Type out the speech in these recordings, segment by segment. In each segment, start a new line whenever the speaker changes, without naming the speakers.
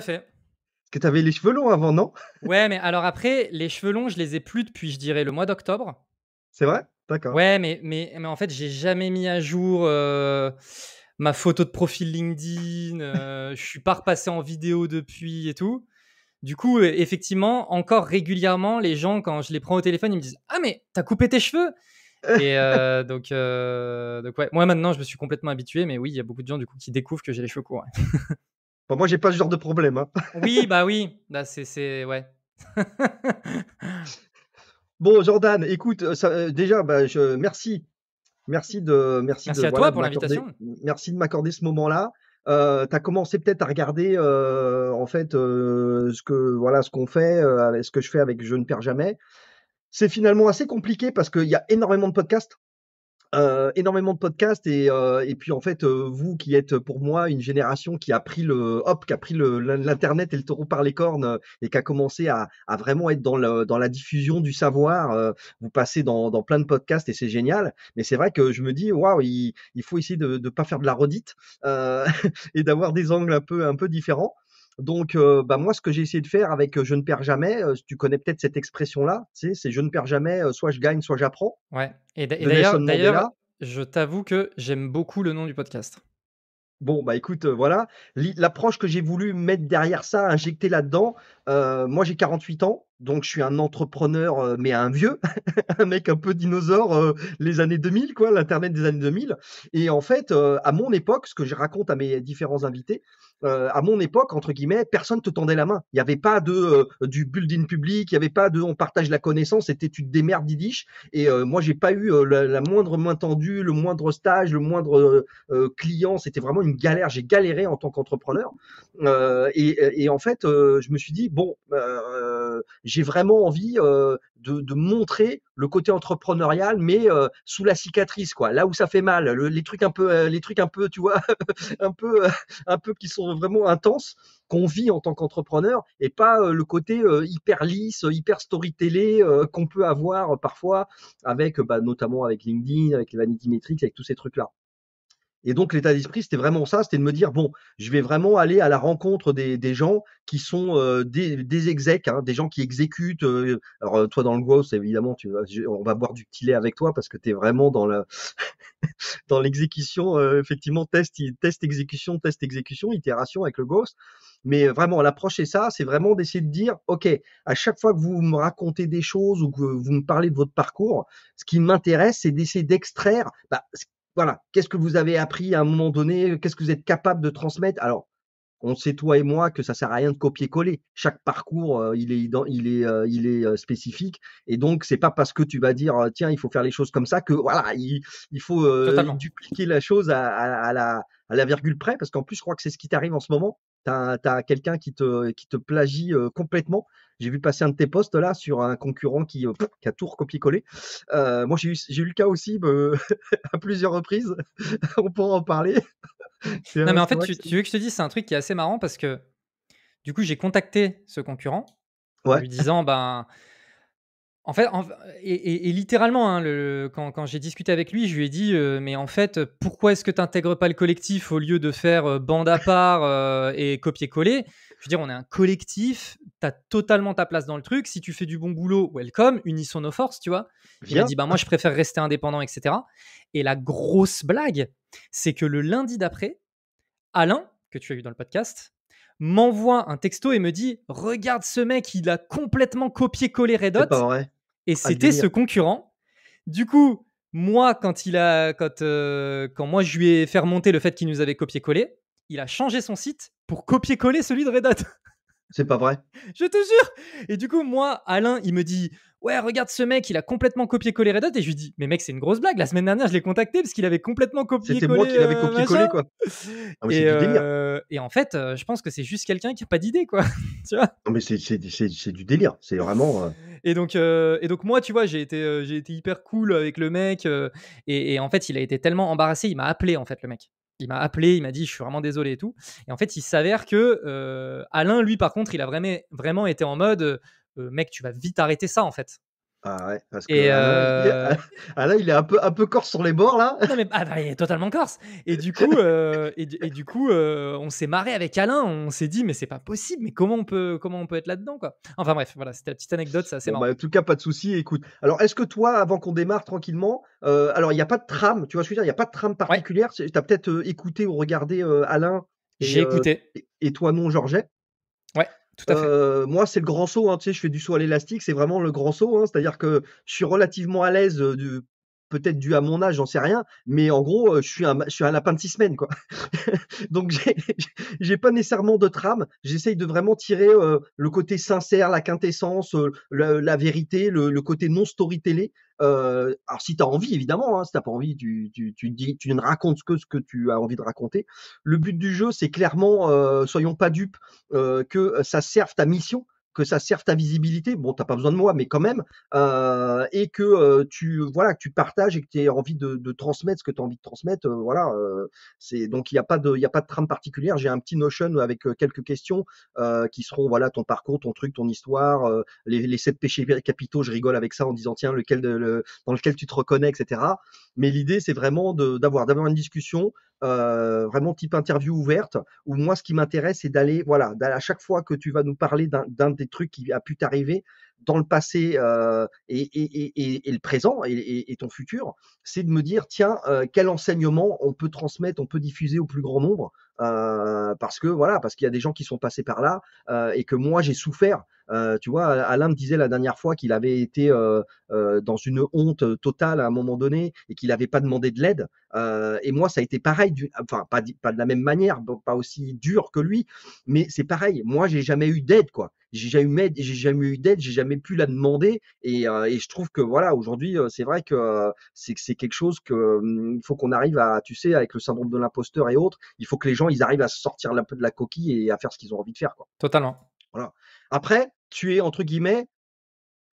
fait.
que tu avais les cheveux longs avant, non
Ouais, mais alors après, les cheveux longs, je les ai plus depuis, je dirais, le mois d'octobre. C'est vrai D'accord. Ouais, mais, mais, mais en fait, j'ai jamais mis à jour euh, ma photo de profil LinkedIn. Euh, je suis pas repassé en vidéo depuis et tout. Du coup, e, effectivement, encore régulièrement, les gens, quand je les prends au téléphone, ils me disent Ah, mais t'as coupé tes cheveux et euh, donc, donc ouais. moi maintenant je me suis complètement habitué, mais oui, il y a beaucoup de gens du coup qui découvrent que j'ai les cheveux courts. Moi, moi, j'ai pas ce genre de problème. Hein. oui, bah oui. Bah, c'est. Ouais.
bon, Jordan, écoute, euh, euh, déjà, bah, je, merci. Merci de. Merci, à toi pour l'invitation. Merci de m'accorder ce moment-là. Euh, tu as commencé peut-être à regarder en fait ce que voilà ce qu'on fait, ce que je fais avec Je ne perds jamais. C'est finalement assez compliqué parce qu'il y a énormément de podcasts. Euh, énormément de podcasts et, euh, et puis en fait euh, vous qui êtes pour moi une génération qui a pris le hop qui a pris l'internet et le taureau par les cornes et qui a commencé à, à vraiment être dans, le, dans la diffusion du savoir vous passez dans, dans, plein de podcasts et c'est génial mais c'est vrai que je me dis waouh il, il, faut essayer de ne pas faire de la redite et d'avoir des angles un peu un peu différents donc, bah, moi, ce que j'ai essayé de faire avec je ne perds jamais, tu connais peut-être cette expression-là, c'est je ne perds jamais, soit je gagne, soit j'apprends.
Ouais. Et, d'ailleurs, je t'avoue que j'aime beaucoup le nom du podcast. Bon, bah écoute, voilà. L'approche que j'ai voulu mettre
derrière ça, injecter là-dedans, moi j'ai 48 ans, donc je suis un entrepreneur, mais un vieux, un mec un peu dinosaure, les années 2000, quoi, l'Internet des années 2000. Et en fait, à mon époque, ce que je raconte à mes différents invités, euh, à mon époque, entre guillemets, personne te tendait la main. Il n'y avait pas de euh, du building public, il n'y avait pas de on partage la connaissance, c'était tu te démerdes d'idiche. Et euh, moi, j'ai pas eu euh, la, moindre main tendue, le moindre stage, le moindre client. C'était vraiment une galère. J'ai galéré en tant qu'entrepreneur. Et, et, en fait, je me suis dit bon, j'ai vraiment envie de, montrer le côté entrepreneurial, mais euh, sous la cicatrice, quoi. Là où ça fait mal, les trucs un peu, euh, les trucs un peu, tu vois, un peu, un peu qui sont vraiment intenses qu'on vit en tant qu'entrepreneur, et pas euh, le côté hyper lisse, hyper storytellé qu'on peut avoir parfois avec, bah, notamment avec LinkedIn, avec les Vanity Metrics, avec tous ces trucs-là. Et donc, l'état d'esprit, c'était vraiment ça, c'était de me dire, bon, je vais vraiment aller à la rencontre des, des gens qui sont euh, des, des execs, hein, des gens qui exécutent. Euh, alors, euh, toi, dans le Ghost, évidemment, tu vas, on va boire du petit lait avec toi parce que tu es vraiment dans la dans l'exécution, effectivement, test, test, exécution, test, exécution, itération avec le Ghost. Mais vraiment, l'approche est ça, c'est vraiment d'essayer de dire, OK, à chaque fois que vous me racontez des choses ou que vous me parlez de votre parcours, ce qui m'intéresse, c'est d'essayer d'extraire bah, voilà, qu'est-ce que vous avez appris à un moment donné, euh, qu'est-ce que vous êtes capable de transmettre. Alors, on sait toi et moi que ça sert à rien de copier-coller. Chaque parcours, euh, il est, il il est euh, spécifique, et donc c'est pas parce que tu vas dire tiens, il faut faire les choses comme ça que voilà, il, faut dupliquer la chose à, la, virgule près, parce qu'en plus, je crois que c'est ce qui t'arrive en ce moment. Tu as, quelqu'un qui qui te plagie complètement j'ai vu passer un de tes posts là sur un concurrent qui, euh, qui a tout recopié-collé. Euh, moi, j'ai eu, eu, le cas aussi bah, à plusieurs reprises. On pourra en parler. Non, mais en fait, tu,
veux que je te dise, c'est un truc qui est assez marrant parce que du coup, j'ai contacté ce concurrent en lui disant ben, en fait, et, littéralement, hein, quand, j'ai discuté avec lui, je lui ai dit euh, Mais en fait, pourquoi est-ce que tu n'intègres pas le collectif au lieu de faire euh, bande à part euh, et copier-coller Je veux dire, on est un collectif, tu as totalement ta place dans le truc. Si tu fais du bon boulot, welcome, unissons nos forces, tu vois. Il m'a dit Bah, moi, je préfère rester indépendant, etc. Et la grosse blague, c'est que le lundi d'après, Alain, que tu as vu dans le podcast, m'envoie un texto et me dit Regarde ce mec, il a complètement copié-collé Red Hot. Et ah, c'était ce concurrent. Du coup, moi, quand, il a, quand, euh, quand moi je lui ai fait remonter le fait qu'il nous avait copié-collé, il a changé son site pour copier-coller celui de Red Hat. C'est pas vrai. Je te jure. Et du coup, moi, Alain, il me dit Ouais, regarde ce mec, il a complètement copié-collé Red Hot. Et je lui dis, mais mec, c'est une grosse blague. La semaine dernière, je l'ai contacté parce qu'il avait complètement copié-collé. C'était moi qui l'avais euh, copié-collé, quoi. Ah, et, du délire. Euh, et, en fait, euh, je pense que c'est juste quelqu'un qui n'a pas d'idée, quoi. tu vois
Non, mais c'est
du délire. C'est vraiment. Et donc, et donc moi, tu vois, j'ai été, j'ai été hyper cool avec le mec. et, et, en fait, il a été tellement embarrassé, il m'a appelé en fait le mec. Il m'a appelé, il m'a dit je suis vraiment désolé et tout. Et en fait, il s'avère que Alain, lui, par contre, il a vraiment, vraiment été en mode mec, tu vas vite arrêter ça en fait. Ah ouais,
parce que et ah,
ah là, il est un peu, un peu corse sur les bords là. Non mais ah bah, il est totalement corse. Et du coup, et, et, du coup, on s'est marré avec Alain. On s'est dit mais c'est pas possible. Mais comment on peut, comment on peut être là dedans quoi. Enfin bref, voilà, c'était la petite anecdote, c'est bah, marrant. en
tout cas, pas de souci. Écoute, alors est-ce que toi, avant qu'on démarre tranquillement, alors il n'y a pas de trame, tu vois, ce que je veux dire, il n'y a pas de trame particulière. Tu as peut-être écouté ou regardé Alain. J'ai écouté. Et, toi non, Georgette. Ouais. Euh, moi, c'est le grand saut. Hein, tu sais, je fais du saut à l'élastique. C'est vraiment le grand saut. Hein. C'est-à-dire que je suis relativement à l'aise euh, peut-être dû à mon âge, j'en sais rien, mais en gros, euh, je suis un, je suis un lapin de six semaines, quoi. Donc, j'ai pas nécessairement de trame. J'essaye de vraiment tirer euh, le côté sincère, la quintessence, euh, la, vérité, le, côté non story Euh, alors, si tu as envie, évidemment, hein, Si tu t'as pas envie, tu, tu, dis, tu ne racontes que ce que tu as envie de raconter. Le but du jeu, c'est clairement, soyons pas dupes, que ça serve ta mission que ça serve ta visibilité. Bon, t'as pas besoin de moi, mais quand même, euh, et que euh, tu voilà, que tu partages et que tu aies envie de, transmettre ce que tu as envie de transmettre. Euh, voilà, c'est donc il n'y a pas de il a pas de trame particulière. J'ai un petit notion avec quelques questions qui seront voilà ton parcours, ton truc, ton histoire, les, sept péchés capitaux. Je rigole avec ça en disant tiens lequel dans lequel tu te reconnais, etc. Mais l'idée c'est vraiment d'avoir d'avoir une discussion. vraiment type interview ouverte où moi ce qui m'intéresse c'est d'aller voilà à chaque fois que tu vas nous parler d'un des truc qui a pu t'arriver dans le passé et, et, et, le présent et, ton futur, c'est de me dire tiens quel enseignement on peut transmettre, on peut diffuser au plus grand nombre parce que voilà parce qu'il y a des gens qui sont passés par là et que moi j'ai souffert. tu vois, Alain me disait la dernière fois qu'il avait été dans une honte totale à un moment donné et qu'il n'avait pas demandé de l'aide. et moi, ça a été pareil, enfin pas, pas de la même manière, pas aussi dur que lui, mais c'est pareil. Moi, j'ai jamais eu d'aide quoi j'ai jamais eu j'ai jamais eu d'aide, j'ai jamais pu la demander. Et, euh, et je trouve que voilà, aujourd'hui, c'est vrai que c'est c'est quelque chose que mmh, il faut qu'on arrive à, tu sais, avec le syndrome de l'imposteur et autres, il faut que les gens ils arrivent à sortir un peu de la coquille et à faire ce qu'ils ont envie de faire, quoi. Totalement. Voilà. Après, tu es entre guillemets,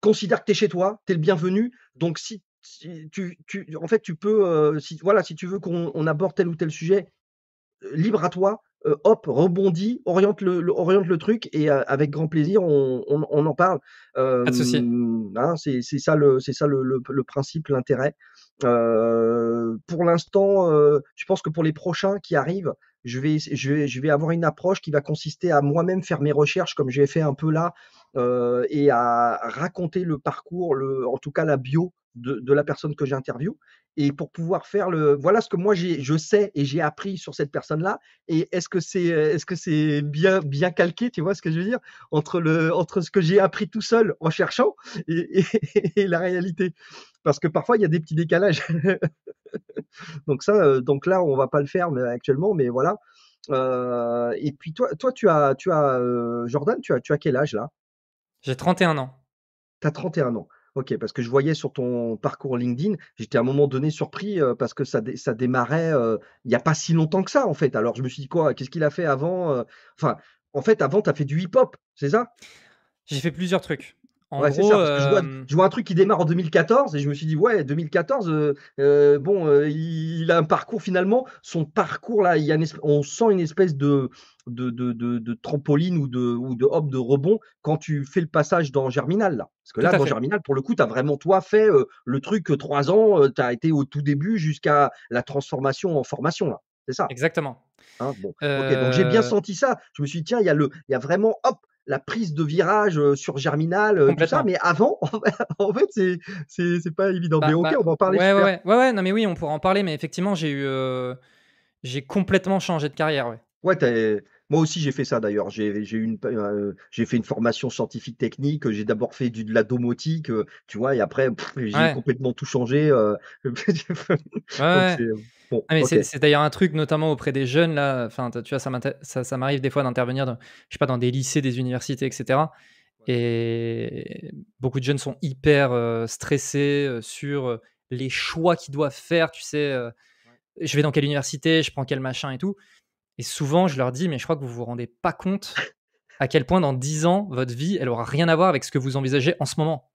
considère que tu es chez toi, tu es le bienvenu. Donc si tu, tu, en fait, tu peux, si, voilà, si tu veux qu'on aborde tel ou tel sujet, libre à toi, hop, rebondit, oriente le, truc et avec grand plaisir, on, en parle. Hein, c'est, ça le, principe, l'intérêt. pour l'instant, je pense que pour les prochains qui arrivent, je vais, avoir une approche qui va consister à moi-même faire mes recherches comme j'ai fait un peu là et à raconter le parcours, en tout cas la bio de, de la personne que j'interviewe et pour pouvoir faire le voilà ce que moi je sais et j'ai appris sur cette personne là et est-ce que c'est euh, est-ce que c'est bien bien calqué tu vois ce que je veux dire entre le entre ce que j'ai appris tout seul en cherchant et, la réalité parce que parfois il y a des petits décalages donc ça euh, donc là on va pas le faire mais actuellement mais voilà euh, et puis toi toi tu as tu as Jordan tu as tu as quel âge là
j'ai 31 ans
tu as 31 ans Ok, parce que je voyais sur ton parcours LinkedIn, j'étais à un moment donné surpris parce que ça, ça démarrait il n'y a pas si longtemps que ça, en fait. Alors je me suis dit, quoi, qu'est-ce qu'il a fait avant Enfin, en fait, avant, tu as fait
du hip-hop, c'est ça J'ai fait plusieurs trucs je,
vois, un truc qui démarre en 2014 et je me suis dit, ouais, 2014, euh, euh, bon, euh, il, a un parcours finalement, son parcours là, il y on sent une espèce de, de, trampoline ou de, ou de hop de rebond quand tu fais le passage dans Germinal là. Parce que là, dans Germinal, pour le coup, tu as vraiment toi fait le truc trois ans, tu as été au tout début jusqu'à la transformation en formation là. C'est ça. Exactement.
Hein, donc j'ai bien
senti ça. Je me suis dit, tiens, il y, y a vraiment, hop, la prise de virage sur Germinal, tout ça. Mais avant, en fait,
c'est, c'est, pas évident. Bah, mais ok, bah, on va en parler. Ouais, ouais, ouais, non, mais oui, on pourra en parler. Mais effectivement, j'ai eu, j'ai complètement changé de carrière.
Ouais, Moi aussi, j'ai fait ça d'ailleurs. J'ai, une, j'ai fait une formation scientifique technique. J'ai d'abord fait du, de la domotique, tu vois, et après, j'ai complètement tout changé. ouais. Ah, c'est
d'ailleurs un truc, notamment auprès des jeunes, là, enfin, tu vois, ça m'arrive des fois d'intervenir, je sais pas, dans des lycées, des universités, etc. Et beaucoup de jeunes sont hyper euh, stressés euh, sur euh, les choix qu'ils doivent faire, tu sais, je vais dans quelle université, je prends quel machin et tout. Et souvent, je leur dis, mais je crois que vous vous rendez pas compte à quel point dans 10 ans, votre vie, elle aura rien à voir avec ce que vous envisagez en ce moment.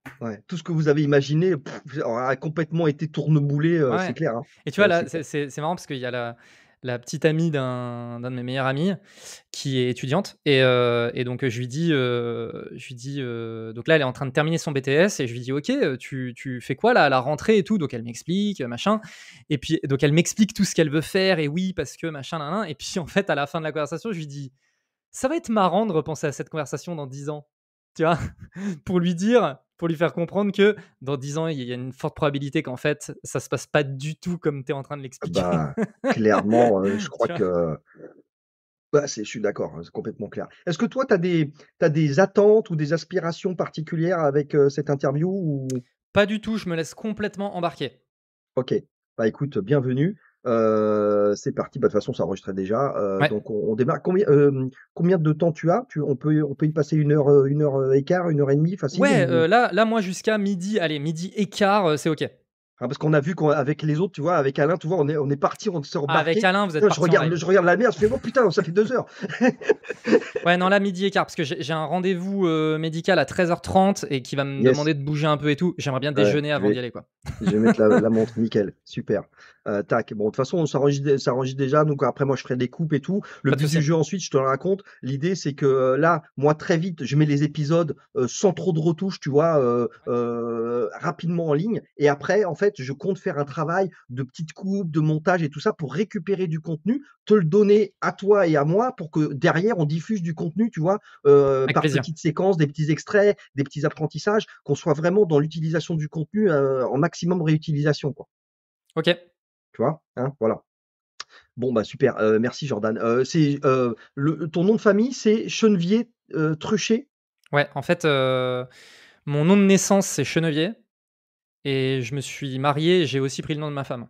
Tout ce que vous avez imaginé
aura complètement été tourneboulé, euh, c'est clair. Hein. Et tu vois, euh, là,
c'est marrant parce qu'il y a la, petite amie d'un de mes meilleurs amis qui est étudiante. Et, euh, et donc, je lui dis, je lui dis donc là, elle est en train de terminer son BTS et je lui dis, OK, tu, tu fais quoi là à la rentrée et tout Donc, elle m'explique, machin. Et puis, donc, elle m'explique tout ce qu'elle veut faire et oui, parce que machin, nan, nan. Et puis, en fait, à la fin de la conversation, je lui dis, ça va être marrant de repenser à cette conversation dans 10 ans, tu vois, pour lui dire, pour lui faire comprendre que dans 10 ans, il y a une forte probabilité qu'en fait, ça se passe pas du tout comme tu es en train de ah l'expliquer. Bah,
clairement, je crois que. Bah, je suis d'accord, hein, c'est complètement clair. Est-ce que toi, tu as, des, des attentes ou des aspirations particulières avec cette interview ou... Pas du
tout, je me laisse complètement embarquer.
Ok, bah écoute, bienvenue. Euh, c'est parti. Bah, de toute façon, ça enregistrait déjà. Euh, donc, on, démarre. Combien, euh, combien de temps tu as tu, on, peut, on peut y passer une heure, une heure et quart, une heure et demie facile. Ouais,
là, là, moi, jusqu'à midi, allez, midi et quart, c'est OK.
Ah, parce qu'on a vu qu'avec les autres, tu vois, avec Alain, tu vois, on est, on est parti, on se rebarqué. Avec Alain, vous êtes parti. Je regarde, je
regarde la merde je fais, oh putain, ça fait deux heures. ouais, non, là, midi et quart, parce que j'ai un rendez-vous médical à 13h30 et qui va me demander de bouger un peu et tout. J'aimerais bien déjeuner avant d'y aller, quoi.
je vais mettre la montre, nickel, super. Euh, tac. Bon, de toute façon, on s'arrange déjà. Donc après, moi, je ferai des coupes et tout. Le but jeu, ensuite, je te le raconte. L'idée, c'est que euh, là, moi, très vite, je mets les épisodes euh, sans trop de retouches, tu vois, rapidement en ligne. Et après, en fait, je compte faire un travail de petites coupes, de montage et tout ça pour récupérer du contenu, te le donner à toi et à moi pour que derrière, on diffuse du contenu, tu vois, par des petites séquences, des petits extraits, des petits apprentissages, qu'on soit vraiment dans l'utilisation du contenu en maximum réutilisation, quoi. Ok, tu vois hein, Voilà. Bon, bah super. Euh, merci, Jordan. Euh, c'est, euh, ton nom de famille, c'est Chenevier
Truchet Ouais, en fait, mon nom de naissance, c'est Chenevier. Et je me suis marié j'ai aussi pris le nom de ma femme.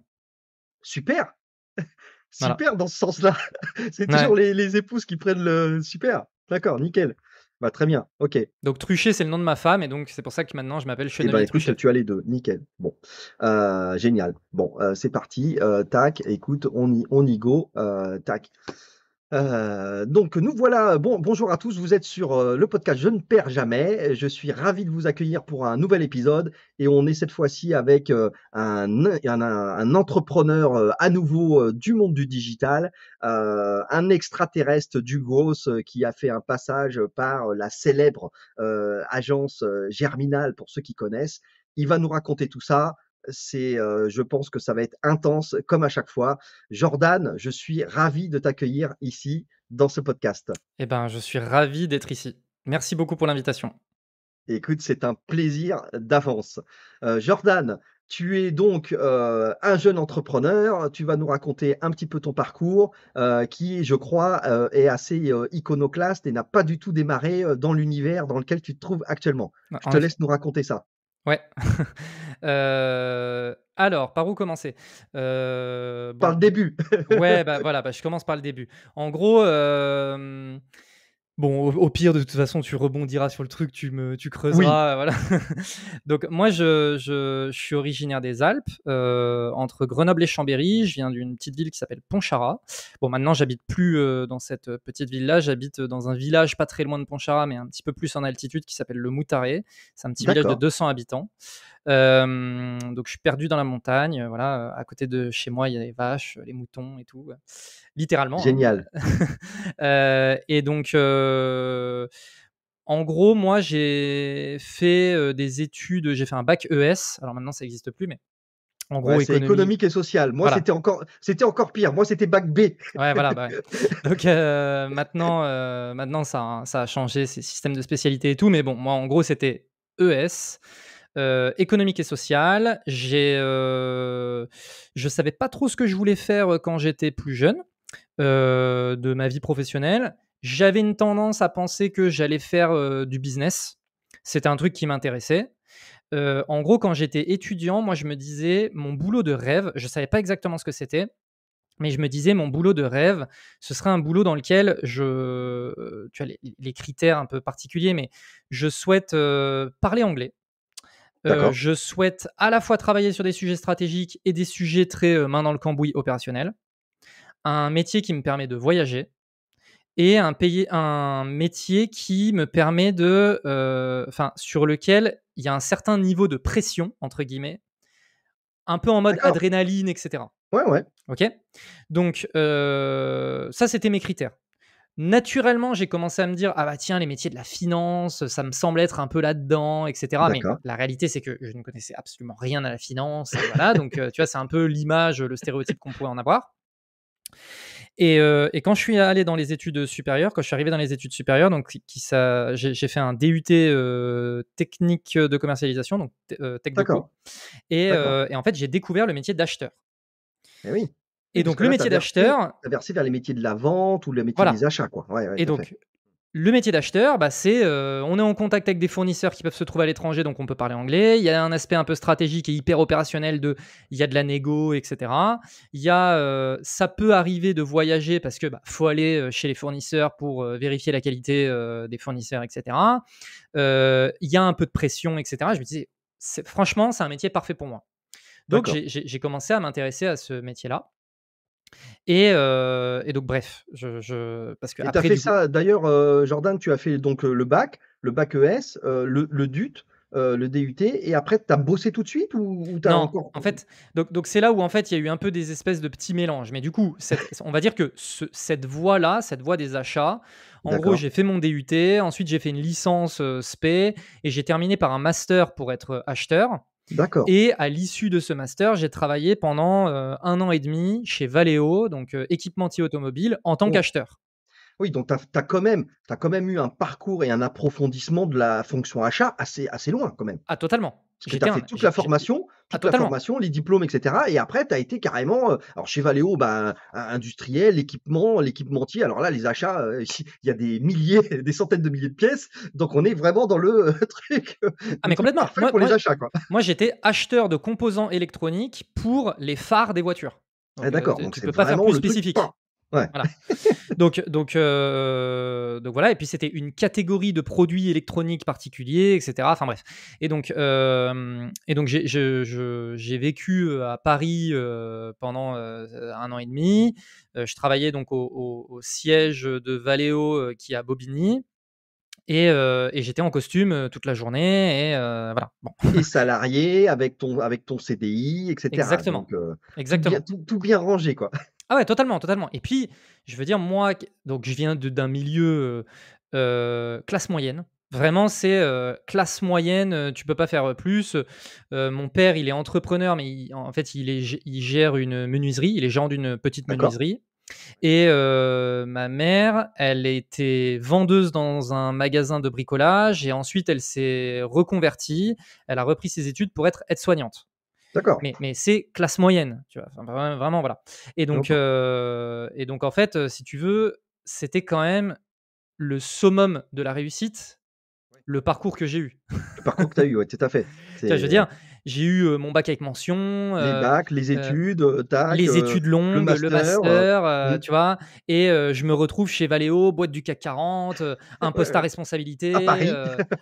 Super
Super dans ce sens-là. c'est toujours les, les, épouses qui prennent le. Super. D'accord, nickel.
Bah, très bien, ok. Donc Truchet, c'est le nom de ma femme, et donc c'est pour ça que maintenant je m'appelle Chenelier eh ben, Et Tu as les deux,
nickel. Bon, euh, génial. Bon, euh, c'est parti. Euh, tac, écoute, on y, on y go. tac. Euh, donc nous voilà, bon, bonjour à tous, vous êtes sur euh, le podcast Je ne perds jamais, je suis ravi de vous accueillir pour un nouvel épisode et on est cette fois-ci avec euh, un, entrepreneur euh, à nouveau du monde du digital, un extraterrestre du Grosse qui a fait un passage par la célèbre agence Germinal pour ceux qui connaissent, il va nous raconter tout ça, c'est, je pense que ça va être intense comme à chaque fois. Jordan, je suis ravi de t'accueillir ici dans ce podcast.
Eh ben, je suis ravi d'être ici. Merci beaucoup pour l'invitation. Écoute, c'est un plaisir d'avance.
Jordan, tu es donc un jeune entrepreneur. Tu vas nous raconter un petit peu ton parcours, qui, je crois, est assez iconoclaste et n'a pas du tout démarré dans l'univers dans lequel tu te trouves actuellement. Bah, je te laisse nous raconter ça.
Ouais. Euh, alors, par où commencer euh, Par le début. ouais, bah voilà, bah, je commence par le début. En gros, euh, Bon, au, pire, de toute façon, tu rebondiras sur le truc, tu, me, tu creuseras. Euh, voilà. Donc, moi, je, je, suis originaire des Alpes, euh, entre Grenoble et Chambéry. Je viens d'une petite ville qui s'appelle Pontcharra. Bon, maintenant, j'habite plus euh, dans cette petite ville-là. J'habite dans un village pas très loin de Pontcharra, mais un petit peu plus en altitude qui s'appelle le Moutaré. C'est un petit village de 200 habitants donc je suis perdu dans la montagne, voilà, à côté de chez moi il y a les vaches, les moutons et tout, littéralement. Hein. Génial. et donc en gros, moi, j'ai fait des études, j'ai fait un bac ES. Alors maintenant, ça n'existe plus, mais en gros, économique et social. Moi, c'était encore, c'était encore pire. Moi, c'était bac B. Ouais, voilà. Bah donc maintenant, maintenant, ça, ça a changé, ces systèmes de spécialité et tout. Mais bon, moi, en gros, c'était ES. Euh, économique et sociale. J'ai, euh, je savais pas trop ce que je voulais faire euh, quand j'étais plus jeune euh, de ma vie professionnelle. J'avais une tendance à penser que j'allais faire du business. C'était un truc qui m'intéressait. en gros, quand j'étais étudiant, moi, je me disais mon boulot de rêve. Je savais pas exactement ce que c'était, mais je me disais, mon boulot de rêve, ce serait un boulot dans lequel je. Tu as les, critères un peu particuliers, mais je souhaite parler anglais. Euh, je souhaite à la fois travailler sur des sujets stratégiques et des sujets très euh, main dans le cambouis opérationnel. Un métier qui me permet de voyager et un, métier qui me permet de. Euh, enfin, sur lequel il y a un certain niveau de pression, entre guillemets, un peu en mode adrénaline, etc. Ouais, ouais. Ok Donc, ça, c'était mes critères naturellement, j'ai commencé à me dire ah bah tiens, les métiers de la finance, ça me semble être un peu là-dedans, etc. Mais la réalité, c'est que je ne connaissais absolument rien à la finance. donc euh, tu vois, c'est un peu l'image, le stéréotype qu'on pouvait en avoir. Euh, et, quand je suis allé dans les études supérieures, quand je suis arrivé dans les études supérieures, donc qui ça, j'ai, fait un DUT euh, technique de commercialisation, donc tech Et, et en fait, j'ai découvert le métier d'acheteur. Eh oui. Et donc, le métier d'acheteur.
Ça vers les métiers de la vente ou le métier des achats. et donc,
le métier d'acheteur, bah, c'est euh, on est en contact avec des fournisseurs qui peuvent se trouver à l'étranger, donc on peut parler anglais. Il y a un aspect un peu stratégique et hyper opérationnel de il y a de la négo, etc. Il y a, euh, ça peut arriver de voyager parce que bah, faut aller euh, chez les fournisseurs pour vérifier la qualité des fournisseurs, etc. il y a un peu de pression, etc. Je me disais, franchement, c'est un métier parfait pour moi. Donc, j'ai commencé à m'intéresser à ce métier-là. Et, donc bref, je, parce que. tu as fait
ça d'ailleurs, Jordan, tu as fait donc le bac, le bac ES, le, DUT. le DUT et après tu as bossé tout de suite ou, ou as non encore...
en fait donc c'est là où en fait il y a eu un peu des espèces de petits mélanges mais du coup on va dire que cette voie là cette voie des achats en gros j'ai fait mon DUT ensuite j'ai fait une licence SP et j'ai terminé par un master pour être acheteur D'accord. Et à l'issue de ce master, j'ai travaillé pendant euh, un an et demi chez Valeo, donc euh, équipementier automobile, en tant oh. qu'acheteur.
Oui, donc tu as, quand même, as quand même eu un parcours et un approfondissement de la fonction achat assez, assez loin quand même. Ah, totalement. tu as fait ah, toute la formation, formation, les diplômes, etc. Et après, tu as été carrément, euh, alors chez Valeo, bah, industriel, équipement, l'équipementier. Alors là, les achats, euh, il y a des milliers, des centaines de milliers de pièces. Donc on est vraiment dans le euh, truc. Ah, mais complètement. Moi, pour les achats,
Moi, j'étais acheteur de composants électroniques pour les phares des voitures.
Ah, d'accord. donc tu, pas faire spécifique
donc, euh, donc, voilà. Et puis c'était une catégorie de produits électroniques particuliers, etc. Enfin bref. Et donc, euh, et donc j'ai vécu euh, à Paris pendant un an et demi. je travaillais donc au, siège de Valeo qui est à Bobigny. Et, j'étais en costume toute la journée et voilà.
Bon. Et salarié avec ton avec ton CDI, etc. Exactement.
Exactement. tout bien rangé quoi. Ah ouais, totalement, totalement. Et puis, je veux dire, moi, donc je viens d'un milieu euh, euh, classe moyenne. Vraiment, c'est euh, classe moyenne, tu peux pas faire plus. mon père, il est entrepreneur, mais en fait, il, il, gère une menuiserie, il est gérant d'une petite menuiserie. Et ma mère, elle était vendeuse dans un magasin de bricolage et ensuite elle s'est reconvertie. Elle a repris ses études pour être aide-soignante. D'accord. Mais, c'est classe moyenne, tu vois. vraiment, voilà. Et donc, euh, et donc, en fait, euh, si tu veux, c'était quand même le summum de la réussite, le parcours que j'ai eu.
Le parcours que tu as eu, oui, tout à fait. je veux dire,
j'ai eu euh, mon bac avec mention. les bacs, les études,
Les études longues, le master,
mmh. tu vois. Et je me retrouve chez Valeo, boîte du CAC 40, un poste à responsabilité. À Paris.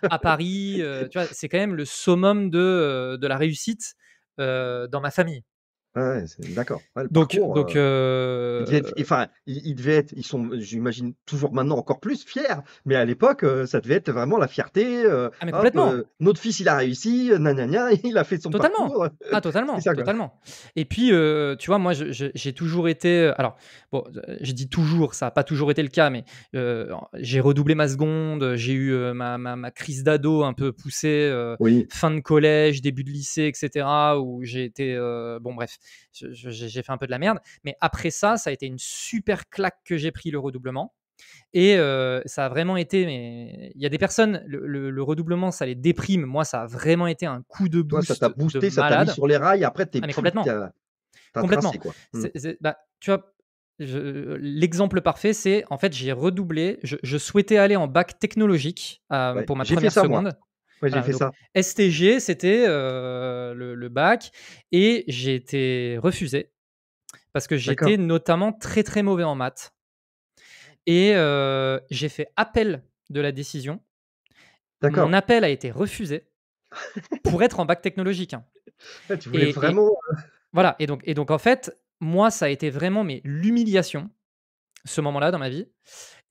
à Paris tu vois, c'est quand même le summum de, de la réussite. Euh, dans ma famille.
D'accord. donc, donc euh, euh, être, enfin, il, devait être, ils sont, j'imagine toujours maintenant encore plus fiers, mais à l'époque, euh, ça devait être vraiment la fierté. Ah, complètement. notre fils, il a réussi, nanana, il a fait son totalement.
parcours. Ah, totalement, totalement. Et puis, tu vois, moi, j'ai toujours été, alors, bon, j'ai dit toujours, ça n'a pas toujours été le cas, mais j'ai redoublé ma seconde, j'ai eu ma, crise d'ado un peu poussée, fin de collège, début de lycée, etc., où j'ai été, bon, bref j'ai fait un peu de la merde. Mais après ça, ça a été une super claque que j'ai pris le redoublement. Et euh, ça a vraiment été. Mais il y a des personnes, le, redoublement, ça les déprime. Moi, ça a vraiment été un coup de boost. ça t'a boosté, ça t'a mis sur les
rails. Après, t'es ah, complètement.
complètement. Mmh. Bah, tu vois, l'exemple parfait, c'est en fait, j'ai redoublé. Je, souhaitais aller en bac technologique euh, pour ma première seconde ça. STG, c'était euh, le, bac et j'ai été refusé parce que j'étais notamment très très mauvais en maths. Et euh, j'ai fait appel de la décision. Mon appel a été refusé pour être en bac technologique. Hein ah, tu voulais vraiment. Euh voilà. Et donc, et donc en fait, moi, ça a été vraiment mais l'humiliation ce moment-là dans ma vie.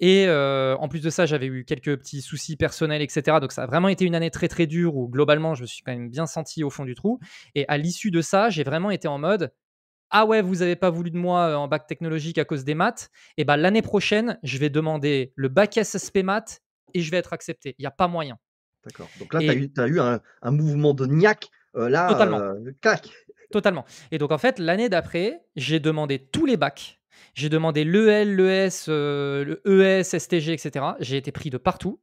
Et euh, en plus de ça, j'avais eu quelques petits soucis personnels, etc. Donc ça a vraiment été une année très très dure où globalement, je me suis quand même bien senti au fond du trou. Et à l'issue de ça, j'ai vraiment été en mode ah ouais, vous n'avez pas voulu de moi euh, en bac technologique à cause des maths, et eh ben l'année prochaine, je vais demander le bac SSP maths et je vais être accepté. Il n'y a pas moyen.
D'accord. Donc là, tu as, eu, un, mouvement de niaque.
Euh, là, totalement. clac. Totalement. Et donc, en fait, l'année d'après, j'ai demandé tous les bacs. J'ai demandé l'EL, l'ES, le ES, STG, etc. J'ai été pris de partout.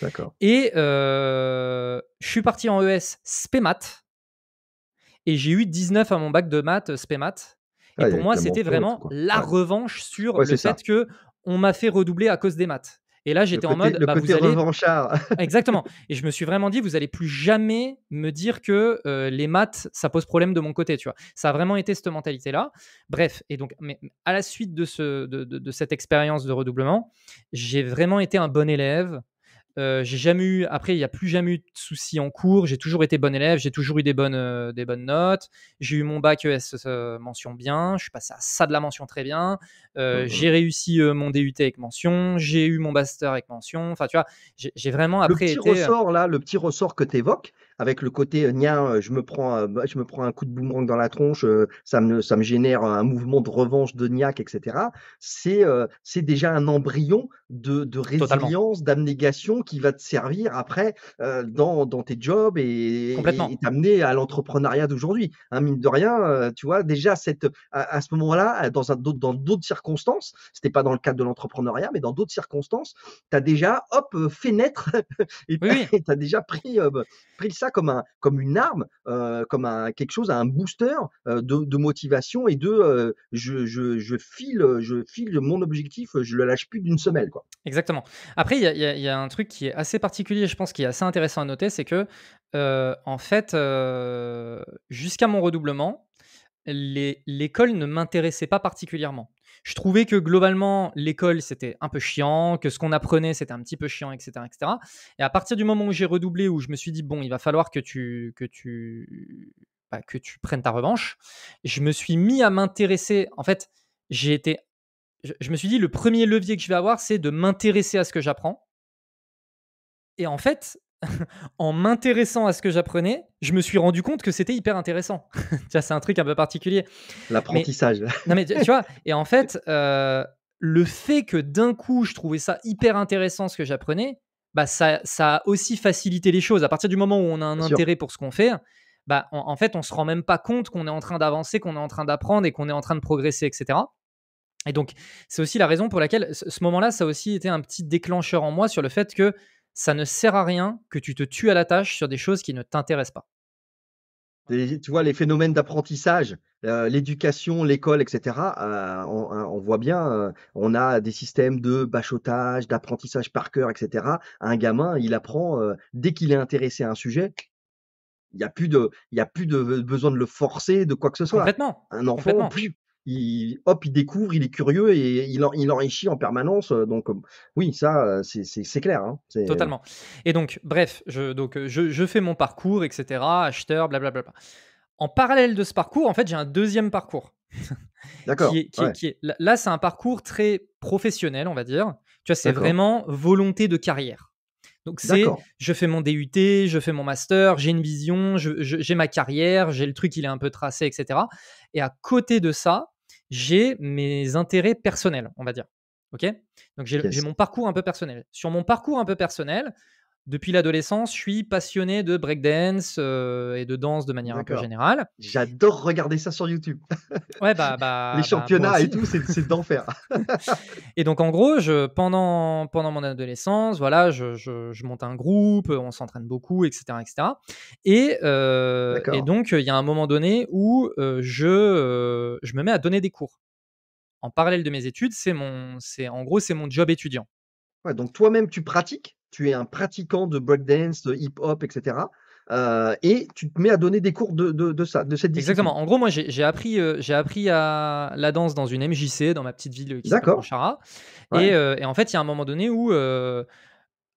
D'accord. Et euh, je suis parti en ES SPEMAT. Et j'ai eu 19 à mon bac de maths euh, SPEMAT. Et ah, pour moi, c'était vraiment la revanche sur le fait qu'on que on m'a fait redoubler à cause des maths. Et là, j'étais en mode. Le bah, vous revanchard. Exactement. Et je me suis vraiment dit, vous allez plus jamais me dire que euh, les maths, ça pose problème de mon côté, tu vois. Ça a vraiment été cette mentalité-là. Bref. Et donc, mais à la suite de, ce, de cette expérience de redoublement, j'ai vraiment été un bon élève. Euh, j'ai jamais après, il n'y a plus jamais eu de soucis en cours. J'ai toujours été bon élève, j'ai toujours eu des bonnes, euh, des bonnes notes. J'ai eu mon bac ES euh, mention bien. Je suis passé à ça de la mention très bien. Mmh j'ai réussi mon DUT avec mention. J'ai eu mon master avec mention. Enfin, tu vois, j'ai vraiment après le petit ressort
là, le petit ressort que tu évoques, avec le côté euh, nia, euh, je me prends, euh, bah, je me prends un coup de boomerang dans la tronche, ça me, ça me génère un mouvement de revanche de niaque, etc. C'est, c'est déjà un embryon de, de résilience, d'abnégation qui va te servir après dans, dans, tes jobs et, t'amener à l'entrepreneuriat d'aujourd'hui. Hein, mine de rien, tu vois, déjà cette, à, ce moment-là, dans, un, dans d'autres circonstances, c'était pas dans le cadre de l'entrepreneuriat, mais dans d'autres circonstances, tu as déjà, hop, fait naître et tu as, déjà pris, pris comme, un, comme une arme, euh, comme un, quelque chose, un booster euh, de, motivation et de euh, je, je, file, je mon objectif, je le lâche plus d'une semelle. Quoi.
Exactement. Après, il y a, y a, un truc qui est assez particulier, je pense, qui est assez intéressant à noter, c'est que, en fait, jusqu'à mon redoublement, l'école ne m'intéressait pas particulièrement. Je trouvais que globalement, l'école, c'était un peu chiant, que ce qu'on apprenait, c'était un petit peu chiant, etc., etc. Et à partir du moment où j'ai redoublé, où je me suis dit, bon, il va falloir que tu, que tu, bah, que tu prennes ta revanche, je me suis mis à m'intéresser. En fait, j'ai été. je me suis dit, le premier levier que je vais avoir, c'est de m'intéresser à ce que j'apprends. Et en fait, en m'intéressant à ce que j'apprenais, je me suis rendu compte que c'était hyper intéressant. tu c'est un truc un peu particulier. L'apprentissage. non, mais tu, vois, et en fait, euh, le fait que d'un coup, je trouvais ça hyper intéressant ce que j'apprenais, bah, ça, a aussi facilité les choses. À partir du moment où on a un intérêt pour ce qu'on fait, bah, en fait, on se rend même pas compte qu'on est en train d'avancer, qu'on est en train d'apprendre et qu'on est en train de progresser, etc. Et donc, c'est aussi la raison pour laquelle ce moment-là, ça a aussi été un petit déclencheur en moi sur le fait que ça ne sert à rien que tu te tues à la tâche sur des choses qui ne t'intéressent pas.
tu vois, les phénomènes d'apprentissage, euh, l'éducation, l'école, etc., euh, hein, on, voit bien, euh, on a des systèmes de bachotage, d'apprentissage par cœur, etc. Un gamin, il apprend, dès qu'il est intéressé à un sujet, il n'y a plus de, il y a plus de besoin de le forcer, de quoi que ce soit. Un enfant, Plus, il, hop, il découvre, il est curieux et il, il enrichit en permanence. Euh, donc, oui, ça, euh, c'est clair. Hein, Totalement.
Et donc, bref, je, donc, euh, je, fais mon parcours, etc. Acheteur, blablabla. En parallèle de ce parcours, en fait, j'ai un deuxième parcours. D'accord. là, c'est un parcours très professionnel, on va dire. Tu vois, c'est vraiment volonté de carrière. Donc c'est, je fais mon DUT, je fais mon master, j'ai une vision, j'ai ma carrière, j'ai le truc, il est un peu tracé, etc. Et à côté de ça, j'ai mes intérêts personnels, on va dire. OK Donc, j'ai mon parcours un peu personnel. Sur mon parcours un peu personnel, depuis l'adolescence, je suis passionné de breakdance euh, et de danse de manière un peu générale. J'adore regarder ça sur YouTube. Ouais, bah, bah Les bah, championnats et tout, c'est d'enfer. et donc, en gros, je, pendant, pendant mon adolescence, voilà, je, je, monte un groupe, on s'entraîne beaucoup, etc. etc. Et, et euh, donc, il y a un moment donné où euh, je, je me mets à donner des cours. En parallèle de mes études, c'est mon, en gros, c'est mon job étudiant. Ouais, donc toi-même, tu pratiques tu es un
pratiquant de breakdance, de hip-hop, etc. Euh, et tu te mets à donner des cours de, ça, de cette discipline. Exactement. En
gros, moi, j'ai appris, euh, appris à la danse dans une MJC, dans ma petite ville qui s'appelle Chara. Euh, et, en fait, il y a un moment donné où,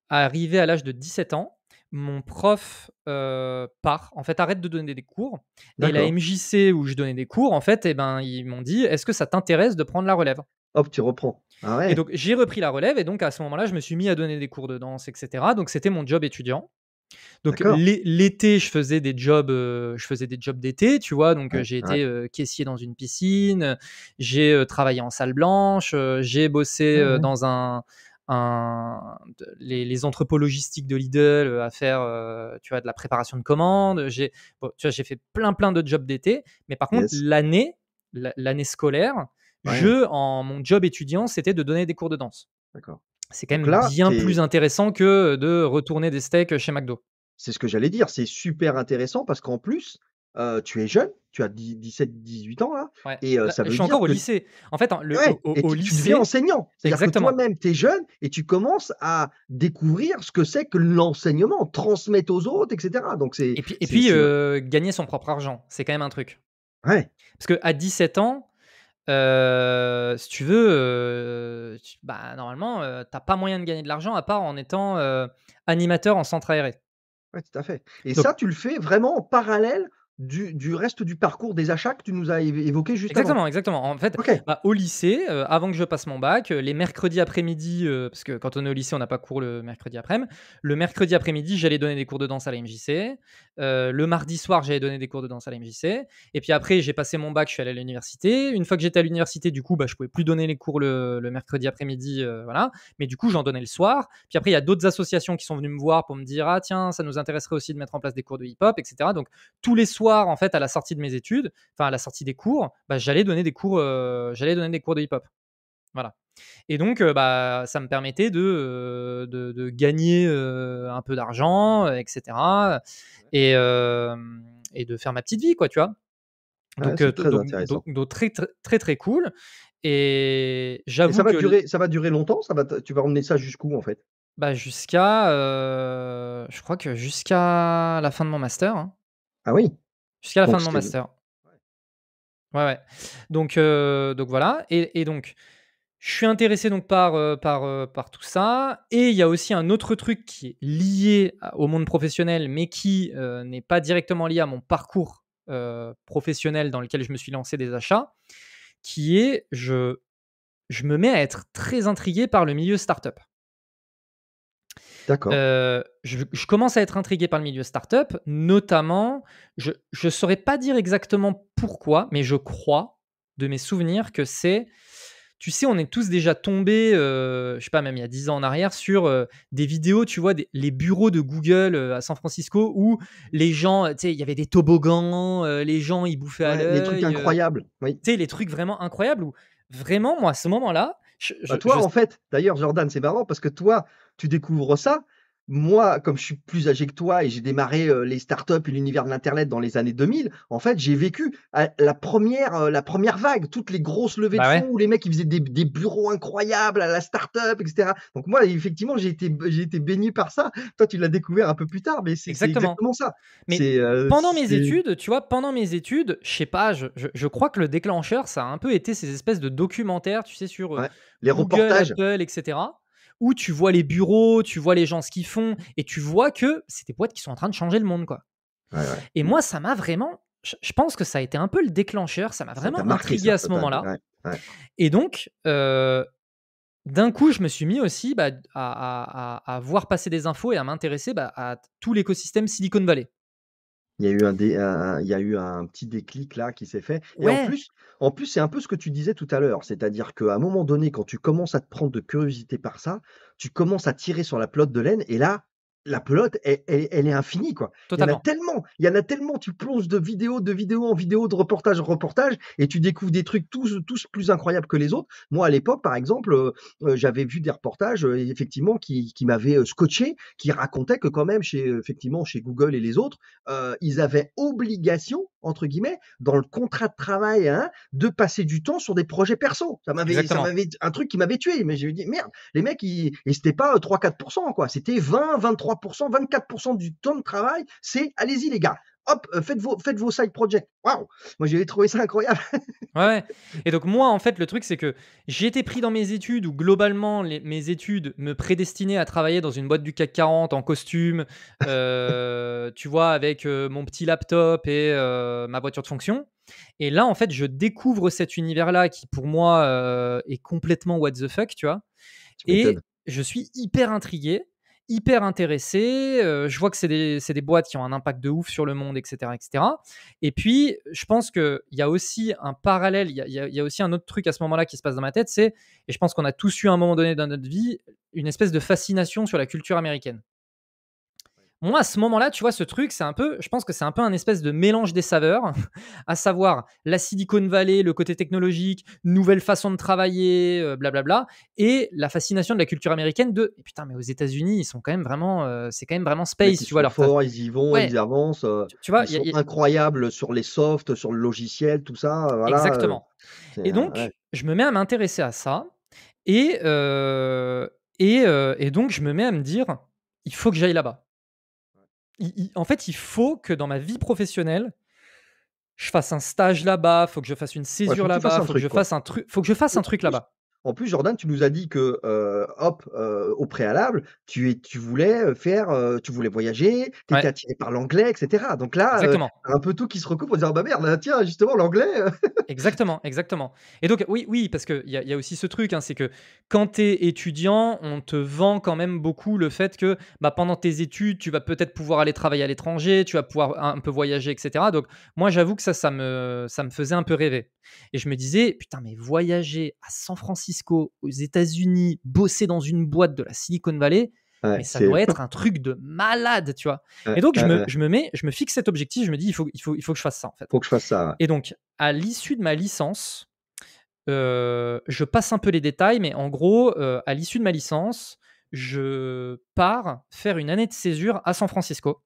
arrivé à l'âge de 17 ans, mon prof part, en fait, arrête de donner des cours. Et la MJC où je donnais des cours, en fait, eh ben, ils m'ont dit, est-ce que ça t'intéresse de prendre la relève hop, tu reprends. Ah et donc j'ai repris la relève et donc à ce moment-là, je me suis mis à donner des cours de danse, etc. Donc c'était mon job étudiant. Donc l'été, je faisais des jobs, euh, je faisais des jobs d'été, tu vois. Donc j'ai été euh, caissier dans une piscine, j'ai euh, travaillé en salle blanche, j'ai bossé ah dans un, les, entrepôts logistiques de Lidl à faire, tu vois, de la préparation de commandes. J'ai, tu vois, j'ai fait plein plein de jobs d'été, mais par contre l'année, l'année scolaire, je, en mon job étudiant, c'était de donner des cours de danse. D'accord. C'est quand même bien plus intéressant que euh, de retourner des steaks euh, chez McDo.
C'est ce que j'allais dire. C'est super intéressant parce qu'en plus, euh, tu es jeune, tu as 17-18 ans là, et ça veut Je suis encore au lycée. En fait, hein, le, au, lycée, enseignant. cest à toi-même, tu es jeune et tu commences à découvrir ce que c'est que
l'enseignement, transmettre aux autres, etc. Donc c'est. Et puis, gagner son propre argent, c'est quand même un truc. Ouais. Parce qu'à à 17 ans, si tu veux, tu- bah, normalement, t'as pas moyen de gagner de l'argent à part en étant animateur en centre aéré. Ouais, tout à fait.
Et ça, tu le fais vraiment en parallèle du, reste du parcours des achats que tu nous as évoqué juste exactement,
Exactement, En fait, bah, au lycée, euh, avant que je passe mon bac, euh, les mercredis après-midi, euh, parce que quand on est au lycée, on n'a pas cours le mercredi après-midi, le mercredi après-midi, j'allais donner des cours de danse à la MJC. le mardi soir, j'allais donner des cours de danse à la MJC. Et puis après, j'ai passé mon bac, je suis allé à l'université. Une fois que j'étais à l'université, du coup, bah, je pouvais plus donner les cours le, mercredi après-midi, voilà. Mais du coup, j'en donnais le soir. Puis après, il y a d'autres associations qui sont venues me voir pour me dire, ah tiens, ça nous intéresserait aussi de mettre en place des cours de hip-hop, etc. Donc tous les soirs, en fait, à la sortie de mes études, enfin à la sortie des cours, bah, j'allais donner des cours, euh, j'allais donner des cours de hip-hop. Voilà. Et donc, euh, bah, ça me permettait de, euh, de, gagner un peu d'argent, etc. Et, et de faire ma petite vie, quoi, tu vois. Donc, très donc, très, très, très, cool. Et j'avoue ça va que durer,
ça va durer longtemps. Ça va, tu vas emmener ça jusqu'où en fait
Bah jusqu'à, je crois que jusqu'à la fin de mon master. Hein. Ah oui. Jusqu'à la fin de mon master. Ouais, ouais. Donc, euh, donc voilà. Et, donc, je suis intéressé donc par, euh, par, euh, par tout ça. Et il y a aussi un autre truc qui est lié au monde professionnel, mais qui n'est pas directement lié à mon parcours professionnel dans lequel je me suis lancé des achats, qui est je, je me mets à être très intrigué par le milieu startup. D'accord. Euh, je, commence à être intrigué par le milieu startup, notamment, je ne saurais pas dire exactement pourquoi, mais je crois de mes souvenirs que c'est tu sais, on est tous déjà tombés, euh, je sais pas, même il y a 10 ans en arrière, sur euh, des vidéos, tu vois, les bureaux de Google euh, à San Francisco où les gens, tu sais, il y avait des toboggans, les gens, ils bouffaient à l'œil. Les trucs incroyables, oui. Tu sais, les trucs vraiment incroyables où vraiment, moi, à ce moment-là, bah, toi, en fait, d'ailleurs, Jordan, c'est marrant parce que toi, tu découvres ça moi,
comme je suis plus âgé que toi et j'ai démarré euh, les startups et l'univers de l'Internet dans les années 2000, en fait, j'ai vécu euh, la première, euh, la première vague, toutes les grosses levées de bah fonds les mecs qui faisaient des, bureaux incroyables à la startup, etc. Donc, moi, effectivement, j'ai été, j'ai été baigné par ça. Toi, tu l'as découvert un peu plus tard, mais c'est exactement. ça. Mais pendant mes études,
tu vois, pendant mes études, je sais pas, je, crois que le déclencheur, ça a un peu été ces espèces de documentaires, tu sais, sur les reportages. Apple, etc où tu vois les bureaux, tu vois les gens ce qu'ils font, et tu vois que c'est des boîtes qui sont en train de changer le monde, quoi. Et moi, ça m'a vraiment, je pense que ça a été un peu le déclencheur, ça m'a vraiment intrigué à ce moment-là. et donc, euh, d'un coup, je me suis mis aussi bah, à, voir passer des infos et à m'intéresser bah, à tout l'écosystème Silicon Valley.
Il y a eu un, il y a eu un petit déclic là qui s'est fait. Et en plus, en plus, c'est un peu ce que tu disais tout à l'heure. C'est-à-dire qu'à un moment donné, quand tu commences à te prendre de curiosité par ça, tu commences à tirer sur la pelote de laine. Et là, la pelote, elle, est infinie, quoi. Il y en a tellement, il y en a tellement, tu plonges de vidéo, de vidéo en vidéo, de reportage en reportage, et tu découvres des trucs tous, tous plus incroyables que les autres. Moi, à l'époque, par exemple, euh, euh, j'avais vu des reportages, euh, effectivement, qui, m'avaient scotché, qui racontaient que quand même, chez, effectivement, chez Google et les autres, ils avaient obligation, entre guillemets, dans le contrat de travail, hein, de passer du temps sur des projets perso. Ça m'avait, ça un truc qui m'avait tué, mais j'ai dit, merde, les mecs, ils, c'était pas 3-4%, quoi, c'était 20, 23 24% du temps de travail, c'est allez-y les gars, hop, euh, faites vos, faites vos side projects. Waouh Moi, j'ai trouvé ça incroyable.
ouais. Et donc, moi, en fait, le truc, c'est que j'ai été pris dans mes études où, globalement, mes études me prédestinaient à travailler dans une boîte du CAC 40 en costume, euh, tu vois, avec euh, mon petit laptop et ma voiture de fonction. Et là, en fait, je découvre cet univers-là qui, pour moi, est complètement what the fuck, tu vois. et je suis hyper intrigué hyper intéressé. Euh, je vois que c'est des, boîtes qui ont un impact de ouf sur le monde, etc. etc. Et puis, je pense qu'il y a aussi un parallèle, il y y a, aussi un autre truc à ce moment-là qui se passe dans ma tête, c'est, et je pense qu'on a tous eu à un moment donné dans notre vie, une espèce de fascination sur la culture américaine moi, à ce moment-là, tu vois, ce truc, c'est un peu, je pense que c'est un peu un espèce de mélange des saveurs, à savoir la Silicon Valley, le côté technologique, nouvelle façon de travailler, euh, blablabla, et la fascination de la culture américaine de putain, mais aux États-Unis, ils sont quand même vraiment, euh, c'est quand même vraiment space, tu vois. Leur
ils y vont, ils avancent, euh, tu, vois, ils sont incroyables sur les softs, sur le logiciel, tout ça. Exactement.
et donc, je me mets à m'intéresser à ça, et, et, et donc, je me mets à me dire, il faut que j'aille là-bas en fait, il faut que dans ma vie professionnelle, je fasse un stage là-bas, faut que je fasse une césure là-bas, il je fasse un truc, faut que je fasse un truc là-bas. En
plus, Jordan, tu nous as dit que, euh, hop, euh, au préalable, tu, voulais euh, faire, tu voulais voyager, tu étais attiré par l'anglais, etc. Donc là, un peu tout qui se recoupe pour dire bah merde, tiens, justement, l'anglais.
exactement, exactement. Et donc, oui, oui, parce qu'il y, a, aussi ce truc, hein, c'est que quand tu es étudiant, on te vend quand même beaucoup le fait que bah, pendant tes études, tu vas peut-être pouvoir aller travailler à l'étranger, tu vas pouvoir un peu voyager, etc. Donc, moi, j'avoue que ça, ça me, ça me faisait un peu rêver. Et je me disais, putain, mais voyager à San Francisco, aux États-Unis, bosser dans une boîte de la Silicon Valley, ça doit être un truc de malade, tu vois. et donc, je, me, mets, je me fixe cet objectif, je me dis, il faut, il faut, il faut que je fasse ça, en fait.
faut que je fasse ça.
Et donc, à l'issue de ma licence, euh, je passe un peu les détails, mais en gros, euh, à l'issue de ma licence, je pars faire une année de césure à San Francisco.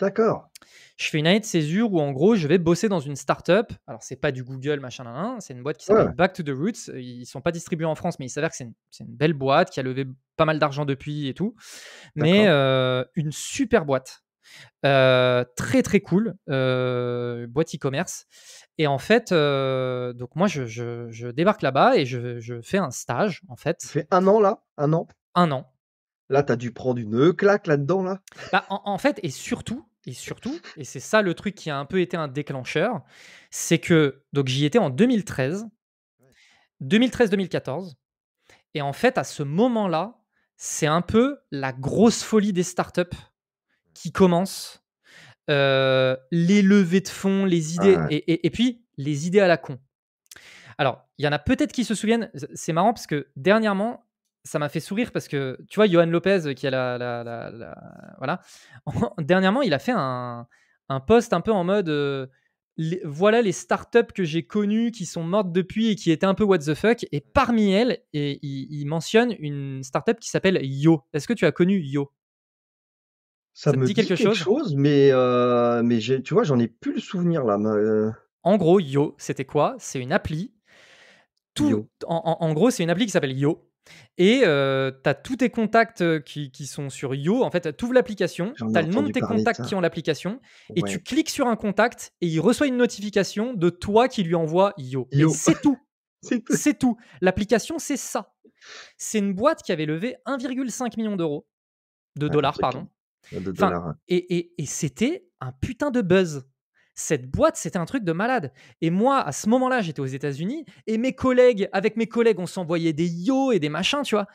D'accord. Je fais une année de césure où en gros je vais bosser dans une startup. Alors c'est pas du Google machin, c'est une boîte qui s'appelle Back to the Roots. Euh, ils sont pas distribués en France, mais il s'avère que c'est une, belle boîte qui a levé pas mal d'argent depuis et tout. Mais euh, une super boîte, euh, très très cool, boîte e-commerce. Et en fait, donc moi je, débarque là-bas et je, fais un stage en fait. fais un an là, un an. Un an. Là, tu as dû prendre une claque là-dedans, là. Bah, en, fait, et surtout, et surtout, et c'est ça le truc qui a un peu été un déclencheur, c'est que donc j'y étais en 2013, 2013-2014, et en fait, à ce moment-là, c'est un peu la grosse folie des startups qui commence, euh, les levées de fonds, les idées, et, et puis les idées à la con. Alors, il y en a peut-être qui se souviennent, c'est marrant parce que dernièrement, ça m'a fait sourire parce que tu vois, Johan Lopez qui a la, voilà. Dernièrement, il a fait un, un post un peu en mode euh, les, voilà les startups que j'ai connues qui sont mortes depuis et qui étaient un peu what the fuck. Et parmi elles, et, il, mentionne une startup qui s'appelle Yo. Est-ce que tu as connu Yo
ça, me dit, quelque, chose,
mais euh, tu vois, j'en ai plus le souvenir là. Euh. En gros, Yo, c'était quoi C'est une appli. Tout, en gros, c'est une appli qui s'appelle Yo, et euh, t'as tu as tous tes contacts euh, qui, sont sur Yo. En fait, tu ouvres l'application, tu as le nom de tes contacts qui ont l'application, et tu cliques sur un contact et il reçoit une notification de toi qui lui envoie Yo. C'est tout. c'est tout. L'application, c'est ça. C'est une boîte qui avait levé 1,5 million d'euros, de ah, dollars, pardon. Ah, et, et c'était un putain de buzz cette boîte, c'était un truc de malade. Et moi, à ce moment-là, j'étais aux États-Unis et mes collègues, avec mes collègues, on s'envoyait des yo et des machins, tu vois.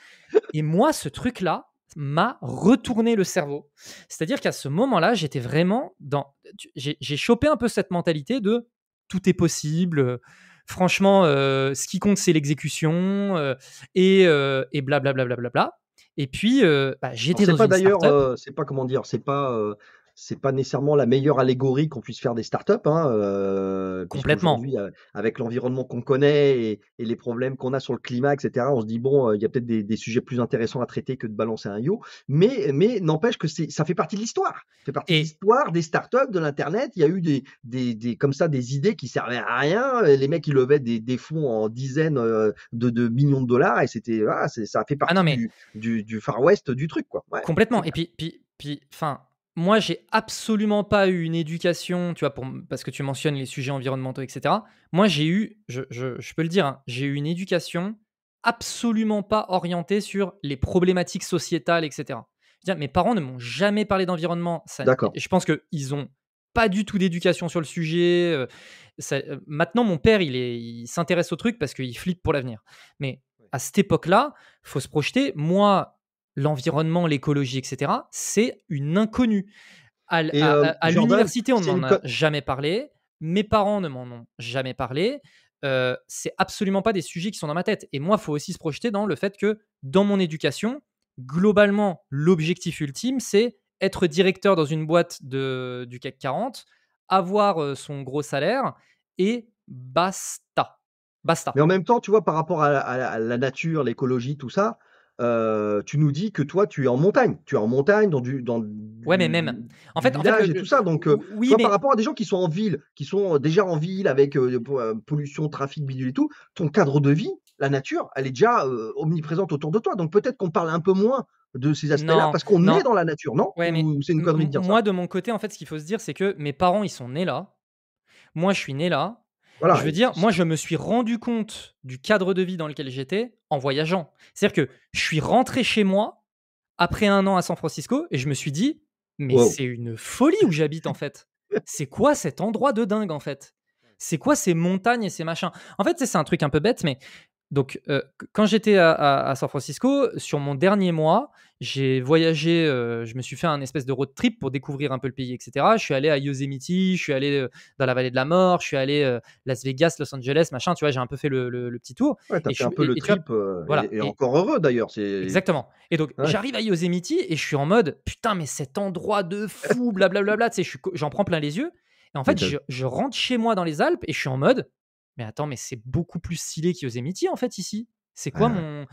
Et moi, ce truc-là m'a retourné le cerveau. C'est-à-dire qu'à ce moment-là, j'étais vraiment dans. J'ai chopé un peu cette mentalité de tout est possible. Euh, franchement, euh, ce qui compte, c'est l'exécution euh, et, euh, et bla Bla bla bla et puis, bah, j'étais dans pas d'ailleurs,
c'est pas comment dire, c'est pas c'est pas nécessairement la meilleure allégorie qu'on puisse faire des startups. Hein, euh, Complètement. Euh, avec l'environnement qu'on connaît et, les problèmes qu'on a sur le climat, etc., on se dit, bon, euh, il y a peut-être des, sujets plus intéressants à traiter que de balancer un yo. Mais, mais n'empêche que ça fait partie de l'histoire. Ça partie et... l'histoire des startups, de l'Internet. Il y a eu des, des, comme ça des idées qui servaient à rien. Les mecs, ils levaient des, fonds en dizaines de, millions de dollars et c'était, ah, ça fait ah partie du, Far West du truc. Quoi.
Complètement. Et puis, puis, puis, enfin, moi, j'ai absolument pas eu une éducation, tu vois, pour, parce que tu mentionnes les sujets environnementaux, etc. Moi, j'ai eu, je, peux le dire, hein, j'ai eu une éducation absolument pas orientée sur les problématiques sociétales, etc. Dire, mes parents ne m'ont jamais parlé d'environnement. D'accord. Je pense qu'ils ont pas du tout d'éducation sur le sujet. Euh, euh, maintenant, mon père, il s'intéresse il au truc parce qu'il flippe pour l'avenir. Mais à cette époque-là, faut se projeter. Moi, l'environnement, l'écologie, etc., c'est une inconnue. À, euh, l'université, on n'en a jamais parlé. Mes parents ne m'en ont jamais parlé. Euh, c'est absolument pas des sujets qui sont dans ma tête. Et moi, il faut aussi se projeter dans le fait que dans mon éducation, globalement, l'objectif ultime, c'est être directeur dans une boîte de, du CAC 40, avoir euh, son gros salaire et basta. Basta. Mais en même
temps, tu vois, par rapport à la nature, l'écologie, tout ça, euh, tu nous dis que toi, tu es en montagne. Tu es en montagne, dans du. Dans
mais même. En fait, et
tout ça. Donc, euh, par rapport à des gens qui sont en ville, qui sont euh, déjà en ville avec pollution, trafic, bidule et tout, ton cadre de vie, la nature, elle est déjà omniprésente autour de toi. Donc, peut-être qu'on parle un peu moins de ces aspects-là parce qu'on est dans la nature, non c'est
une connerie de dire Moi, de mon côté, en fait, ce qu'il faut se dire, c'est que mes parents, ils sont nés là. Moi, je suis né là je veux dire, moi, je me suis rendu compte du cadre de vie dans lequel j'étais en voyageant. C'est-à-dire que je suis rentré chez moi après un an à San Francisco et je me suis dit, mais c'est une folie où j'habite en fait. C'est quoi cet endroit de dingue en fait C'est quoi ces montagnes et ces machins En fait, c'est un truc un peu bête, mais donc euh, quand j'étais à, San Francisco, sur mon dernier mois, j'ai voyagé, euh, je me suis fait un espèce de road trip pour découvrir un peu le pays, etc. Je suis allé à Yosemite, je suis allé euh, dans la vallée de la mort, je suis allé à euh, Las Vegas, Los Angeles, machin. Tu vois, j'ai un peu fait le, petit tour. Ouais, t'as fait un peu le trip, voilà. et,
encore heureux d'ailleurs. Exactement.
Et donc, j'arrive à Yosemite et je suis en mode putain, mais cet endroit de fou, blablabla. tu sais, j'en prends plein les yeux. Et en fait, je, rentre chez moi dans les Alpes et je suis en mode mais attends, mais c'est beaucoup plus stylé qu'Yosemite en fait ici. C'est quoi ah. mon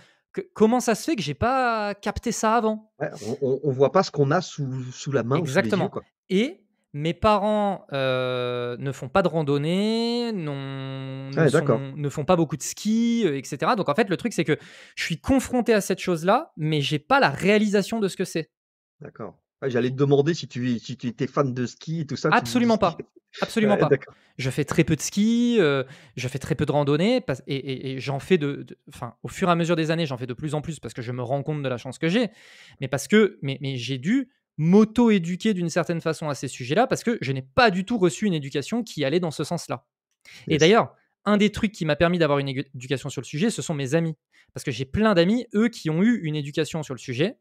comment ça se fait que j'ai pas capté ça avant
on, ne voit pas ce qu'on a sous, la main. Exactement.
Et mes parents euh, ne font pas de randonnée, non,
ne,
font pas beaucoup de ski, euh, etc. Donc en fait, le truc, c'est que je suis confronté à cette chose-là, mais j'ai pas la réalisation de ce que c'est.
D'accord. J'allais te demander si tu, si tu étais fan de ski et tout ça. Absolument pas. Absolument pas.
Je fais très peu de ski, euh, je fais très peu de randonnée et, j'en fais de, enfin, au fur et à mesure des années, j'en fais de plus en plus parce que je me rends compte de la chance que j'ai, mais parce que, mais, mais j'ai dû m'auto-éduquer d'une certaine façon à ces sujets-là parce que je n'ai pas du tout reçu une éducation qui allait dans ce sens-là. Et d'ailleurs, un des trucs qui m'a permis d'avoir une éducation sur le sujet, ce sont mes amis. Parce que j'ai plein d'amis, eux, qui ont eu une éducation sur le sujet,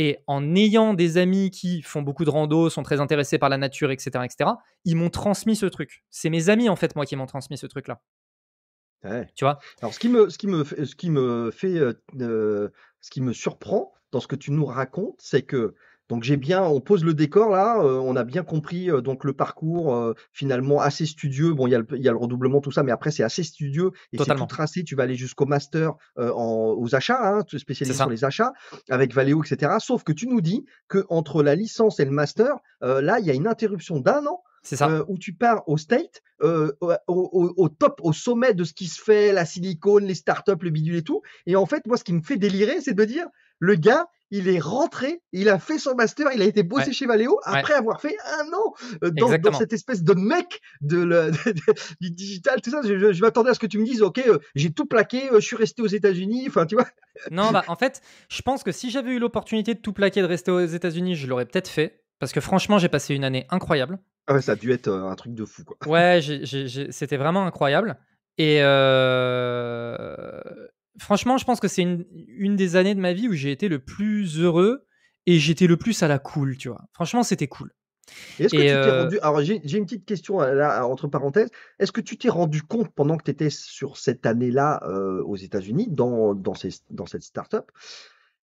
et en ayant des amis qui font beaucoup de rando, sont très intéressés par la nature, etc., etc., ils m'ont transmis ce truc. C'est mes amis, en fait, moi, qui m'ont transmis ce truc-là. Tu vois Alors, ce qui me, ce qui me, ce qui me fait, euh,
euh, ce qui me surprend dans ce que tu nous racontes, c'est que donc j'ai bien, on pose le décor là, euh, on a bien compris euh, donc le parcours euh, finalement assez studieux. Bon, il y, y, a le redoublement tout ça, mais après c'est assez studieux et c'est tout tracé. Tu vas aller jusqu'au master en, aux achats, hein, sur les achats avec Valeo, etc. Sauf que tu nous dis que entre la licence et le master, là il y a une interruption d'un an. C'est Ça. où tu pars au state, au, au, top, au sommet de ce qui se fait, la silicone, les startups, le bidule et tout. Et en fait, moi, ce qui me fait délirer, c'est de dire, le gars, il est rentré, il a fait son master, il a été bossé chez Valeo après avoir fait un an euh, dans, cette espèce de mec de, du digital, tout ça. Je, m'attendais à ce que tu me dises, ok, euh, j'ai tout plaqué, euh, je suis resté aux États-Unis, enfin, tu vois.
Non, bah, en fait, je pense que si j'avais eu l'opportunité de tout plaquer, de rester aux États-Unis, je l'aurais peut-être fait. Parce que franchement, j'ai passé une année incroyable.
Ah ouais, ça a dû être un truc de fou, quoi.
Ouais, c'était vraiment incroyable. Et, franchement, je pense que c'est une, des années de ma vie où j'ai été le plus heureux et j'étais le plus à la cool, tu vois. Franchement, c'était cool. Euh,
alors j'ai une petite question euh, là entre parenthèses. Est-ce que tu t'es rendu compte pendant que tu étais sur cette année-là euh, aux États-Unis dans dans, dans cette start-up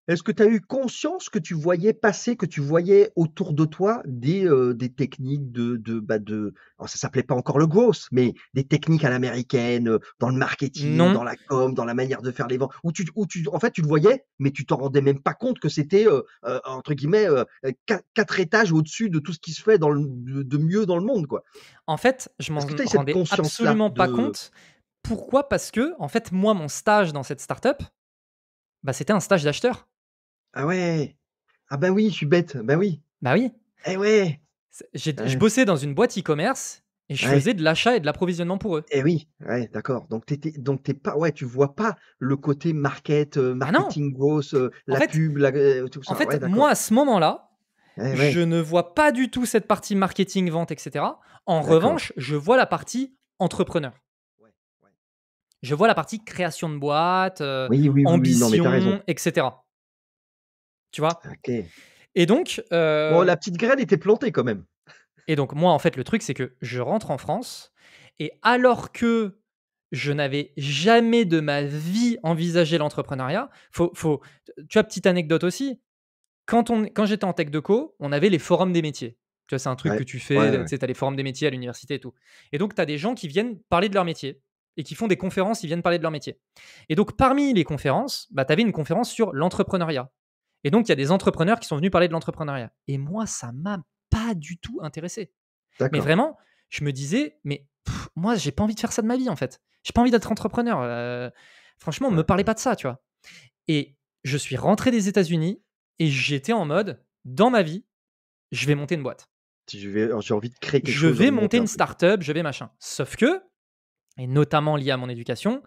est-ce que tu as eu conscience que tu voyais passer, que tu voyais autour de toi des, euh, techniques de, de, bah de ça s'appelait pas encore le gross », mais des techniques à l'américaine, euh, dans le marketing, dans la com, dans la manière de faire les ventes, où tu, où tu, en fait, tu le voyais, mais tu t'en rendais même pas compte que c'était, euh, entre guillemets, quatre, étages
au-dessus de tout ce qui se fait dans de mieux dans le monde, quoi. En fait, je m'en rendais absolument pas compte. Pourquoi Parce que, en fait, moi, mon stage dans cette startup, bah, c'était un stage d'acheteur. Ah ouais. Ah bah oui, je suis bête. Bah oui. Bah oui. Eh ouais. J'ai- Je bossais dans une boîte e-commerce et je faisais de l'achat et de l'approvisionnement pour eux. Eh oui, ouais, d'accord. Donc t'étais, donc t'es pas, ouais, tu vois pas le côté market, euh, ah marketing gross, euh, la pub, euh, tout ça. En fait, moi, à ce moment-là,
eh je ne
vois pas du tout cette partie marketing, vente, etc. En revanche, je vois la partie entrepreneur. Je vois la partie création de boîte, ambition, etc tu vois. Et donc. Euh bon, la petite graine était plantée quand même. Et donc, moi, en fait, le truc, c'est que je rentre en France et alors que je n'avais jamais de ma vie envisagé l'entrepreneuriat, faut, tu vois, petite anecdote aussi. Quand, on, quand j'étais en tech de co, on avait les forums des métiers. Tu vois, c'est un truc que tu fais, tu sais, tu as les forums des métiers à l'université et tout. Et donc, tu as des gens qui viennent parler de leur métier et qui font des conférences, ils viennent parler de leur métier. Et donc, parmi les conférences, bah, tu avais une conférence sur l'entrepreneuriat. Et donc, il y a des entrepreneurs qui sont venus parler de l'entrepreneuriat. Et moi, ça m'a pas du tout intéressé. Mais vraiment, je me disais, mais moi, moi, j'ai pas envie de faire ça de ma vie, en fait. J'ai pas envie d'être entrepreneur. Euh, franchement, ne me parlez pas de ça, tu vois. Et je suis rentré des États-Unis et j'étais en mode, dans ma vie, je vais monter une boîte.
Oh, j'ai envie de créer quelque chose. Je vais monter une
startup, je vais machin. Sauf que, et notamment lié à mon éducation,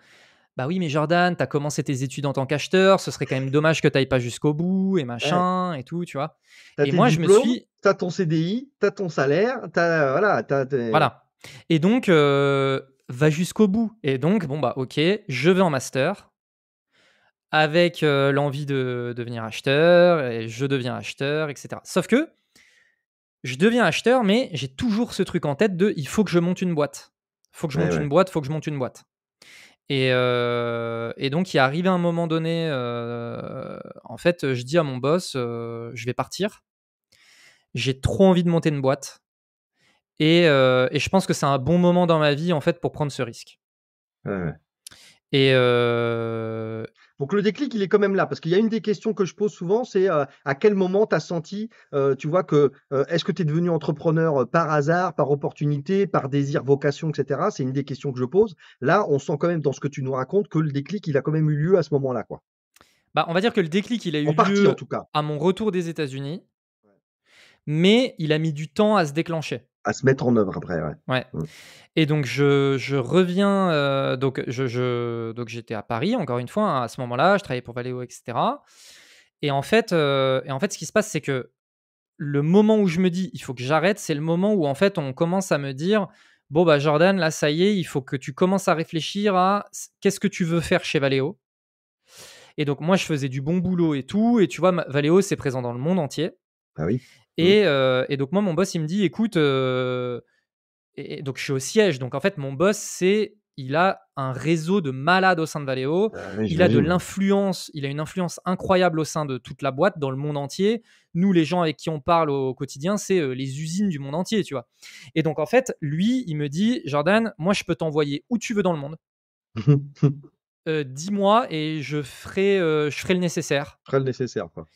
bah oui, mais Jordan, tu as commencé tes études en tant qu'acheteur, ce serait quand même dommage que tu n'ailles pas jusqu'au bout et machin et tout, tu vois.
et moi, je me suis. Tu as ton CDI, tu as ton salaire, tu as. Voilà. Voilà.
Et donc, euh, va jusqu'au bout. Et donc, bon, bah, ok, je vais en master avec euh, l'envie de devenir acheteur et je deviens acheteur, etc. Sauf que je deviens acheteur, mais j'ai toujours ce truc en tête de il faut que je monte une boîte. Faut que je monte une boîte, faut que je monte une boîte. Euh, et, donc, il est arrivé à un moment donné, euh, en fait, je dis à mon boss, euh, je vais partir. J'ai trop envie de monter une boîte. Et, je pense que c'est un bon moment dans ma vie, en fait, pour prendre ce risque. Et, donc le déclic, il
est quand même là, parce qu'il y a une des questions que je pose souvent, c'est euh, à quel moment tu as senti, euh, tu vois, que euh, est-ce que tu es devenu entrepreneur par hasard, par opportunité, par désir, vocation, etc. C'est une des questions que je pose. Là, on sent quand même dans ce que tu nous racontes que le déclic, il a quand même eu lieu à ce moment-là, quoi.
Bah, on va dire que le déclic, il a eu lieu en tout cas. à mon retour des États-Unis, mais il a mis du temps à se déclencher
à se mettre en œuvre après.
Ouais. Mm. Et donc je, je reviens, euh, donc je, je donc j'étais à Paris encore une fois hein, à ce moment-là, je travaillais pour Valeo, etc. Et en fait, euh, et en fait, ce qui se passe, c'est que le moment où je me dis il faut que j'arrête, c'est le moment où en fait on commence à me dire bon bah Jordan, là ça y est, il faut que tu commences à réfléchir à qu'est-ce que tu veux faire chez Valeo. Et donc moi je faisais du bon boulot et tout, et tu vois Valeo c'est présent dans le monde entier. Ah oui. Mmh. Euh, et, donc moi, mon boss, il me dit, écoute, euh, et, donc je suis au siège. Donc en fait, mon boss, c'est, il a un réseau de malades au sein de Valeo. Ah il a de l'influence, il a une influence incroyable au sein de toute la boîte, dans le monde entier. Nous, les gens avec qui on parle au quotidien, c'est euh, les usines du monde entier, tu vois. Et donc en fait, lui, il me dit, Jordan, moi, je peux t'envoyer où tu veux dans le monde. dis-moi et je ferai, je ferai le nécessaire. Je ferai le nécessaire, quoi.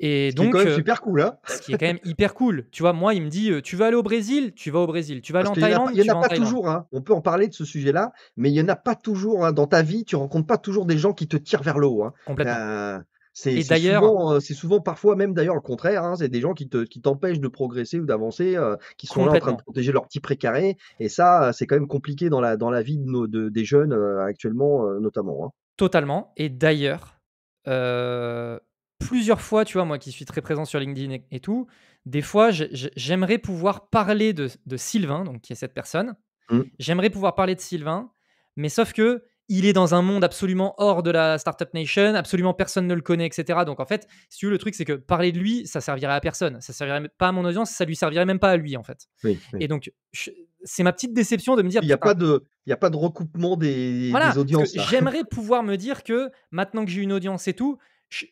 Et donc, qui quand même euh, super cool, hein ce qui est quand même hyper cool. Tu vois, moi, il me dit, euh, tu vas aller au Brésil, tu vas au Brésil. Tu vas aller en Thaïlande, il y en a, pas, toujours.
Hein. On peut en parler de ce sujet-là, mais il y en a pas toujours hein. dans ta vie. Tu rencontres pas toujours des gens qui te tirent vers le haut. Hein. Complètement. Ben, euh, c'est souvent, parfois même d'ailleurs le contraire. c'est des gens qui t'empêchent te, qui de progresser ou d'avancer, euh, qui sont là en train de protéger leur petit précaré. Et ça, c'est quand même compliqué dans la, dans la vie de nos, de, des jeunes actuellement, notamment.
Totalement. Et d'ailleurs, euh, plusieurs fois, tu vois, moi qui suis très présent sur LinkedIn et, tout, des fois, j'aimerais pouvoir parler de, Sylvain, donc qui est cette personne. Mm. J'aimerais pouvoir parler de Sylvain, mais sauf que il est dans un monde absolument hors de la Startup Nation, absolument personne ne le connaît, etc. Donc en fait, si tu veux, le truc, c'est que parler de lui, ça servirait à personne. Ça servirait pas à mon audience, ça lui servirait même pas à lui, en fait. Et donc, c'est ma petite déception de me dire. Il n'y a, pas de, y a pas de recoupement des, des audiences. J'aimerais pouvoir me dire que maintenant que j'ai une audience et tout,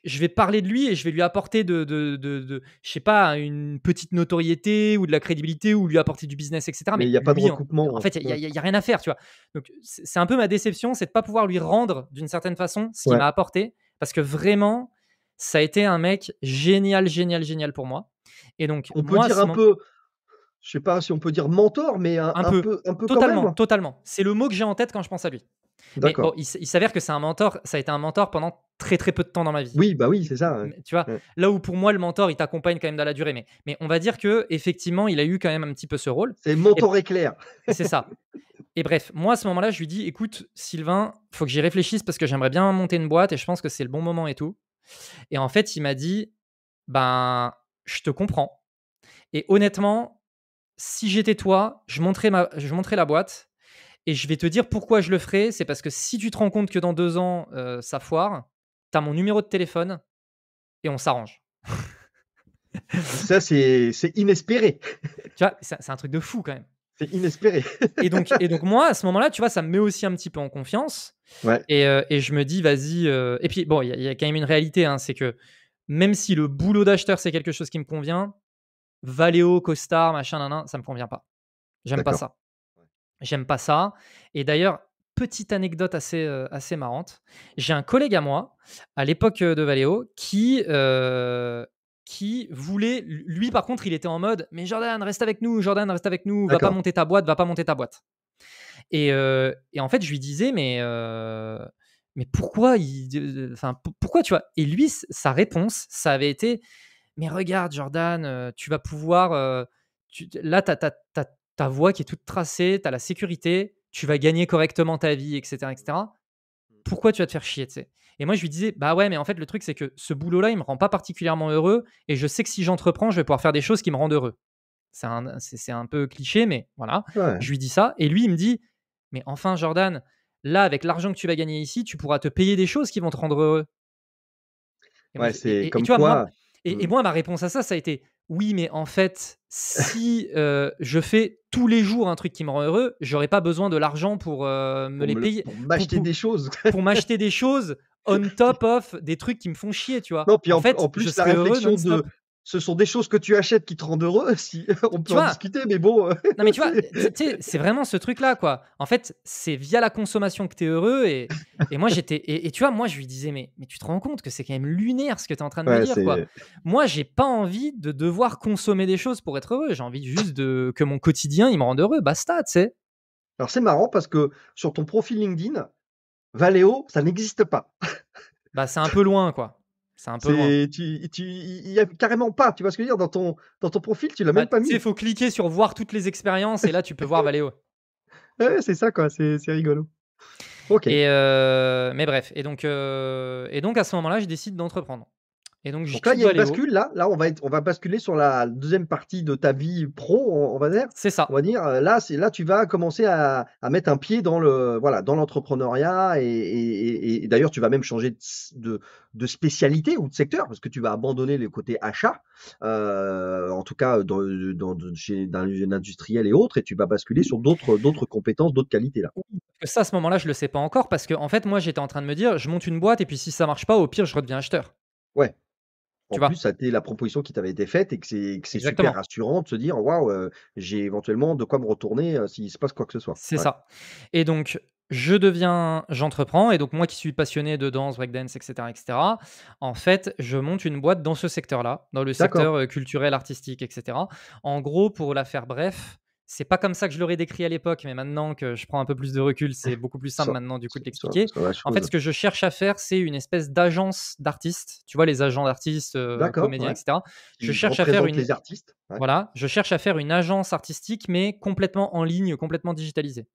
je vais parler de lui et je vais lui apporter de, de, je sais pas, une petite notoriété ou de la crédibilité ou lui apporter du business, etc. Mais il n'y a pas de recoupement. En, hein. fait, il n'y a, rien à faire, tu vois. Donc, c'est un peu ma déception, c'est de pas pouvoir lui rendre d'une certaine façon ce qu'il m'a apporté parce que vraiment, ça a été un mec génial, génial, génial pour moi. Et donc, on peut dire un peu.
Je sais pas si on peut dire mentor, mais un, peu, un peu, totalement,
totalement. C'est le mot que j'ai en tête quand je pense à lui il, s'avère que c'est un mentor, ça a été un mentor pendant très très peu de temps dans ma vie. Oui, bah oui, c'est ça. Tu vois, là où pour moi le mentor, il t'accompagne quand même dans la durée, mais, mais on va dire que effectivement, il a eu quand même un petit peu ce rôle. C'est mentor éclair. C'est ça. Et bref, moi à ce moment-là, je lui dis, écoute, Sylvain, faut que j'y réfléchisse parce que j'aimerais bien monter une boîte et je pense que c'est le bon moment et tout. Et en fait, il m'a dit, ben, je te comprends. Et honnêtement, si j'étais toi, je montrais ma, je monterais la boîte et je vais te dire pourquoi je le ferai. C'est parce que si tu te rends compte que dans deux ans, euh, ça foire, tu as mon numéro de téléphone et on s'arrange. ça, c'est inespéré. tu vois, c'est un truc de fou quand même. C'est inespéré. et, donc, et donc, moi, à ce moment-là, tu vois, ça me met aussi un petit peu en confiance. Ouais. Et, euh, et, je me dis, vas-y. Euh, et puis, bon, il y, a quand même une réalité hein, c'est que même si le boulot d'acheteur, c'est quelque chose qui me convient, Valeo, Costar, machin, nan, nan, ça me convient pas. J'aime pas ça. J'aime pas ça. Et d'ailleurs, petite anecdote assez, assez marrante. J'ai un collègue à moi, à l'époque de Valeo, qui, qui voulait. Lui, par contre, il était en mode Mais Jordan, reste avec nous, Jordan, reste avec nous, va pas monter ta boîte, va pas monter ta boîte. Et, et en fait, je lui disais Mais. mais pourquoi, pourquoi tu vois Et lui, sa réponse, ça avait été Mais regarde, Jordan, tu vas pouvoir. Tu, là, t'as ta voie qui est toute tracée, tu as la sécurité, tu vas gagner correctement ta vie, etc. etc. Mmh. Pourquoi tu vas te faire chier, Et moi, je lui disais, bah ouais, mais en fait, le truc, c'est que ce boulot-là, il me rend pas particulièrement heureux et je sais que si j'entreprends, je vais pouvoir faire des choses qui me rendent heureux. C'est un, c'est, un peu cliché, mais voilà. Je lui dis ça et lui, il me dit, mais enfin, Jordan, là, avec l'argent que tu vas gagner ici, tu pourras te payer des choses qui vont te rendre heureux.
ouais, c'est comme Moi,
et, moi, ma réponse à ça, ça a été oui, mais en fait, si euh, je fais tous les jours un truc qui me rend heureux, j'aurais pas besoin de l'argent pour euh, me les payer. pour m'acheter des choses. pour m'acheter des choses on top of des trucs qui me font chier, tu vois. Non, puis en, fait, en plus, je la réflexion de ce sont des choses que tu achètes qui te rendent
heureux, si on peut en discuter, mais bon. Euh, non, mais tu vois,
c'est vraiment ce truc-là, quoi. En fait, c'est via la consommation que tu es heureux. Et, moi, j'étais. Et, tu vois, moi, je lui disais, mais, tu te rends compte que c'est quand même lunaire ce que tu es en train de me dire, quoi. Moi, j'ai pas envie de devoir consommer des choses pour être heureux. J'ai envie juste de, que mon quotidien, il me rende heureux. Basta, tu sais. Alors, c'est marrant parce que sur ton profil LinkedIn, Valeo, ça n'existe pas. bah, c'est un peu
loin, quoi. C'est un peu Tu, y a carrément pas. Tu vois ce que je veux dire dans ton, dans ton profil,
tu l'as bah, même pas mis. Il faut cliquer sur voir toutes les expériences et là tu peux voir Valéo.
Bah, c'est ça quoi. C'est rigolo.
Ok. Euh, mais bref. Et donc, euh, et donc à ce moment-là, je décide d'entreprendre donc, là, il y a une bascule.
Là, là, on va on va basculer sur la deuxième partie de ta vie pro, on, va dire. C'est ça. On va dire euh, là, c'est là, tu vas commencer à, mettre un pied dans le, voilà, dans l'entrepreneuriat et, d'ailleurs, tu vas même changer de, de, spécialité ou de secteur parce que tu vas abandonner le côté achat, euh, en tout cas dans, dans, et autres, et tu vas basculer sur d'autres, d'autres compétences, d'autres qualités là.
Ça, à ce moment-là, je le sais pas encore parce que en fait, moi, j'étais en train de me dire, je monte une boîte et puis si ça marche pas, au pire, je redeviens acheteur.
Ouais. En plus, a été la proposition qui t'avait été faite et que c'est, super rassurant de se dire waouh, j'ai éventuellement de quoi me retourner s'il se passe quoi que ce soit. C'est ça.
Et donc, je deviens, j'entreprends, et donc moi qui suis passionné de danse, breakdance, etc., etc., en fait, je monte une boîte dans ce secteur-là, dans le secteur culturel, artistique, etc. En gros, pour la faire bref, c'est pas comme ça que je l'aurais décrit à l'époque, mais maintenant que je prends un peu plus de recul, c'est beaucoup plus simple maintenant du coup de l'expliquer. En fait, ce que je cherche à faire, c'est une espèce d'agence d'artistes. Tu vois, les agents d'artistes, euh, comédiens, etc. Je cherche à faire une. Les artistes. Voilà, je cherche à faire une agence artistique, mais complètement en ligne, complètement digitalisée.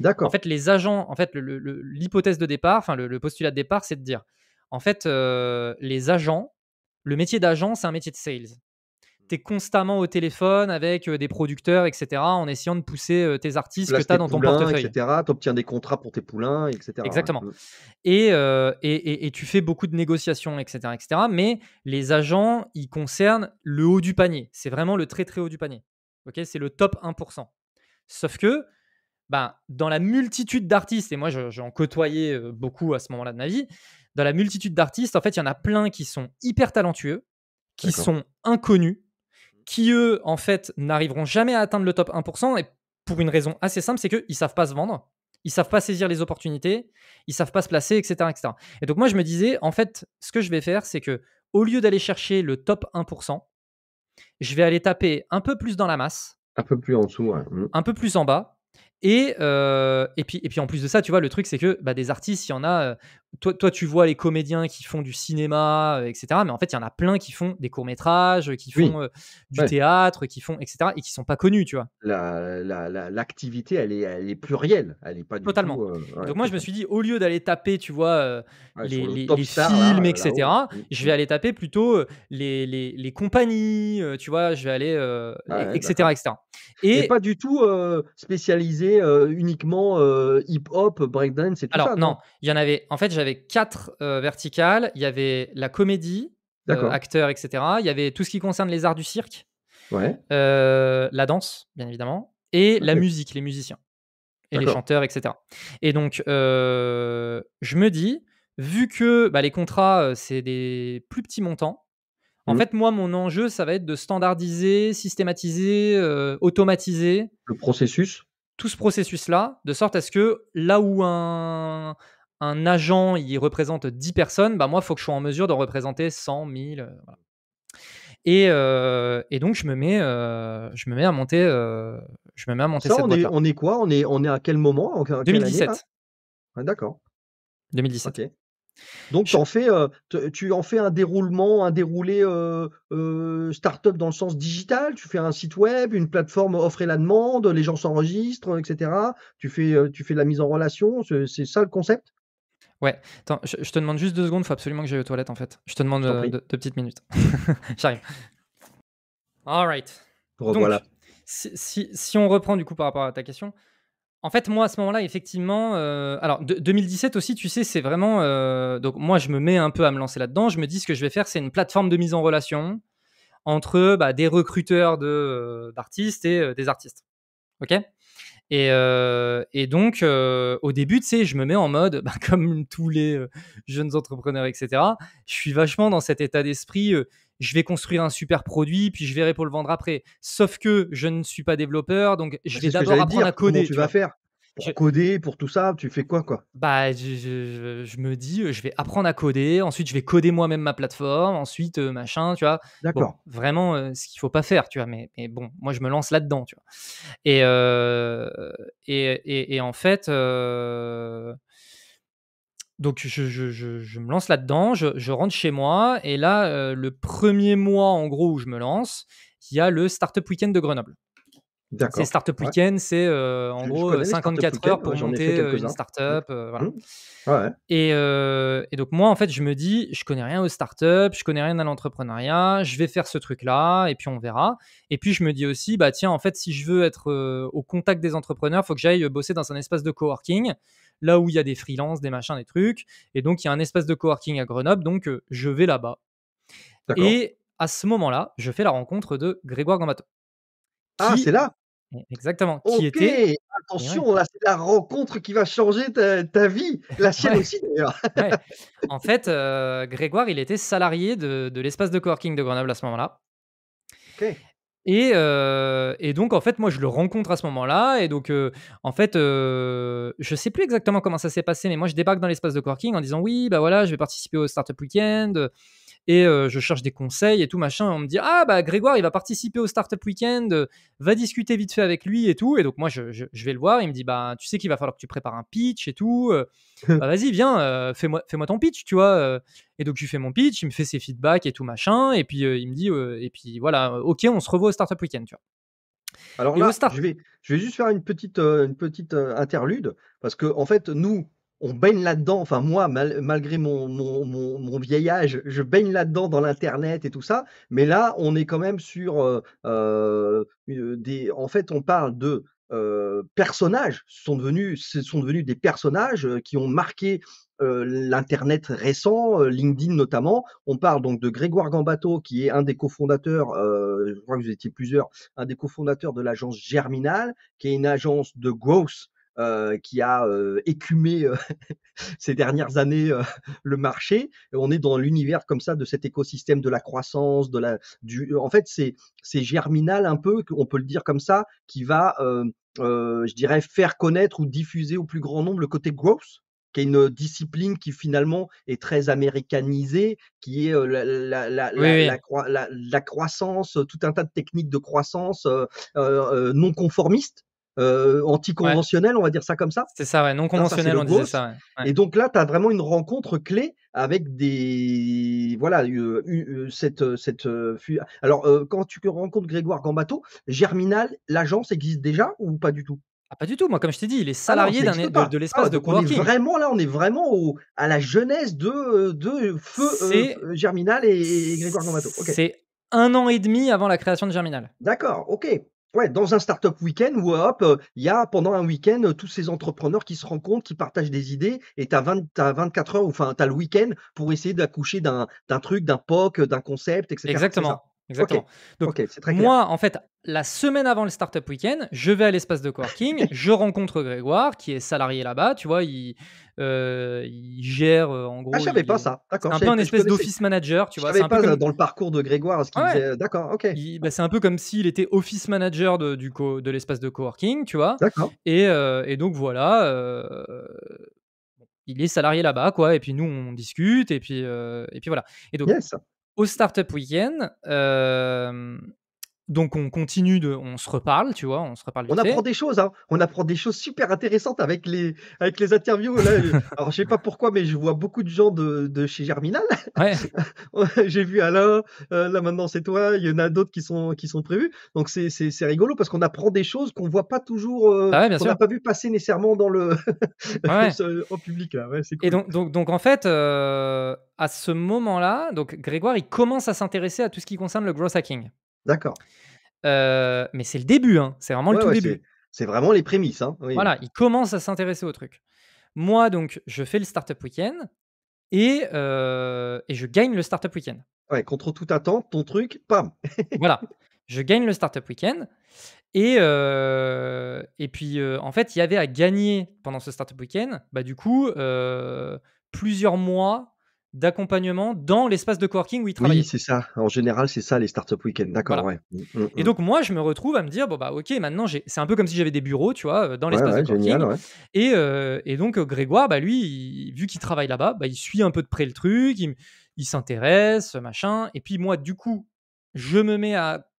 D'accord. En fait, les agents, en fait, l'hypothèse de départ, enfin le, postulat de départ, c'est de dire, en fait, euh, les agents, le métier d'agent, c'est un métier de sales tu es constamment au téléphone avec euh, des producteurs, etc., en essayant de pousser euh, tes artistes que tu as dans ton portefeuille.
tu obtiens des contrats pour tes poulains, etc. Exactement. Mmh.
Euh, et, et, et, tu fais beaucoup de négociations, etc., etc. Mais les agents, ils concernent le haut du panier. C'est vraiment le très, très haut du panier. ok C'est le top 1%. Sauf que ben, dans la multitude d'artistes, et moi j'en côtoyais beaucoup à ce moment-là de ma vie, dans la multitude d'artistes, en fait, il y en a plein qui sont hyper talentueux, qui sont inconnus, qui eux, en fait, n'arriveront jamais à atteindre le top 1%, et pour une raison assez simple, c'est qu'ils ne savent pas se vendre, ils savent pas saisir les opportunités, ils savent pas se placer, etc., etc. Et donc moi, je me disais, en fait, ce que je vais faire, c'est que au lieu d'aller chercher le top 1%, je vais aller taper un peu plus dans la masse.
Un peu plus en dessous, mmh.
Un peu plus en bas, et, euh, et, puis, et puis en plus de ça, tu vois, le truc, c'est que bah, des artistes, il y en a. Euh, toi, toi, tu vois les comédiens qui font du cinéma, euh, etc. Mais en fait, il y en a plein qui font des courts-métrages, qui font du théâtre, qui font, etc. et qui sont pas connus, tu vois. L'activité, la, la, elle, est, elle est plurielle. Elle est pas Totalement. Donc, moi, je me suis dit, au lieu d'aller taper, tu vois, les, les, films, etc., mm, je mm. vais aller taper plutôt les, les compagnies, tu vois, je vais aller, etc., etc
et, pas du tout euh, spécialisé euh, uniquement euh, hip-hop, breakdance c'est tout Alors, ça. non,
il y en avait. En fait, j'avais quatre verticales. Il y avait la comédie, acteur, etc. Il y avait tout ce qui concerne les arts du cirque, la danse, bien évidemment, et la musique, les musiciens et les chanteurs, etc. Et donc, je me dis, vu que bah, les contrats, c'est des plus petits montants, en mm. fait, moi, mon enjeu, ça va être de standardiser, systématiser, euh, automatiser.
Le processus
Tout ce processus-là, de sorte à ce que là où un, un agent, il représente 10 personnes, bah moi, il faut que je sois en mesure d'en représenter 100, 1000. Euh, euh, et, donc, je me mets, je me mets à monter, je me mets à monter ça, on, est, on
est quoi on est, on est à quel moment 2017.
Ah, d'accord. 2017. Ok.
Donc euh, tu en fais un déroulement, un déroulé euh, euh, startup dans le sens digital. Tu fais un site web, une plateforme offre et la demande, les gens s'enregistrent, etc. Tu fais, de la mise
en relation. C'est ça le concept Ouais, je, te demande juste deux secondes, faut absolument que j'aille aux toilettes en fait. Je te demande deux, petites minutes. J'arrive. All right. Donc, si, on reprend du coup par rapport à ta question, en fait, moi, à ce moment-là, effectivement, euh, alors 2017 aussi, tu sais, c'est vraiment. Euh, donc, moi, je me mets un peu à me lancer là-dedans. Je me dis, ce que je vais faire, c'est une plateforme de mise en relation entre bah, des recruteurs euh, d'artistes et des artistes. OK et, donc, au début, tu sais, je me mets en mode, bah, comme tous les jeunes entrepreneurs, etc., je suis vachement dans cet état d'esprit je vais construire un super produit, puis je verrai pour le vendre après. Sauf que je ne suis pas développeur, donc je bah, vais d'abord apprendre à coder. Comment tu, tu vas
faire pour coder, pour tout ça, tu fais quoi quoi
Bah, je, me dis, je vais apprendre à coder, ensuite je vais coder moi-même ma plateforme, ensuite euh, machin, tu vois. D'accord. vraiment, euh, ce qu'il faut pas faire, tu vois. Mais, mais bon, moi je me lance là-dedans, tu vois. Et, euh, et, et, en fait, donc je, me lance là-dedans, je, rentre chez moi, et là, euh, le premier mois en gros où je me lance, il y a le Startup Weekend de Grenoble. C'est Startup Weekend, c'est euh, en gros 54 heures pour monter euh, une startup. Mmh. et, donc moi, en fait, je me dis, je connais rien aux startups, je connais rien à l'entrepreneuriat, je vais faire ce truc-là, et puis on verra. Et puis je me dis aussi, bah tiens, en fait, si je veux être au contact des entrepreneurs, il faut que j'aille bosser dans un espace de coworking là où il y a des freelances, des machins, des trucs. Et donc, il y a un espace de coworking à Grenoble, donc euh, je vais là-bas. Et à ce moment-là, je fais la rencontre de Grégoire Gambato. Ah, c'est là eh, Exactement. Qui était. Eh
attention, là, c'est la rencontre qui va changer ta, vie, la sienne aussi d'ailleurs.
En fait, euh, Grégoire, il était salarié de, l'espace de coworking de Grenoble à ce moment-là. Euh, et, donc, en fait, moi, je le rencontre à ce moment-là. Et donc, euh, en fait, euh, je sais plus exactement comment ça s'est passé, mais moi, je débarque dans l'espace de coworking en disant Oui, bah voilà, je vais participer au Startup Weekend et euh, je cherche des conseils et tout machin. on me dit ah bah Grégoire il va participer au Startup Weekend, euh, va discuter vite fait avec lui et tout. Et donc moi je, vais le voir, il me dit bah tu sais qu'il va falloir que tu prépares un pitch et tout. Euh. bah, vas-y viens, fais-moi fais-moi ton pitch, tu vois. Et donc je fais mon pitch, il me fait ses feedbacks et tout machin. Et puis il me dit et puis voilà ok on se revoit au Startup Weekend, tu vois. Alors là,
je vais, je vais juste faire une petite, une petite interlude parce que en fait, nous, on baigne là-dedans, enfin moi, malgré mon, vieil âge, je baigne là-dedans dans l'Internet et tout ça, mais là, on est quand même sur euh, euh, des... En fait, on parle de euh, personnages, ce sont devenus, sont devenus des personnages qui ont marqué l'Internet récent, LinkedIn notamment. On parle donc de Grégoire Gambato, qui est un des cofondateurs, je crois que vous étiez plusieurs, un des cofondateurs de l'agence Germinal, qui est une agence de growth euh, qui a euh, écumé euh, ces dernières années le marché. on est dans l'univers comme ça de cet écosystème de la croissance, de la, du, en fait, c'est, c'est germinal un peu, on peut le dire comme ça, qui va, je dirais, faire connaître ou diffuser au plus grand nombre le côté growth qui est une discipline qui finalement est très américanisée, qui est la, la, la, la, la croissance, tout un tas de techniques de croissance non conformistes, anti euh, anticonventionnel, on va dire ça comme ça. C'est ça, non conventionnel, on disait ça. Et donc là, tu as vraiment une rencontre clé avec des. Voilà, euh, euh, cette. cette Alors, quand tu rencontres Grégoire Gambato, Germinal, l'agence existe déjà ou pas du tout
ah, pas du tout, moi comme je t'ai dit, il est ah salarié de, ah, l'espace de coworking. On
vraiment là, on est vraiment à la jeunesse de, de Feu Germinal et, Grégoire Gambato. C'est
un an et demi avant la création de Germinal. D'accord,
ok. Ouais, dans un startup week-end où euh, hop, euh, il y a pendant un week-end euh, tous ces entrepreneurs qui se rencontrent, qui partagent des idées, et tu as, as, 24 heures, enfin, tu le week-end pour essayer d'accoucher d'un truc, d'un POC, d'un concept, etc. Exactement. Exactement. Donc, moi,
en fait, la semaine avant le Startup Weekend, je vais à l'espace de coworking, je rencontre Grégoire, qui est salarié là-bas, tu vois, il, euh, il gère euh, en ah, gros. Ah, je savais pas ça, d'accord. Un peu un espèce d'office manager, tu vois. Je savais pas dans
le parcours de Grégoire ce qu'il faisait. D'accord, ok.
Bah, c'est un peu comme s'il était office manager de, du de l'espace de coworking, tu vois. D'accord. Et, euh, donc, voilà. il est salarié là-bas, quoi. Et puis nous, on discute, et puis, et puis voilà. Et donc, yes au Startup Weekend. Euh, donc on continue de, on se reparle, tu vois, on se reparle. On apprend
des choses, hein. on apprend des choses super intéressantes avec les avec les interviews. alors je sais pas pourquoi, mais je vois beaucoup de gens de, chez Germinal. Ouais. J'ai vu Alain, euh, là maintenant c'est toi. Il y en a d'autres qui sont qui sont prévus. Donc c'est c'est rigolo parce qu'on apprend des choses qu'on voit pas toujours, euh, ah qu'on n'a pas vu passer nécessairement dans le
en public Ouais, Et donc donc en fait euh, à ce moment-là, donc Grégoire il commence à s'intéresser à tout ce qui concerne le gross hacking. D'accord. mais c'est le début, hein. c'est vraiment le tout début. C'est vraiment les prémices. Hein, voilà, il commence à s'intéresser au truc. Moi, donc, je fais le Startup Weekend et, et je gagne le Startup Weekend. Ouais, contre toute attente, ton truc, pam Voilà, je gagne le Startup Weekend. Et, et puis, en fait, il y avait à gagner pendant ce Startup Weekend, bah, du coup, plusieurs mois d'accompagnement dans l'espace de coworking où ils travaillent. Oui, c'est
ça. En général, c'est ça les startup week-end. D'accord, ouais. Mm,
mm, mm. Et donc moi, je me retrouve à me dire bon bah ok, maintenant c'est un peu comme si j'avais des bureaux, tu vois, euh, dans l'espace de coworking. Euh, et, donc euh, Grégoire, bah lui, vu qu'il travaille là-bas, bah, il suit un peu de près le truc, il s'intéresse, machin. Et puis moi, du coup, je me mets à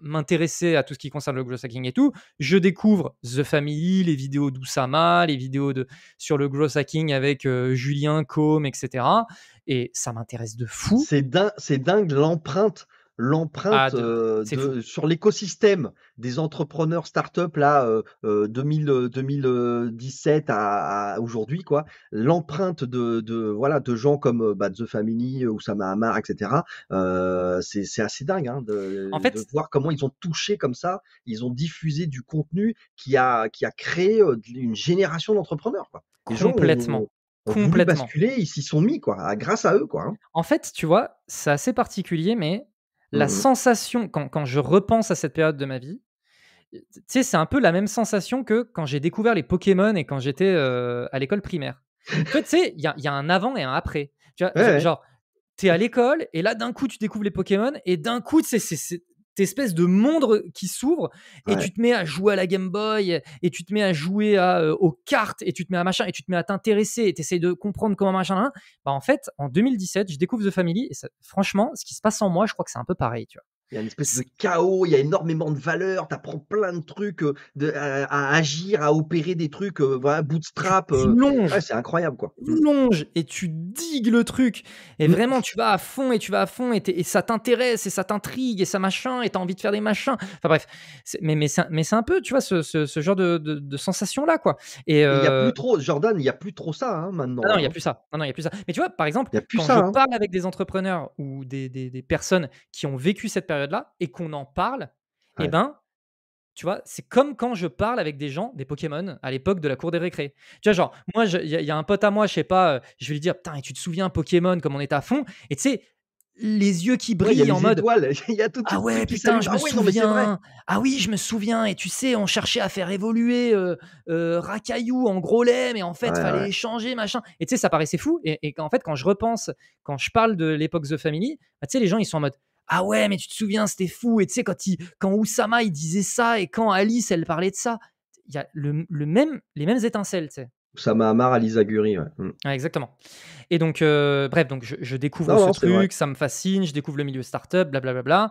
m'intéresser à tout ce qui concerne le growth hacking et tout, je découvre The Family, les vidéos d'Oussama, les vidéos de, sur le growth hacking avec euh, Julien Combe, etc. Et ça m'intéresse de fou. C'est c'est dingue l'empreinte l'empreinte ah, euh, sur l'écosystème
des entrepreneurs start-up là 2000, euh, 2017 euh, à, aujourd'hui quoi l'empreinte de, de, voilà de gens comme bah, The Family ou Sama Hamar etc c'est assez dingue hein, de, voir comment ils ont touché comme ça ils ont diffusé du contenu qui a qui a créé une génération d'entrepreneurs
complètement gens, complètement
basculer, ils s'y sont mis quoi grâce à eux quoi hein.
en fait tu vois c'est assez particulier mais la mmh sensation, quand, je repense à cette période de ma vie, tu sais, c'est un peu la même sensation que quand j'ai découvert les Pokémon et quand j'étais euh, à l'école primaire. En fait, tu il y, a un avant et un après. Tu genre, t'es à l'école et là, d'un coup, tu découvres les Pokémon et d'un coup, c'est t'es espèce de monde qui s'ouvre et tu te mets à jouer à la Game Boy et tu te mets à jouer euh, aux cartes et tu te mets à machin et tu te mets à t'intéresser et t'essayes de comprendre comment machin là. Bah en fait, en 2017, je découvre The Family et franchement, ce qui se passe en moi, je crois que c'est un peu pareil, tu vois.
Il y a une espèce de chaos, il y a énormément de valeurs, tu apprends plein de trucs euh, à, agir, à opérer des trucs, euh, voilà, bootstrap.
Euh, longes c'est incroyable quoi. Tu mmh. longes et tu digues le truc. Et mmh. vraiment, tu vas à fond et tu vas à fond et, ça t'intéresse et ça t'intrigue et ça machin et t'as envie de faire des machins. Enfin bref, mais, mais, c'est un peu, tu vois, ce, genre de, sensation là quoi. Et il n'y a euh plus trop,
Jordan, il n'y a plus trop ça hein, maintenant. Ah non, il n'y a hein. plus ça.
non, il a plus ça. Mais tu vois, par exemple, quand je hein. parle avec des entrepreneurs ou des, des personnes qui ont vécu cette période, là et qu'on en parle, et eh ben, tu vois, c'est comme quand je parle avec des gens, des Pokémon, à l'époque de la cour des récré. Tu vois, genre, moi, il y, a un pote à moi, je sais pas, euh, je vais lui dire, putain, et tu te souviens Pokémon, comme on est à fond, et tu sais, les yeux qui brillent en mode. il ah ouais, putain, je me oui, souviens. ah oui, je me souviens. Et tu sais, on cherchait à faire évoluer euh, euh en gros lait, mais en fait, fallait changer échanger, machin. Et tu sais, ça paraissait fou. Et, en fait, quand je repense, quand je parle de l'époque The Family, bah, tu sais, les gens, ils sont en mode ah ouais, mais tu te souviens, c'était fou. Et tu sais, quand, quand Oussama, il disait ça, et quand Alice, elle parlait de ça, il y a le, même, les mêmes étincelles, tu sais.
Oussama Amar, Alice Aguri, mm.
ouais. exactement. Et donc, euh, bref, donc je, découvre ce truc, ça me fascine, je découvre le milieu startup, blablabla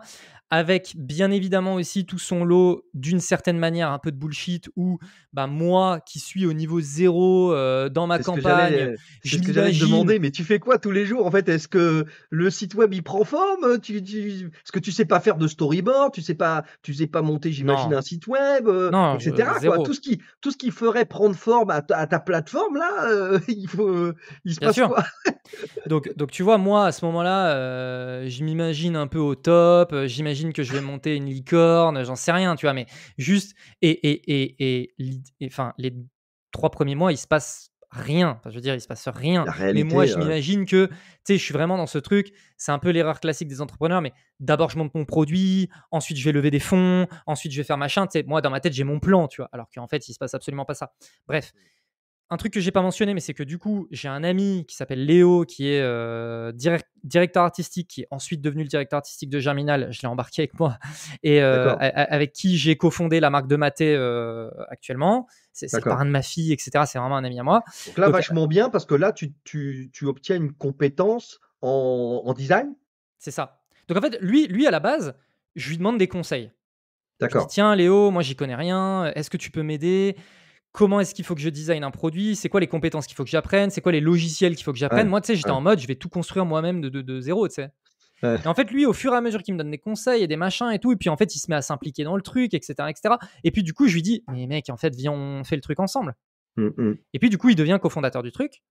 avec bien évidemment aussi tout son lot d'une certaine manière un peu de bullshit où bah, moi qui suis au niveau zéro euh, dans ma campagne, je me demander
mais tu fais quoi tous les jours en fait Est-ce que le site web il prend forme tu, Est-ce que tu sais pas faire de storyboard Tu sais pas tu sais pas monter j'imagine un site web euh, non, etc. Euh, tout ce qui tout ce qui ferait prendre forme à ta, plateforme là, il faut il se passe quoi
donc donc tu vois moi à ce moment-là je m'imagine un peu au top, j'imagine que je vais monter une licorne, j'en sais rien, tu vois, mais juste, et, et, et, et, enfin, les trois premiers mois, il se passe rien. je veux dire, il se passe rien. mais moi, je m'imagine que, tu sais, je suis vraiment dans ce truc. C'est un peu l'erreur classique des entrepreneurs, mais d'abord, je monte mon produit, ensuite, je vais lever des fonds, ensuite, je vais faire machin. Tu sais, moi, dans ma tête, j'ai mon plan, tu vois, alors qu'en fait, il se passe absolument pas ça. Bref un truc que j'ai pas mentionné, mais c'est que du coup, j'ai un ami qui s'appelle Léo, qui est euh, directeur artistique, qui est ensuite devenu le directeur artistique de Germinal. Je l'ai embarqué avec moi et euh, avec qui j'ai cofondé la marque de Maté euh, actuellement. C'est le parrain de ma fille, etc. C'est vraiment un ami à moi. Donc là, vachement bien parce que là, tu, obtiens une compétence en, design. C'est ça. Donc en fait, lui, lui à la base, je lui demande des conseils. D'accord. Tiens, Léo, moi j'y connais rien. Est-ce que tu peux m'aider comment est-ce qu'il faut que je design un produit, c'est quoi les compétences qu'il faut que j'apprenne, c'est quoi les logiciels qu'il faut que j'apprenne. moi, tu sais, j'étais en mode, je vais tout construire moi-même de, de, de, zéro, tu sais. Et en fait, lui, au fur et à mesure qu'il me donne des conseils et des machins et tout, et puis en fait, il se met à s'impliquer dans le truc, etc., etc. Et puis du coup, je lui dis, mais mec, en fait, viens, on fait le truc ensemble. Mmh, mmh. Et puis du coup, il devient cofondateur du truc.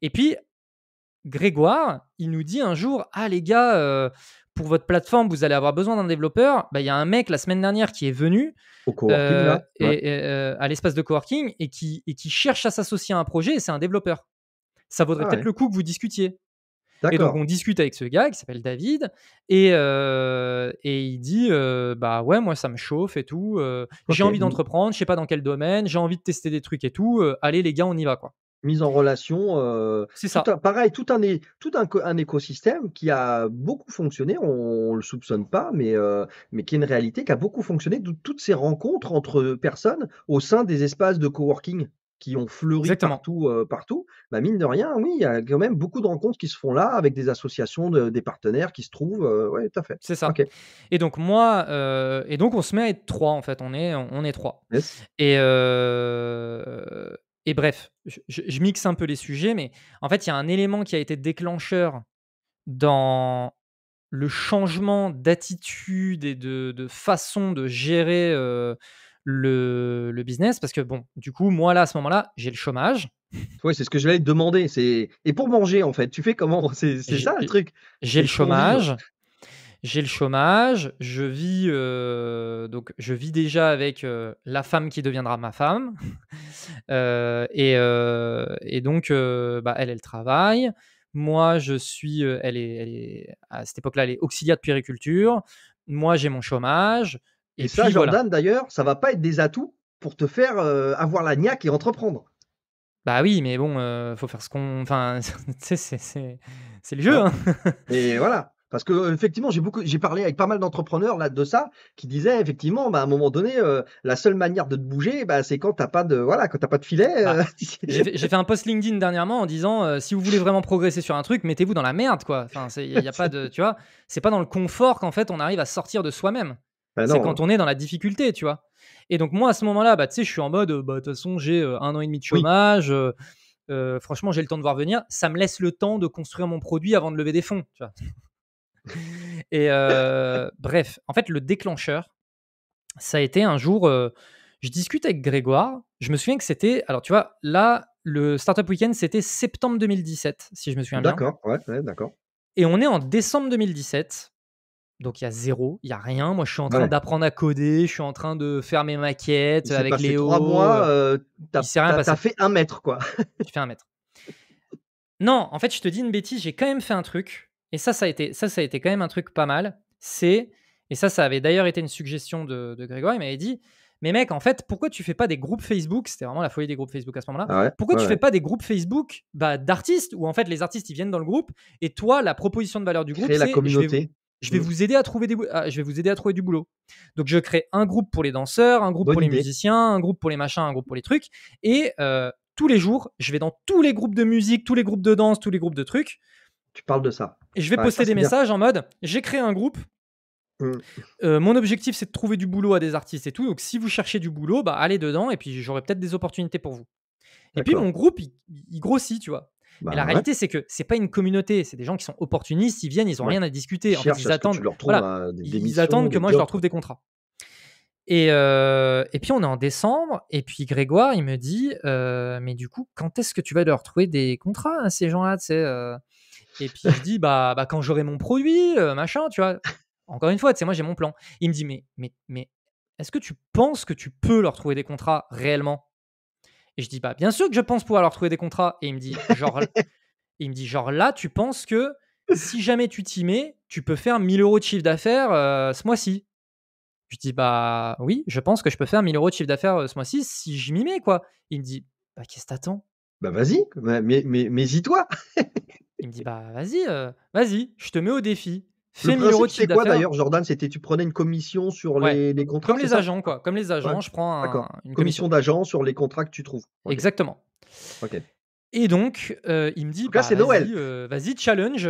Et puis, Grégoire, il nous dit un jour, ah les gars, euh, pour votre plateforme, vous allez avoir besoin d'un développeur. Bah, il y a un mec la semaine dernière qui est venu euh, euh, à l'espace de coworking et qui, cherche à s'associer à un projet et c'est un développeur. Ça vaudrait ah peut-être le coup que vous discutiez. Et donc on discute avec ce gars qui s'appelle David et, euh, il dit bah ouais moi ça me chauffe et tout, j'ai envie d'entreprendre, je sais pas dans quel domaine, j'ai envie de tester des trucs et tout, allez les gars on y va quoi
mise en relation. Euh, c'est ça. pareil, tout, un, tout un, écosystème qui a beaucoup fonctionné, on ne le soupçonne pas, mais, euh, mais qui est une réalité, qui a beaucoup fonctionné, toutes ces rencontres entre personnes au sein des espaces de coworking qui ont fleuri partout, euh, partout. Bah, mine de rien, oui, il y a quand même beaucoup de rencontres qui se font là avec des associations, des
partenaires qui se trouvent. oui, tout à fait. C'est ça. Et donc, moi, et donc on se met à être trois en fait. On est, on est trois. Et, et bref, je, mixe un peu les sujets, mais en fait, il y a un élément qui a été déclencheur dans le changement d'attitude et de, façon de gérer euh, le, business. Parce que, bon, du coup, moi, là, à ce moment-là, j'ai le chômage. Oui, c'est ce que je vais te demander. Et pour manger, en fait, tu fais comment C'est ça le truc J'ai
le chômage
j'ai le chômage, je vis, euh, donc je vis déjà avec euh, la femme qui deviendra ma femme. Euh, et, et, donc, bah, elle, elle travaille. Moi, je suis, elle est, elle est, à cette époque-là, elle est auxiliaire de puériculture. Moi, j'ai mon chômage. Et, ça, Jordan,
d'ailleurs, ça va pas être des atouts pour te faire avoir la niaque et entreprendre.
Bah oui, mais bon, faut faire ce qu'on. Enfin, c'est le jeu. Hein. Et voilà.
Parce que euh, effectivement, j'ai beaucoup, j'ai parlé avec pas mal d'entrepreneurs là de ça, qui disaient effectivement, bah, à un moment donné, euh, la seule manière de te bouger, bah, c'est quand t'as pas de, voilà, quand t'as pas de filet. Euh, bah, j'ai
fait un post LinkedIn dernièrement en disant, si vous voulez vraiment progresser sur un truc, mettez-vous dans la merde, quoi. Enfin, il y, a pas de, tu vois, c'est pas dans le confort qu'en fait on arrive à sortir de soi-même. Bah c'est quand on est dans la difficulté, tu vois. Et donc moi à ce moment-là, bah, tu sais, je suis en mode, bah, de toute façon, j'ai un an et demi de chômage. franchement, j'ai le temps de voir venir. Ça me laisse le temps de construire mon produit avant de lever des fonds. Tu Et bref, en fait, le déclencheur, ça a été un jour, je discute avec Grégoire. Je me souviens que c'était, alors tu vois, là, le Startup Weekend, c'était septembre 2017, si je me souviens bien. D'accord,
ouais, d'accord.
Et on est en décembre 2017. Donc il y a zéro, il y a rien. Moi, je suis en train d'apprendre à coder, je suis en train de faire mes maquettes avec les Léo. Trois mois, t'as fait un mètre quoi. Tu fais un mètre. Non, en fait, je te dis une bêtise. J'ai quand même fait un truc. Et ça, ça a été, ça, ça a été quand même un truc pas mal. C'est, et ça, ça avait d'ailleurs été une suggestion de, Grégoire, il m'avait dit, mais mec, en fait, pourquoi tu fais pas des groupes Facebook C'était vraiment la folie des groupes Facebook à ce moment-là. Ah pourquoi tu fais pas des groupes Facebook bah, d'artistes où en fait les artistes ils viennent dans le groupe et toi la proposition de valeur du groupe c'est Je vais, mm. vous aider à trouver des, ah, je vais vous aider à trouver du boulot. Donc je crée un groupe pour les danseurs, un groupe pour les musiciens, un groupe pour les machins, un groupe pour les trucs et euh, tous les jours, je vais dans tous les groupes de musique, tous les groupes de danse, tous les groupes de trucs tu parles de ça. Et je vais poster des messages en mode j'ai créé un groupe. Mm. Euh, mon objectif, c'est de trouver du boulot à des artistes et tout. Donc, si vous cherchez du boulot, bah, allez dedans et puis j'aurai peut-être des opportunités pour vous. Et puis, mon groupe, il, grossit, tu vois. Mais bah, la réalité, c'est que c'est pas une communauté, c'est des gens qui sont opportunistes, ils viennent, ils ont rien à discuter. Ils attendent, leur hein, que moi je leur trouve des contrats. Euh, et, puis on est en décembre, et puis Grégoire, il me dit, euh, mais du coup, quand est-ce que tu vas leur trouver des contrats à hein, ces gens-là et puis je dis bah, bah quand j'aurai mon produit, euh, machin, tu vois. Encore une fois, tu sais, moi j'ai mon plan. Il me dit mais mais mais est-ce que tu penses que tu peux leur trouver des contrats réellement Et je dis bah bien sûr que je pense pouvoir leur trouver des contrats. Et il me dit genre il me dit genre là tu penses que si jamais tu t'y mets, tu peux faire 1000 euros de chiffre d'affaires euh, ce mois-ci. Je dis bah oui, je pense que je peux faire 1000 euros de chiffre d'affaires euh, ce mois-ci si je m'y mets quoi. Il me dit bah qu'est-ce que t'attends
Bah vas-y, mais, mais, mais y toi
il me dit bah vas-y, euh, vas-y, je te mets au défi. Fais 1000 euros de chiffre quoi d'ailleurs,
Jordan C'était tu prenais une commission sur les, les, contrats Comme les agents,
quoi. Comme les agents, je prends une commission,
d'agent sur les contrats que tu trouves. Exactement.
Ok Et donc, euh, il me dit bah, c'est Noël. vas-y, euh, challenge,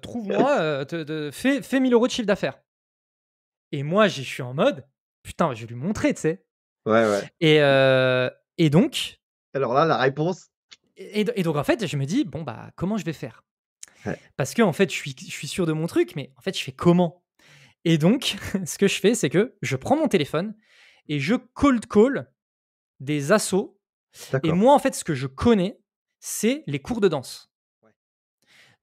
trouve-moi, fais, fais 1000 euros de chiffre d'affaires. Et moi, je suis en mode putain, je vais lui montrer, tu sais. Ouais, ouais. Et, et donc. Alors là, la réponse. Et, et donc, en fait, je me dis bon, bah, comment je vais faire parce que, en fait, je suis, sûr de mon truc, mais en fait, je fais comment Et donc, ce que je fais, c'est que je prends mon téléphone et je cold call des assos. Et moi, en fait, ce que je connais, c'est les cours de danse.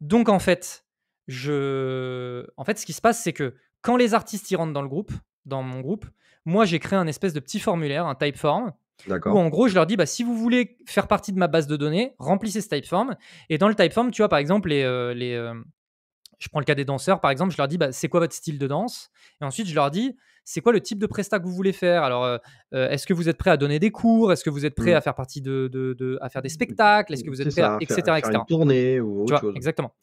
Donc, en fait, je... en fait, ce qui se passe, c'est que quand les artistes y rentrent dans le groupe, dans mon groupe, moi, j'ai créé un espèce de petit formulaire, un type form, D'accord. en gros, je leur dis, bah, si vous voulez faire partie de ma base de données, remplissez ce typeform. Et dans le typeform, tu vois, par exemple, les, euh, euh, je prends le cas des danseurs, par exemple, je leur dis, bah, c'est quoi votre style de danse Et ensuite, je leur dis, c'est quoi le type de prestat que vous voulez faire Alors, euh, est-ce que vous êtes prêt à donner des cours Est-ce que vous êtes prêt mmh. à faire partie de, à faire des spectacles Est-ce que vous êtes prêt, à, faire, etc., tournée Exactement.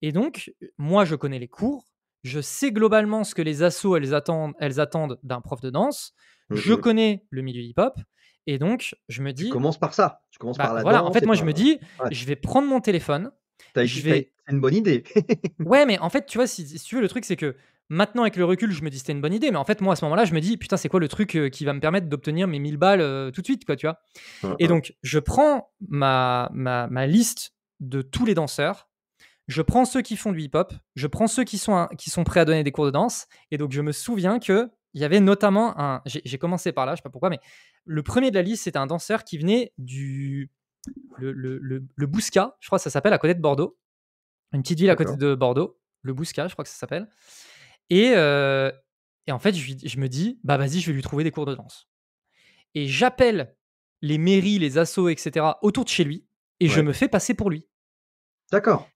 Et donc, moi, je connais les cours. Je sais globalement ce que les assos elles attendent, elles attendent d'un prof de danse. Mmh je connais le milieu hip-hop. Et donc, je me dis. Tu commences par ça. Tu commences bah, par la Voilà, en fait, moi, je me dis, je vais prendre mon téléphone. T'as, C'est une bonne idée. ouais, mais en fait, tu vois, si, tu veux, le truc, c'est que maintenant, avec le recul, je me dis, c'était une bonne idée. Mais en fait, moi, à ce moment-là, je me dis, putain, c'est quoi le truc euh, qui va me permettre d'obtenir mes 1000 balles euh, tout de suite, quoi, tu vois. Mmh, et mmh. donc, je prends ma, ma, liste de tous les danseurs je prends ceux qui font du hip-hop, je prends ceux qui sont, qui sont prêts à donner des cours de danse, et donc je me souviens que il y avait notamment un. J'ai commencé par là, je ne sais pas pourquoi, mais le premier de la liste, c'était un danseur qui venait du. Le, le, le, Bousca, je crois que ça s'appelle, à côté de Bordeaux. Une petite ville à côté de Bordeaux. Le Bousca, je crois que ça s'appelle. Et, euh, et, en fait, je, me dis, bah vas-y, je vais lui trouver des cours de danse. Et j'appelle les mairies, les assos, etc., autour de chez lui, et je me fais passer pour lui. D'accord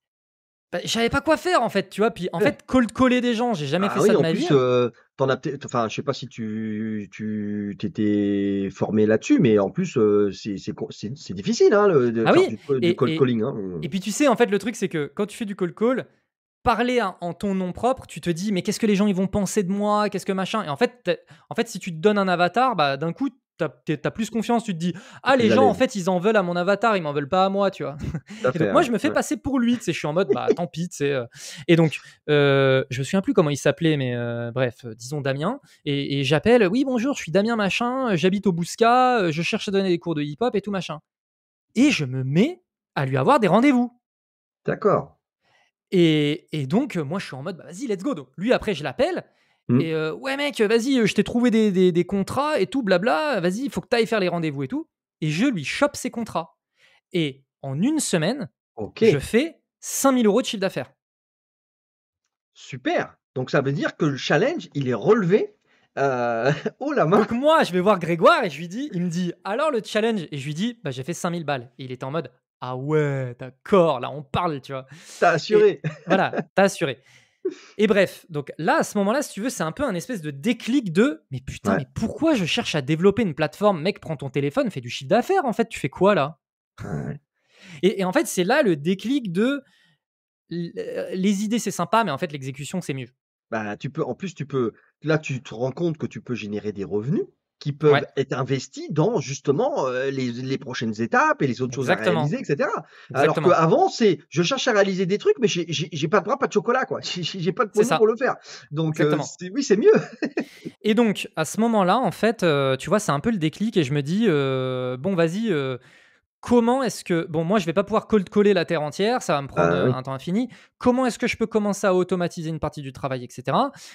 bah, pas quoi faire en fait, tu vois. Puis en fait, cold coller des gens, j'ai jamais ah fait ça de en ma plus, vie. Hein.
Euh, en as enfin, je sais pas si tu t'étais formé là-dessus, mais en plus, euh, c'est c'est difficile hein, le, de ah et, cold calling. Hein.
Et puis tu sais, en fait, le truc, c'est que quand tu fais du cold call, parler en ton nom propre, tu te dis, mais qu'est-ce que les gens ils vont penser de moi Qu'est-ce que machin Et en fait, en fait, si tu te donnes un avatar, bah, d'un coup, t'as plus confiance, tu te dis ah les gens en fait ils en veulent à mon avatar, ils m'en veulent pas à moi, tu vois. moi je me hein, fais passer pour lui, tu sais, je suis en mode bah tant pis, tu sais. Euh. Et donc euh, je me souviens plus comment il s'appelait, mais euh, bref, disons Damien. Et, j'appelle, oui bonjour, je suis Damien machin, j'habite au Bousca, je cherche à donner des cours de hip hop et tout machin. Et je me mets à lui avoir des rendez-vous. D'accord. Et, donc moi je suis en mode bah, vas-y let's go. lui après je l'appelle Mm. Et euh, ouais, mec, vas-y, euh, je t'ai trouvé des, contrats et tout, blabla. Vas-y, il faut que tu ailles faire les rendez-vous et tout. Et je lui chope ses contrats. Et en une semaine, je fais 5000 euros de chiffre d'affaires.
Super. Donc ça veut dire que le challenge, il est relevé. oh la main. Donc moi,
je vais voir Grégoire et je lui dis, il me dit, alors le challenge Et je lui dis, bah, j'ai fait 5000 balles. Et il est en mode, ah ouais, d'accord, là on parle, tu vois. T'as assuré. voilà, t'as assuré. Et bref, donc là, à ce moment-là, si tu veux, c'est un peu un espèce de déclic de mais putain, mais pourquoi je cherche à développer une plateforme Mec, prends ton téléphone, fais du chiffre d'affaires en fait, tu fais quoi là et, et, en fait, c'est là le déclic de euh, les idées c'est sympa, mais en fait, l'exécution c'est mieux. Bah, tu peux, en plus, tu peux, là, tu te rends compte que tu peux générer des revenus
qui peuvent être investis dans justement euh, les, prochaines étapes et les autres choses à réaliser, etc. Alors qu'avant, c'est je cherche à réaliser des trucs, mais j'ai pas de bras, pas de chocolat, quoi. J'ai pas de poisson pour le faire. Donc euh, oui, c'est mieux.
et donc à ce moment-là, en fait, euh, tu vois, c'est un peu le déclic et je me dis bon, vas-y comment est-ce que bon moi je vais pas pouvoir coller la terre entière ça va me prendre ah euh, un temps infini comment est-ce que je peux commencer à automatiser une partie du travail etc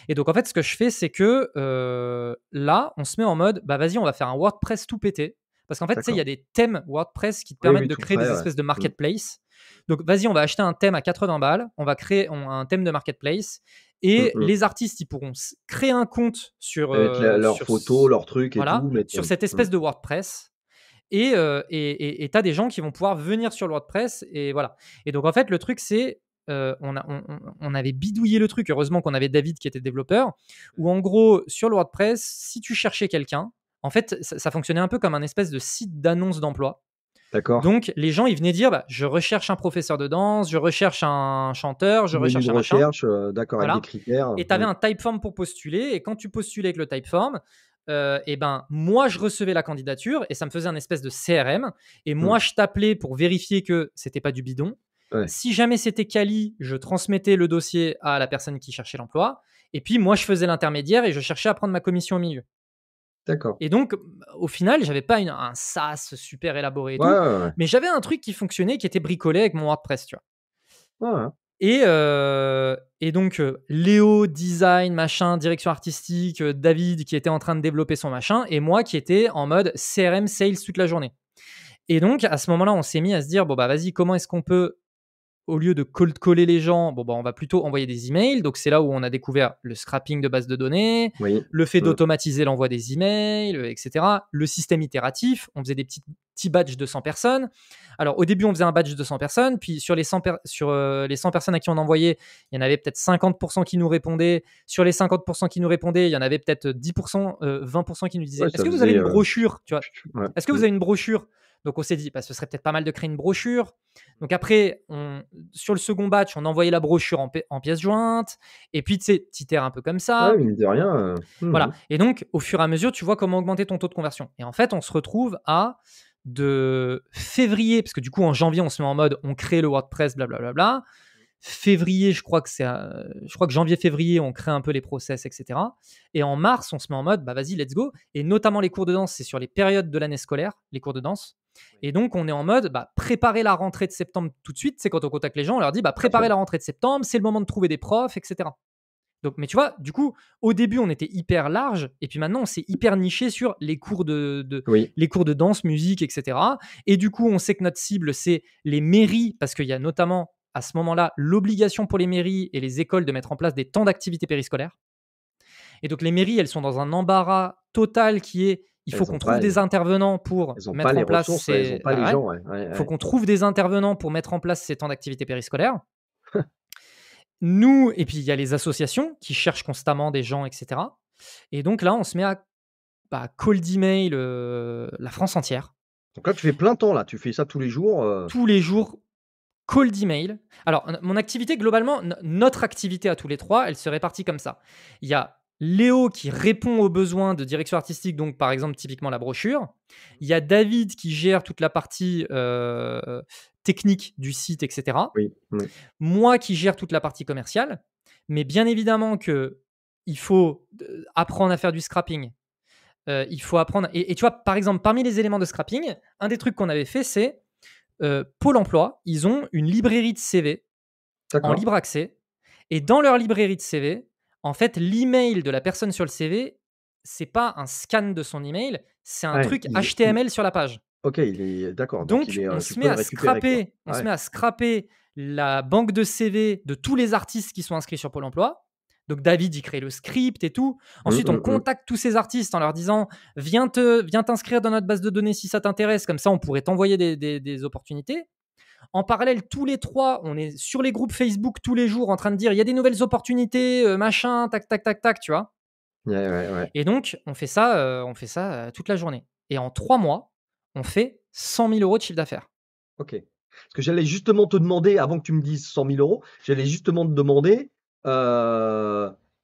et donc en fait ce que je fais c'est que euh, là on se met en mode bah vas-y on va faire un WordPress tout pété parce qu'en fait tu sais il y a des thèmes WordPress qui te permettent de créer des espèces de mm. marketplace donc vas-y on va acheter un thème à 80 balles on va créer un thème de marketplace et mm, mm. les artistes, ils pourront créer un compte sur euh, leurs photos, leurs trucs, et tout, sur cette espèce de WordPress. Et euh, tu as des gens qui vont pouvoir venir sur le WordPress. Et voilà. Et donc, en fait, le truc, c'est. Euh, on, avait bidouillé le truc. Heureusement qu'on avait David qui était développeur. Où en gros, sur le WordPress, si tu cherchais quelqu'un, en fait, ça, fonctionnait un peu comme un espèce de site d'annonce d'emploi. D'accord. Donc les gens ils venaient dire bah, je recherche un professeur de danse, je recherche un chanteur, je recherche un recherche,
euh, d'accord avec des critères. Et tu avais un
typeform pour postuler et quand tu postulais avec le typeform, et euh, eh ben moi je recevais la candidature et ça me faisait un espèce de CRM et moi hmm. je t'appelais pour vérifier que c'était pas du bidon. Si jamais c'était quali, je transmettais le dossier à la personne qui cherchait l'emploi et puis moi je faisais l'intermédiaire et je cherchais à prendre ma commission au milieu. D'accord. Et donc, au final, j'avais pas une, un SaaS super élaboré, mais j'avais un truc qui fonctionnait, qui était bricolé avec mon WordPress, tu vois. Euh, et, donc, euh, Léo, design, machin, direction artistique, euh, David qui était en train de développer son machin, et moi qui était en mode CRM sales toute la journée. Et donc, à ce moment-là, on s'est mis à se dire, bon, bah vas-y, comment est-ce qu'on peut au lieu de coller les gens, bon, bah, on va plutôt envoyer des emails. Donc, c'est là où on a découvert le scrapping de bases de données, le fait mm. d'automatiser l'envoi des emails, euh, etc. Le système itératif, on faisait des petits, petits de 100 personnes. Alors, au début, on faisait un badge de 100 personnes. Puis, sur les 100, euh, personnes à qui on envoyait, il y en avait peut-être 50% qui nous répondaient. Sur les 50% qui nous répondaient, il y en avait peut-être 10%, 20% euh, qui nous disaient Est-ce que vous mm. avez une brochure tu Est-ce que vous avez une brochure donc on s'est dit, bah, ce serait peut-être pas mal de créer une brochure. Mmh. Donc après, on, sur le second batch, on envoyait la brochure en, en pièces jointes. Et puis, tu sais, petit un peu comme ça. de rien. Euh, voilà. Mmh. Et donc, au fur et à mesure, tu vois comment augmenter ton taux de conversion. Et en fait, on se retrouve à de février, parce que du coup, en janvier, on se met en mode, on crée le WordPress, blablabla. Bla, bla, bla. Février, je crois que c'est, euh, je crois que janvier-février, on crée un peu les process, etc. Et en mars, on se met en mode, bah vas-y, let's go. Et notamment les cours de danse, c'est sur les périodes de l'année scolaire, les cours de danse. Et donc, on est en mode, bah, préparer la rentrée de septembre tout de suite. C'est quand on contacte les gens, on leur dit, bah, préparer la rentrée de septembre, c'est le moment de trouver des profs, etc. Donc, mais tu vois, du coup, au début, on était hyper large, et puis maintenant, on s'est hyper niché sur les cours de, les cours de danse, musique, etc. Et du coup, on sait que notre cible, c'est les mairies, parce qu'il y a notamment à ce moment-là l'obligation pour les mairies et les écoles de mettre en place des temps d'activité périscolaire. Et donc, les mairies, elles sont dans un embarras total qui est il faut qu'on trouve des intervenants pour mettre en place ces. Il faut qu'on trouve des intervenants pour mettre en place ces temps d'activité périscolaire. Nous, et puis il y a les associations qui cherchent constamment des gens, etc. Et donc là, on se met à bah, cold email euh, la France entière.
Donc là, tu fais plein temps, là, tu fais ça tous les jours. Euh tous
les jours, cold email. Alors, mon activité, globalement, notre activité à tous les trois, elle se répartit comme ça. Il y a Léo qui répond aux besoins de direction artistique, donc par exemple typiquement la brochure. Il y a David qui gère toute la partie euh, technique du site, etc. Moi qui gère toute la partie commerciale. Mais bien évidemment que il faut euh, apprendre à faire du scrapping. Euh, il faut apprendre. Et, tu vois, par exemple, parmi les éléments de scrapping, un des trucs qu'on avait fait, c'est Pôle Emploi. Ils ont une librairie de CV en libre accès. Et dans leur librairie de CV, en fait, l'email de la personne sur le CV, c'est pas un scan de son email, c'est un truc HTML sur la page.
Ok, il est d'accord. Donc, euh, on, se met, à
scraper, la banque de CV de tous les artistes qui sont inscrits sur Pôle emploi. Donc David, il crée le script et tout. Mmh, Ensuite, on mmh, mmh. contacte tous ces artistes en leur disant viens, te, viens t'inscrire dans notre base de données si ça t'intéresse. Comme ça, on pourrait t'envoyer des opportunités. En parallèle, tous les trois, on est sur les groupes Facebook tous les jours en train de dire il y a des nouvelles opportunités, euh, machin, tac, tac, tac, tac, tu vois. Et donc, on fait ça, euh, on fait ça euh, toute la journée. Et en trois mois, on fait 100 000 euros de chiffre d'affaires. Ok. Parce
que j'allais justement te demander, avant que tu me dises 100 000 euros, j'allais justement te demander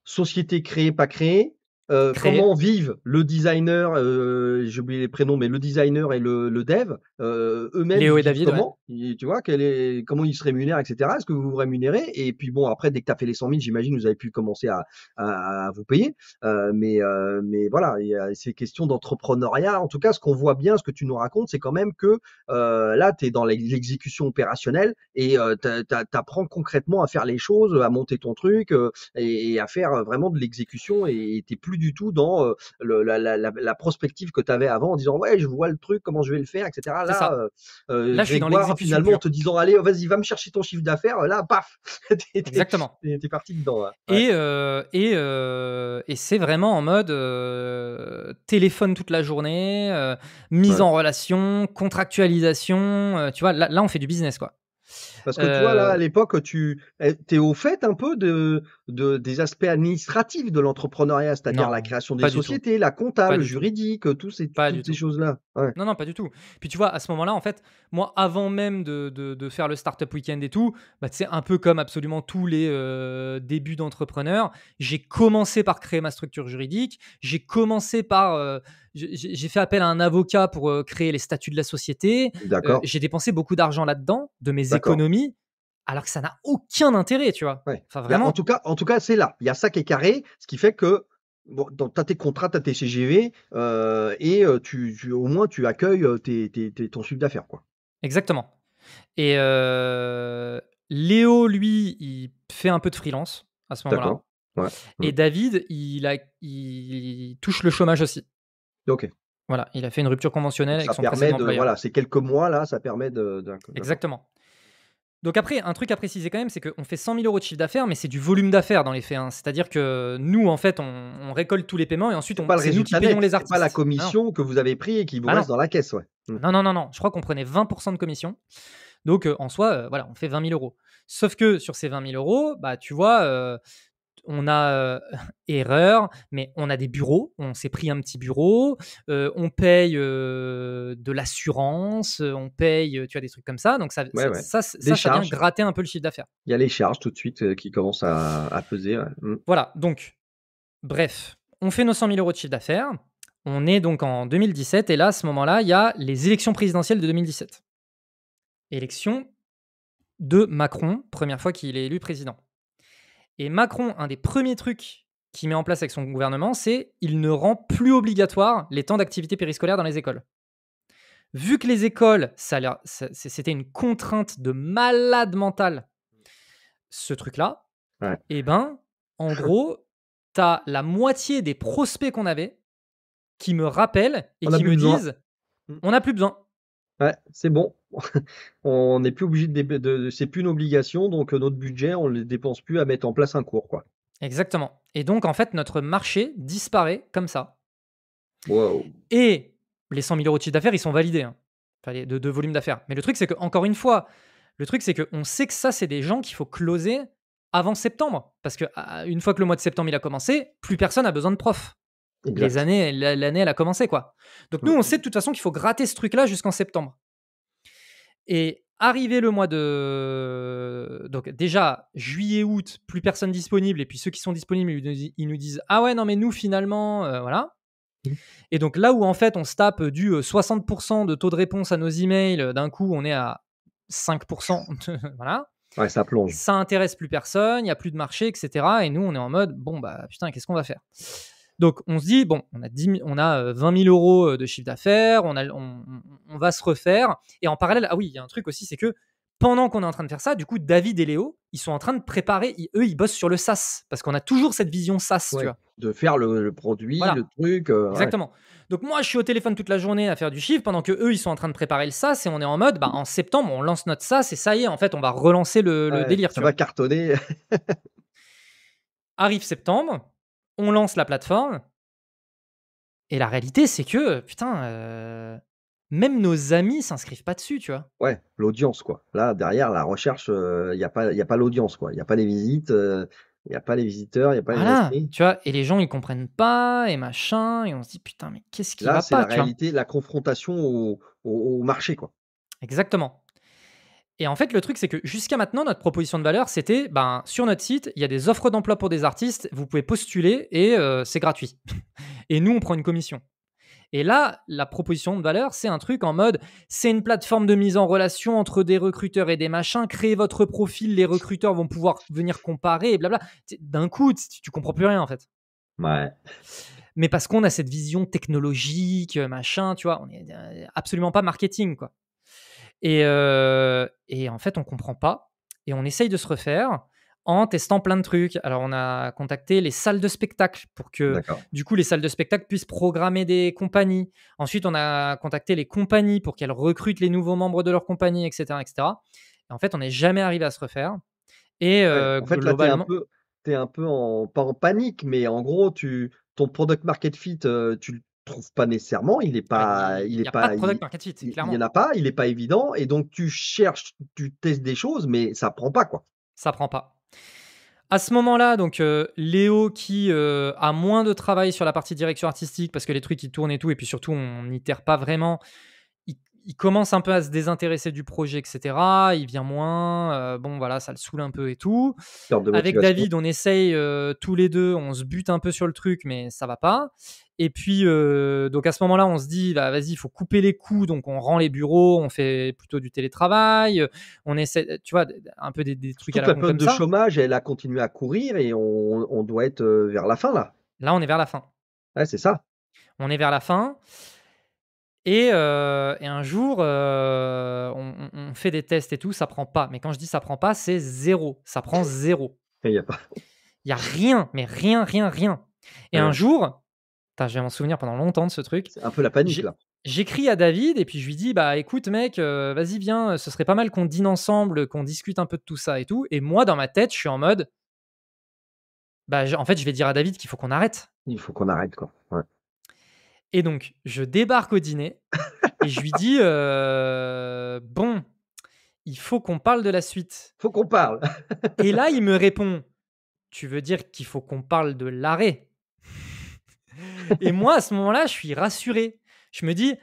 société créée, pas créée, euh, comment vivent le designer, euh, j'ai oublié les prénoms, mais le designer et le, dev, euh, eux-mêmes, comment, tu vois, est, comment ils se rémunèrent, etc. Est-ce que vous vous rémunérez Et puis bon, après, dès que tu as fait les 100 000, j'imagine, vous avez pu commencer à, vous payer. mais, voilà, il y ces questions d'entrepreneuriat. En tout cas, ce qu'on voit bien, ce que tu nous racontes, c'est quand même que là, tu es dans l'exécution opérationnelle et tu apprends concrètement à faire les choses, à monter ton truc et, à faire vraiment de l'exécution et tu plus du tout dans la, prospective que tu avais avant en disant ouais, je vois le truc, comment je vais le faire, etc. Là, je suis dans finalement en te disant allez, vas-y, va me chercher ton chiffre d'affaires. Là, paf, Exactement. T'es, parti dedans.
Hein. Et, et, c'est vraiment en mode téléphone toute la journée, mise en relation, contractualisation. tu vois, là, là, on fait du business quoi. Parce que toi, là, à euh.
l'époque, eh, tu es au fait un peu de,
des aspects administratifs de l'entrepreneuriat, c'est-à-dire la création des sociétés, la comptable, juridique, euh, tout ces, toutes ces choses-là. Non, non, pas du tout. Puis tu vois, à ce moment-là, en fait, moi, avant même de, faire le Startup Weekend et tout, c'est bah, un peu comme absolument tous les euh, débuts d'entrepreneurs, j'ai commencé par créer ma structure juridique, j'ai commencé par... j'ai fait appel à un avocat pour créer les statuts de la société. D'accord. j'ai dépensé beaucoup d'argent là-dedans, de mes économies alors que ça n'a aucun intérêt, tu vois. Enfin, bah, vraiment. En
tout cas, en tout cas, c'est là. Il y a ça qui est carré, ce qui fait que bon, tu as tes contrats, euh, euh, tu as tes CGV, et tu, au moins tu accueilles euh, ton chiffre d'affaires. quoi.
Exactement. Et Léo, lui, il fait un peu de freelance à ce moment-là. Et mmh. David, il, a, touche le chômage aussi. Ok. Voilà, il a fait une rupture conventionnelle ça permet de, Voilà,
ces quelques mois là, ça permet de. de Exactement.
Donc après, un truc à préciser quand même, c'est qu'on fait 100 000 euros de chiffre d'affaires, mais c'est du volume d'affaires dans les faits. Hein. C'est-à-dire que nous, en fait, on, récolte tous les paiements et ensuite on pas nous qui payons les artistes. Pas la commission
que vous avez pris et qui vous ah reste dans la caisse, mmh.
Non, non, non, non. Je crois qu'on prenait 20% de commission. Donc euh, en soi, euh, voilà, on fait 20 000 euros. Sauf que sur ces 20 000 euros, bah tu vois, euh, on a erreur, mais on a des bureaux, on s'est pris un petit bureau, on paye de l'assurance, on paye, tu as des trucs comme ça. Donc ça, ça, vient gratter un peu le chiffre d'affaires.
Il y a les charges tout de suite qui commencent à, peser.
Mmh. Voilà, donc bref, on fait nos 100 000 euros de chiffre d'affaires. On est donc en 2017 et là, à ce moment-là, il y a les élections présidentielles de 2017. Élection de Macron, première fois qu'il est élu président. Et Macron, un des premiers trucs qu'il met en place avec son gouvernement, c'est il ne rend plus obligatoire les temps d'activité périscolaire dans les écoles. Vu que les écoles, ça c'était une contrainte de malade mental, ce truc-là, et eh ben, en gros, t'as la moitié des prospects qu'on avait qui me rappellent et qui me disent mm. on n'a plus besoin.
Ouais, c'est bon. on n'est plus obligé de, c'est plus une obligation, donc euh, notre budget, on ne le dépense plus à mettre en place un cours, quoi.
Exactement. Et donc, en fait, notre marché disparaît comme ça. Et les 100 000 euros de chiffre d'affaires, ils sont validés, hein. de, de, volume d'affaires. Mais le truc, c'est que, encore une fois, le truc, c'est que on sait que ça, c'est des gens qu'il faut closer avant septembre. Parce que ah, ah, une fois que le mois de septembre, il a commencé, plus personne a besoin de prof. Les années, l'année, elle a commencé, quoi. Donc, nous, on mm. sait de toute façon qu'il faut gratter ce truc-là jusqu'en septembre. Et arrivé le mois de. Donc, déjà, juillet, août, plus personne disponible. Et puis, ceux qui sont disponibles, ils nous disent Ah ouais, non, mais nous, finalement, euh, voilà. Mmh. Et donc, là où en fait, on se tape du 60% euh, de taux de réponse à nos emails, euh, d'un coup, on est à 5%. voilà. ça plonge. Ça intéresse plus personne, il n'y a plus de marché, etc. Et nous, on est en mode Bon, bah, putain, qu'est-ce qu'on va faire donc on se dit, bon, on a, 20 000 euh, euros euh, de chiffre d'affaires, on, va se refaire. Et en parallèle, ah oui, il y a un truc aussi, c'est que pendant qu'on est en train de faire ça, du coup, David et Léo, ils sont en train de préparer, eux, ils bossent sur le SaaS, parce qu'on a toujours cette vision SaaS, tu vois.
De faire le, produit, le truc. Euh, Exactement.
Donc moi, je suis au téléphone toute la journée à faire du chiffre, pendant que eux, ils sont en train de préparer le SaaS, et on est en mode, bah, en septembre, on lance notre SaaS, et ça y est, en fait, on va relancer le, délire. Ça tu va cartonner. Arrive septembre, on lance la plateforme. Et la réalité, c'est que, putain, euh, même nos amis s'inscrivent pas dessus, tu vois.
Ouais, l'audience, quoi. Là, derrière, la recherche, il euh, y n'y a pas, y a pas l'audience, quoi. Il n'y a pas les visites, il euh, y n'y a pas les visiteurs, il n'y a pas
les tu vois, et les gens, ils comprennent pas, et machin, et on se dit, putain, mais qu'est-ce qui Là, va pas, Là, c'est la réalité,
la confrontation au, au, au marché, quoi.
Exactement. Et en fait, le truc, c'est que jusqu'à maintenant, notre proposition de valeur, c'était ben, sur notre site, il y a des offres d'emploi pour des artistes, vous pouvez postuler et euh, c'est gratuit. et nous, on prend une commission. Et là, la proposition de valeur, c'est un truc en mode c'est une plateforme de mise en relation entre des recruteurs et des machins, créez votre profil, les recruteurs vont pouvoir venir comparer et blabla. D'un coup, tu comprends plus rien en fait. Ouais. Mais parce qu'on a cette vision technologique, machin, tu vois, on euh, absolument pas marketing quoi. Euh, et, en fait, on comprend pas. Et on essaye de se refaire en testant plein de trucs. Alors, on a contacté les salles de spectacle pour que, du coup, les salles de spectacle puissent programmer des compagnies. Ensuite, on a contacté les compagnies pour qu'elles recrutent les nouveaux membres de leur compagnie, etc. etc. Et en fait, on n'est jamais arrivé à se refaire.
Et euh, en fait, globalement. tu es, un peu en, en panique, mais en gros, tu, ton product market fit, euh, tu, trouve pas nécessairement, il n'est bah, pas, il, est pas, y en a pas, il n'est pas évident, et donc tu cherches, tu testes des choses, mais ça prend pas quoi. Ça prend pas.
À ce moment-là, donc euh, Léo qui euh, a moins de travail sur la partie direction artistique parce que les trucs ils tournent et tout, et puis surtout on n'itère pas vraiment. Il, commence un peu à se désintéresser du projet, etc. Il vient moins. Euh, bon, voilà, ça le saoule un peu et tout. Avec David, on essaye tous les deux, on se bute un peu sur le truc, mais ça va pas. Et puis, euh, donc à ce moment-là, on se dit, bah, vas-y, il faut couper les coûts. Donc, on rend les bureaux, on fait plutôt du télétravail. On essaie, tu vois, un peu des, trucs à la, la de
chômage, elle a continué à courir et on, on, doit être euh, vers la fin, là.
Là, on est vers la fin. Ouais, c'est ça. On est vers la fin. Et, euh, et un jour, on, fait des tests et tout, ça prend pas. Mais quand je dis ça prend pas, c'est zéro. Ça prend zéro. Il n'y a pas. Il n'y a rien, mais rien, rien, rien. Et un jour, j'ai je vais m'en souvenir pendant longtemps de ce truc. C'est un peu la panique là. J'écris à David et puis je lui dis bah écoute mec, euh, vas-y viens, euh, ce serait pas mal qu'on dîne ensemble, qu'on discute un peu de tout ça et tout. Et moi dans ma tête, je suis en mode bah en fait je vais dire à David qu'il faut qu'on arrête.
Il faut qu'on arrête quoi.
Et donc je débarque au dîner et je lui dis euh, bon, il faut qu'on parle de la suite. Faut qu'on parle. et là il me répond tu veux dire qu'il faut qu'on parle de l'arrêt et moi, à ce moment-là, je suis rassuré. Je me dis,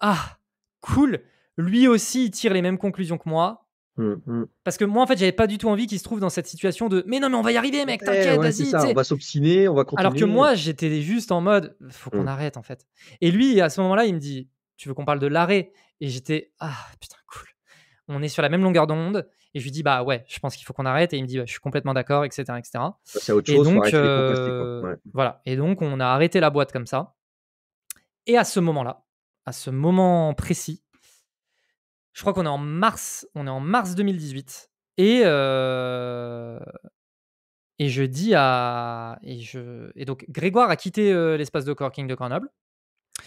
ah, cool, lui aussi, il tire les mêmes conclusions que moi. Mmh, mmh. Parce que moi, en fait, j'avais pas du tout envie qu'il se trouve dans cette situation de mais non, mais on va y arriver, mec, eh, t'inquiète, vas-y. on va s'obstiner, on va continuer. Alors que moi, j'étais juste en mode faut qu'on mmh. arrête, en fait. Et lui, à ce moment-là, il me dit tu veux qu'on parle de l'arrêt Et j'étais ah, putain, cool. On est sur la même longueur d'onde. Et je lui dis, bah ouais, je pense qu'il faut qu'on arrête. Et il me dit, bah, je suis complètement d'accord, etc. etc. C'est autre chose, et donc, euh, voilà. Et donc, on a arrêté la boîte comme ça. Et à ce moment-là, à ce moment précis, je crois qu'on est en mars, on est en mars 2018. Et, euh, et je dis à. Et, je, et donc, Grégoire a quitté euh, l'espace de coworking de Grenoble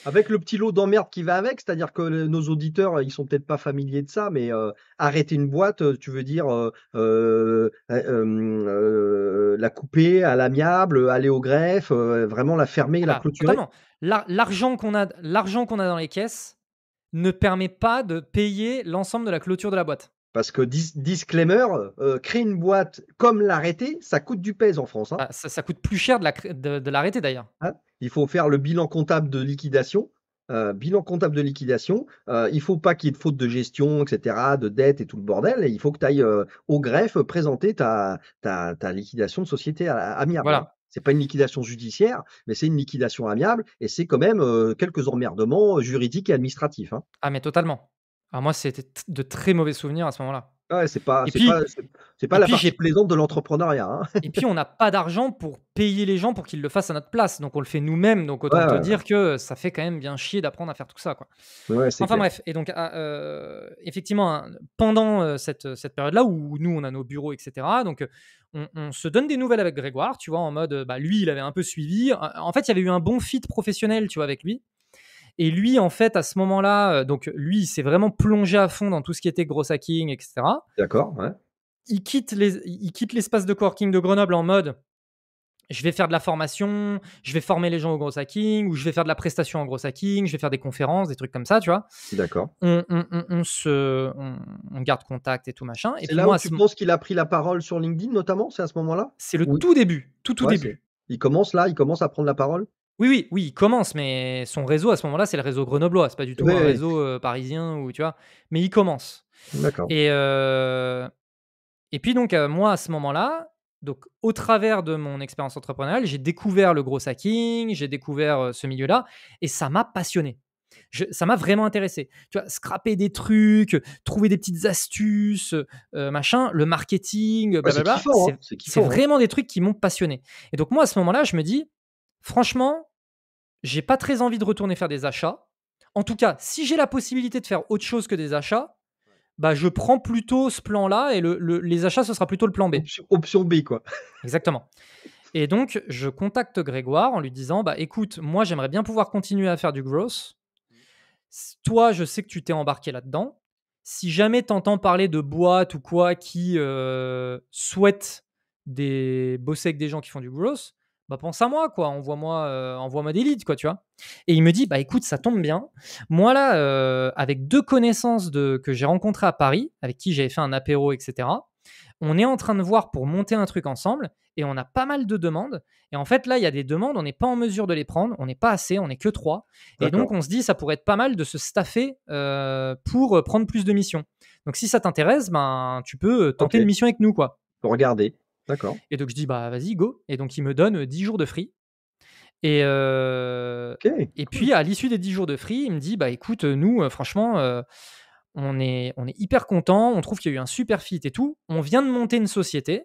avec le
petit lot d'emmerde qui va avec, c'est-à-dire que nos auditeurs, ils sont peut-être pas familiers de ça, mais euh, arrêter une boîte, euh, tu veux dire euh, la couper à l'amiable, aller au greffe, vraiment la fermer, et la ah bah, clôturer.
L'argent qu'on a, l'argent qu'on a dans les caisses ne permet pas de payer l'ensemble de la clôture de la boîte.
Parce que disclaimer, euh, créer une boîte comme l'arrêter, ça coûte du pèse en France. Hein.
Ah, ça, coûte plus cher de l'arrêter d'ailleurs.
Ah, il faut faire le bilan comptable de liquidation. Euh, bilan comptable de liquidation, euh, il faut pas qu'il y ait de faute de gestion, etc., de dette et tout le bordel. il faut que tu ailles au greffe présenter ta, liquidation de société amiable. Voilà. n'est hein. C'est pas une liquidation judiciaire, mais c'est une liquidation amiable et c'est quand même quelques emmerdements juridiques et administratifs. Hein.
Ah, mais totalement moi, c'était de très mauvais souvenirs à ce moment-là. Ouais, c'est pas,
c'est pas, la partie plaisante de l'entrepreneuriat. Hein.
et puis, on n'a pas d'argent pour payer les gens pour qu'ils le fassent à notre place. Donc, on le fait nous-mêmes. Donc, autant te dire que ça fait quand même bien chier d'apprendre à faire tout ça. Quoi. enfin, bref. Et donc, ah, euh, effectivement, hein, pendant euh, cette, euh, cette période-là où nous, on a nos bureaux, etc., donc on, on, se donne des nouvelles avec Grégoire, tu vois, en mode, bah, lui, il avait un peu suivi. En fait, il y avait eu un bon fit professionnel, tu vois, avec lui. Et lui, en fait, à ce moment-là, euh, donc lui, il s'est vraiment plongé à fond dans tout ce qui était gros hacking, etc. D'accord, ouais. Il quitte, les, il quitte l'espace de coworking de Grenoble en mode je vais faire de la formation, je vais former les gens au gros hacking, ou je vais faire de la prestation en gros hacking, je vais faire des conférences, des trucs comme ça, tu vois. D'accord. On, se, on, garde contact et tout machin. Et c'est là où tu penses
qu'il a pris la parole sur LinkedIn
notamment, c'est à ce moment-là C'est le tout début, tout tout début.
Il commence là, il commence à prendre la parole
oui, oui, oui, il commence, mais son réseau à ce moment-là, c'est le réseau grenoblois, c'est pas du tout un réseau euh, parisien ou tu vois, mais il commence. D'accord. Et, euh, et puis donc, euh, moi à ce moment-là, donc au travers de mon expérience entrepreneuriale, j'ai découvert le gros hacking, j'ai découvert ce milieu-là, et ça m'a passionné. ça m'a vraiment intéressé. Tu vois, scraper des trucs, trouver des petites astuces, machin, le marketing, c'est, hein, hein. vraiment des trucs qui m'ont passionné. Et donc, moi, à ce moment-là, je me dis, Franchement, j'ai pas très envie de retourner faire des achats. En tout cas, si j'ai la possibilité de faire autre chose que des achats, bah, je prends plutôt ce plan-là et les achats, ce sera plutôt le plan B. Option, B, quoi. Exactement. Et donc, je contacte Grégoire en lui disant bah, écoute, moi, j'aimerais bien pouvoir continuer à faire du growth. Toi, je sais que tu t'es embarqué là-dedans. Si jamais tu entends parler de boîtes ou quoi qui euh, souhaitent des, bosser avec des gens qui font du growth, bah, pense à moi quoi, envoie-moi euh, envoie-moi des leads quoi, tu vois. Et il me dit bah écoute, ça tombe bien. Moi là euh, avec deux connaissances de que j'ai rencontrées à Paris, avec qui j'avais fait un apéro etc. On est en train de voir pour monter un truc ensemble et on a pas mal de demandes. Et en fait là, il y a des demandes, on n'est pas en mesure de les prendre, on n'est pas assez, on n'est que trois. Et donc on se dit ça pourrait être pas mal de se staffer euh, pour prendre plus de missions. Donc si ça t'intéresse, ben tu peux tenter une mission avec nous quoi. Regardez. Et donc je dis bah vas-y go. Et donc il me donne 10 jours de free. Et, et puis à l'issue des 10 jours de free, il me dit bah écoute nous franchement on est on est hyper content, on trouve qu'il y a eu un super fit et tout. On vient de monter une société.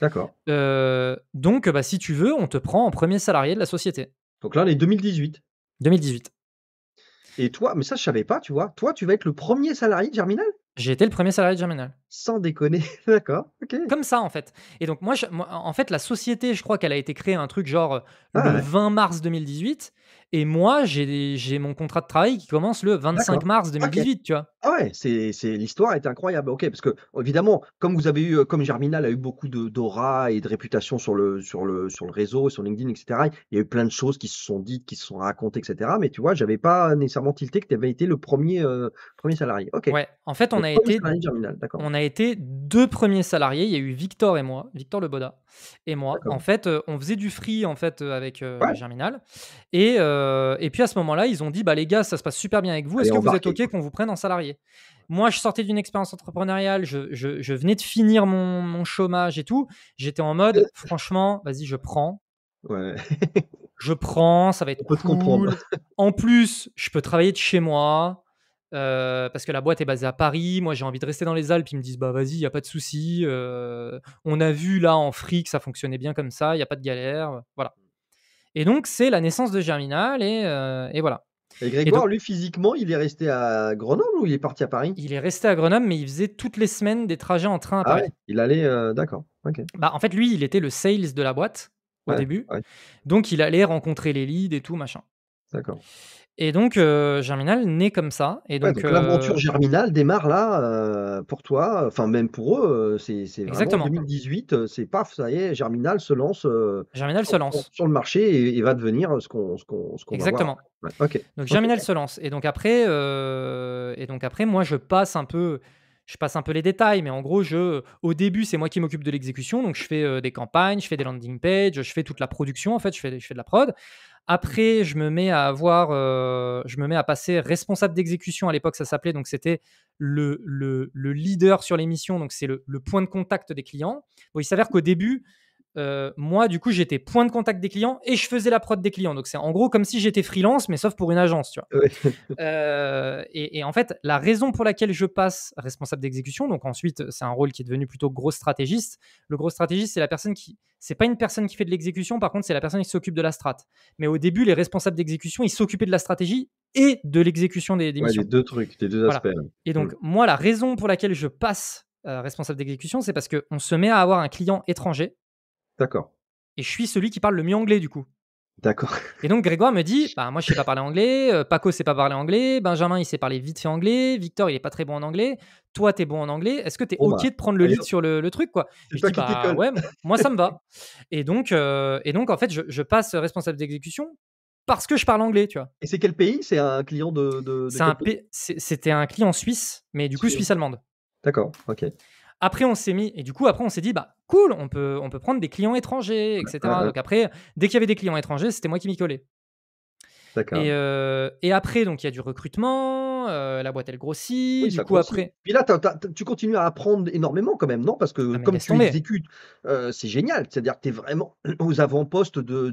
D'accord. donc bah si tu veux, on te prend en premier salarié de la société. Donc là on est 2018. 2018.
Et toi, mais ça je savais pas, tu vois. Toi tu vas être le premier salarié de Germinal
j'ai été le premier salarié de Germinal.
Sans déconner, d'accord.
Comme ça, en fait. Et donc, moi, je, en fait, la société, je crois qu'elle a été créée un truc genre euh, ah le 20 mars 2018. Et moi, j'ai mon contrat de travail qui commence le 25 mars 2018, tu vois.
Ah ouais, c'est l'histoire est incroyable. Ok, parce que évidemment, comme vous avez eu, euh, comme Germinal a eu beaucoup d'aura et de réputation sur le, sur, le, sur le réseau, sur LinkedIn, etc. Il y a eu plein de choses qui se sont dites, qui se sont racontées, etc. Mais tu vois, j'avais pas nécessairement tilté que tu avais été le premier, euh, premier salarié. Ok. Ouais. En fait, on a été, on
a été deux premiers salariés. Il y a eu Victor et moi, Victor Le Boda et moi. En fait, euh, on faisait du free en fait avec Germinal et euh, et puis à ce moment-là, ils ont dit bah les gars, ça se passe super bien avec vous. Est-ce que vous êtes ok qu'on vous prenne en salarié Moi, je sortais d'une expérience entrepreneuriale. Je, venais de finir mon, chômage et tout. J'étais en mode euh. franchement, vas-y, je prends. je prends, ça va être On cool. En plus, je peux travailler de chez moi. Euh, parce que la boîte est basée à Paris, moi j'ai envie de rester dans les Alpes, ils me disent bah vas-y, il n'y a pas de souci, on a vu là en fric, ça fonctionnait bien comme ça, il n'y a pas de galère, voilà. Et donc, c'est la naissance de Germinal, et, euh, voilà. Et Grégoire, lui, physiquement, il est resté à Grenoble ou il est parti à Paris Il est resté à Grenoble, mais il faisait toutes les semaines des trajets en train à ah Paris.
il allait, euh, d'accord.
Bah, en fait, lui, il était le sales de la boîte au début. Donc, il allait rencontrer les leads et tout, machin. D'accord. Et donc, euh, Germinal naît comme ça. Et donc, l'aventure euh, Germinal
démarre là euh, pour toi, enfin même pour eux, c'est vraiment
2018,
c'est paf, ça y est, Germinal se lance,
Germinal sur, se lance.
sur le marché et, va devenir ce qu'on Exactement. Va voir. Exactement. Donc Germinal
se lance. Et donc après, et donc après, moi je passe un peu, je passe un peu les détails, mais en gros, je, au début, c'est moi qui m'occupe de l'exécution. Donc, je fais euh, des campagnes, je fais des landing pages, je fais toute la production. En fait, je fais, je fais de la prod. Après, je me mets à avoir, euh, je me mets à passer responsable d'exécution. À l'époque, ça s'appelait. Donc, c'était le, le, leader sur les missions. Donc, c'est le, point de contact des clients. il s'avère qu'au début, euh, moi, du coup, j'étais point de contact des clients et je faisais la prod des clients. Donc, c'est en gros comme si j'étais freelance, mais sauf pour une agence, euh, et, en fait, la raison pour laquelle je passe responsable d'exécution, donc ensuite, c'est un rôle qui est devenu plutôt gros stratégiste. Le gros stratégiste, c'est la personne qui, c'est pas une personne qui fait de l'exécution, par contre, c'est la personne qui s'occupe de la strate. Mais au début, les responsables d'exécution, ils s'occupaient de la stratégie et de l'exécution des, missions. Les deux trucs, les deux aspects. Et donc, mm. moi, la raison pour laquelle je passe euh, responsable d'exécution, c'est parce qu'on se met à avoir un client étranger D'accord. Et je suis celui qui parle le mieux anglais, du coup. D'accord. Et donc Grégoire me dit bah, Moi, je sais pas parler anglais, Paco euh, Paco sait pas parler anglais, Benjamin, il sait parler vite fait anglais, Victor, il est pas très bon en anglais, toi, tu es bon en anglais, est-ce que tu es oh, OK bah, de prendre le lead sur le, truc quoi Je dis bah, Ouais, moi, ça me va. et, donc, euh, et donc, en fait, je, passe responsable d'exécution parce que je parle anglais, tu vois. Et c'est quel pays C'est un client de. de, C'était un, un client suisse, mais du coup, suisse-allemande.
D'accord, ok.
Après, on s'est mis, et du coup, après, on s'est dit, bah, cool, on peut, on peut prendre des clients étrangers, etc. Donc après, dès qu'il y avait des clients étrangers, c'était moi qui m'y collais. Et, euh, et, après, donc il y a du recrutement, euh, la boîte elle grossit. du coup, après.
Puis là, tu continues à apprendre énormément quand même, non Parce que ah, comme tu euh, c'est génial. C'est-à-dire que tu es vraiment aux avant-postes de,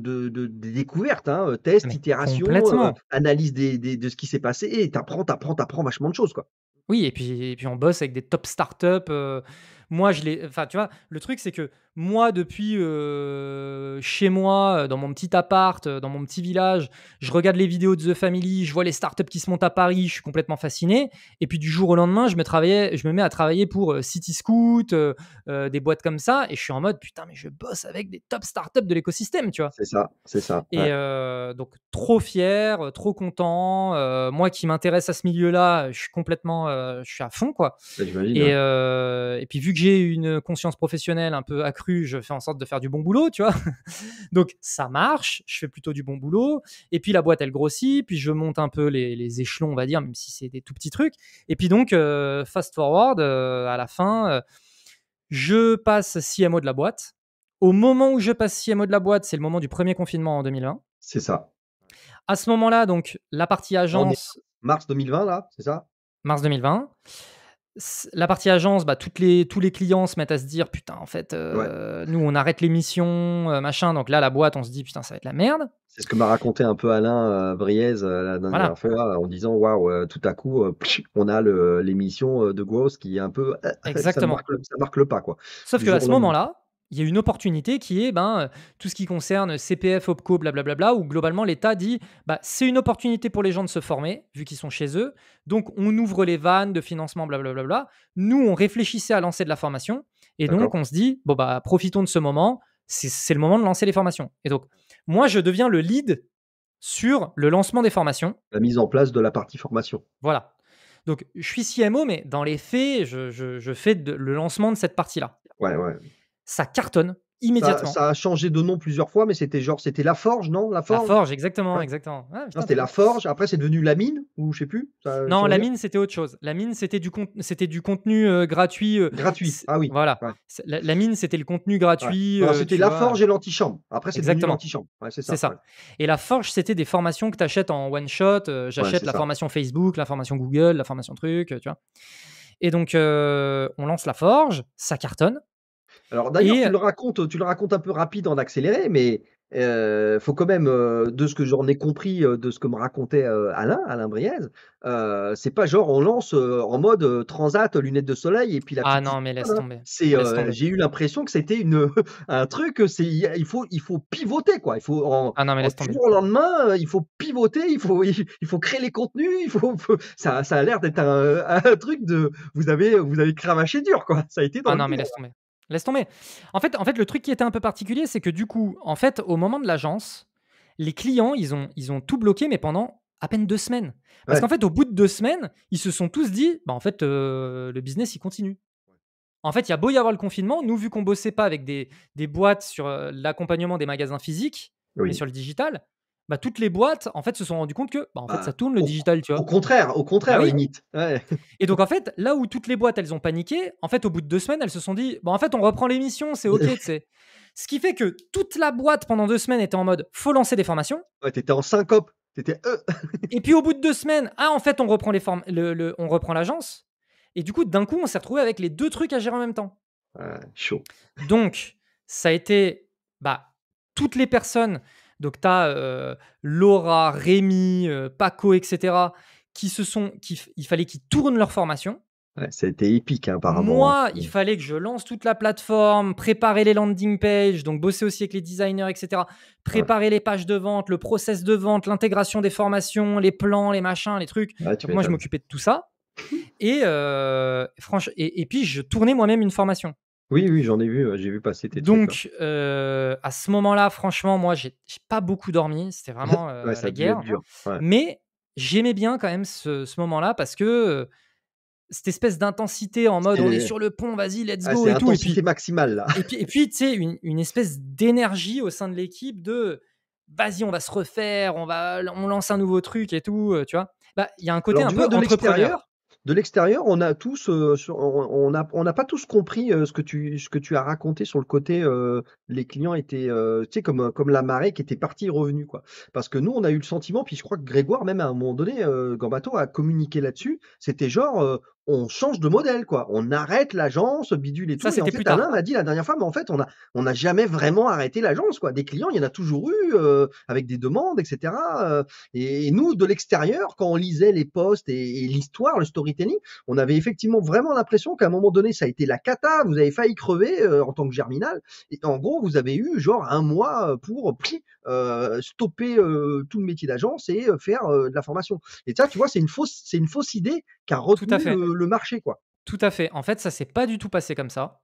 découvertes, hein, ah, tests, itérations, analyse de ce qui s'est passé et tu apprends, tu apprends, tu apprends vachement de choses. quoi.
Oui, et puis, et puis on bosse avec des top startups. Euh, moi, je l'ai... Enfin, tu vois, le truc, c'est que moi, depuis euh, chez moi, euh, dans mon petit appart, euh, dans mon petit village, je regarde les vidéos de The Family, je vois les startups qui se montent à Paris, je suis complètement fasciné. Et puis du jour au lendemain, je me, travaillais, je me mets à travailler pour City Scoot, des boîtes comme ça, et je suis en mode putain, mais je bosse avec des top startups de l'écosystème, tu vois. C'est
ça, c'est ça. Et
donc trop fier, trop content. moi qui m'intéresse à ce milieu-là, je suis complètement, je suis à fond quoi. Bah, et, et puis vu que j'ai une conscience professionnelle un peu accrue je fais en sorte de faire du bon boulot, tu vois. Donc ça marche, je fais plutôt du bon boulot. Et puis la boîte, elle grossit, puis je monte un peu les, échelons, on va dire, même si c'est des tout petits trucs. Et puis donc, euh, fast forward, euh, à la fin, euh, je passe CMO de la boîte. Au moment où je passe CMO de la boîte, c'est le moment du premier confinement en 2020. C'est ça. À ce moment-là, donc, la partie agence. Mars
2020, là, c'est ça
Mars 2020 la partie agence, bah, toutes les, tous les clients se mettent à se dire putain, en fait, euh, nous on arrête l'émission, euh, machin. Donc là, la boîte, on se dit putain, ça va être la merde.
C'est ce que m'a raconté un peu Alain euh, euh la dernière fois en disant waouh, tout à coup, on a l'émission de Gross qui est un peu. Exactement. ça, marque, ça marque, le pas quoi. Sauf que à ce moment-là,
il y a une opportunité qui est ben, euh, tout ce qui concerne CPF, OPCO, blablabla, où globalement l'État dit bah, c'est une opportunité pour les gens de se former, vu qu'ils sont chez eux. Donc on ouvre les vannes de financement, blablabla. Nous, on réfléchissait à lancer de la formation. Et donc on se dit bon, bah, profitons de ce moment. C'est le moment de lancer les formations. Et donc, moi, je deviens le lead sur le lancement des formations. La mise en place de la partie formation. Voilà. Donc, je suis CMO, mais dans les faits, je, fais le lancement de cette partie-là. Ouais, ouais ça cartonne immédiatement. Ça,
a changé de nom plusieurs fois, mais c'était genre, c'était La Forge, non La Forge. exactement,
exactement. Ah, c'était La
Forge. Après, c'est devenu La Mine, ou je sais plus. non, La Mine,
c'était autre chose. La Mine, c'était du, contenu euh, gratuit. Euh, gratuit. Ah oui. Voilà. La, Mine, c'était le contenu gratuit. Euh, c'était La Forge et l'antichambre. Après, c'est devenu l'antichambre. c'est ça. Et La Forge, c'était des formations que tu achètes en one shot. J'achète la formation Facebook, la formation Google, la formation truc, tu vois. Et donc, on lance La Forge, ça cartonne. Alors d'ailleurs, tu euh le
racontes, tu le racontes un peu rapide en accéléré, mais euh, faut quand même, euh, de ce que j'en ai compris, euh, de ce que me racontait Alain, Alain Briez, c'est pas genre on lance en mode transat, lunettes de soleil et puis la. Ah non, mais laisse hein. tomber. j'ai eu l'impression que c'était une un truc, c'est il faut il faut pivoter quoi, il faut ah non, mais laisse tomber. au lendemain, il faut pivoter, il faut il, faut créer les contenus, il faut, ça, ça a l'air d'être un, truc de vous avez vous avez cravaché dur quoi,
ça a été dans. Ah non, mais laisse tomber. Laisse tomber. En fait, en fait, le truc qui était un peu particulier, c'est que du coup, en fait, au moment de l'agence, les clients, ils ont, ils ont tout bloqué, mais pendant à peine deux semaines. Parce qu'en fait, au bout de deux semaines, ils se sont tous dit, bah, en fait, euh, le business, il continue. En fait, il y a beau y avoir le confinement, nous, vu qu'on bossait pas avec des, des boîtes sur euh, l'accompagnement des magasins physiques, mais sur le digital, bah, toutes les boîtes en fait se sont rendues compte que bah, en fait, bah, ça tourne le digital, tu vois. Au contraire, au contraire, limite. Bah et donc en fait, là où toutes les boîtes elles ont paniqué, en fait, au bout de deux semaines, elles se sont dit, bah, en fait, on reprend l'émission, c'est ok, tu Ce qui fait que toute la boîte pendant deux semaines était en mode, faut lancer des formations. Ouais, t'étais en syncope, t'étais. Euh. et puis au bout de deux semaines, ah en fait, on reprend les le, on reprend l'agence. Et du coup, d'un coup, on s'est retrouvé avec les deux trucs à gérer en même temps. chaud. Donc, ça a été bah, toutes les personnes donc tu as euh, Laura, Rémi, euh, Paco, etc. qui se sont, qui, il fallait qu'ils tournent leur formation.
Ouais, ça a été épique hein, apparemment. Hein. Moi, il
fallait que je lance toute la plateforme, préparer les landing pages, donc bosser aussi avec les designers, etc. Préparer les pages de vente, le process de vente, l'intégration des formations, les plans, les machins, les trucs. moi, je m'occupais de tout ça. et, euh, franchement, et puis, je tournais moi-même une formation.
Oui, oui, j'en ai vu, j'ai vu passer tes Donc,
hein. à ce moment-là, franchement, moi, j'ai pas beaucoup dormi. C'était vraiment la guerre. Mais j'aimais bien quand même ce, moment-là parce que cette espèce d'intensité en mode on est sur le pont, vas-y, let's ah, go et tout. Et puis, tu sais, une, espèce d'énergie au sein de l'équipe de vas-y, on va se refaire, on, va, on lance un nouveau truc et tout, tu vois. Bah, il y a un côté un peu l'extérieur
de l'extérieur, on a tous, euh, on n'a pas tous compris euh, ce, que tu, ce que tu as raconté sur le côté euh, les clients étaient, tu sais, comme, comme la marée qui était partie et revenue, quoi. Parce que nous, on a eu le sentiment, puis je crois que Grégoire, même à un moment donné, Gambato a communiqué là-dessus, c'était genre, on change de modèle, quoi. On arrête l'agence, bidule et tout. Ça, Alain a dit la dernière fois, mais en fait, on n'a on a jamais vraiment arrêté l'agence, quoi. Des clients, il y en a toujours eu, euh, avec des demandes, etc. Euh, et, nous, de l'extérieur, quand on lisait les posts et, l'histoire, le storytelling, on avait effectivement vraiment l'impression qu'à un moment donné, ça a été la cata. Vous avez failli crever euh, en tant que germinal. Et en gros, vous avez eu genre un mois pour stopper tout le métier d'agence et faire de la formation. Et ça, tu vois, c'est une fausse, c'est une fausse idée qu'a retenu le marché, quoi.
Tout à fait. En fait, ça s'est pas du tout passé comme ça.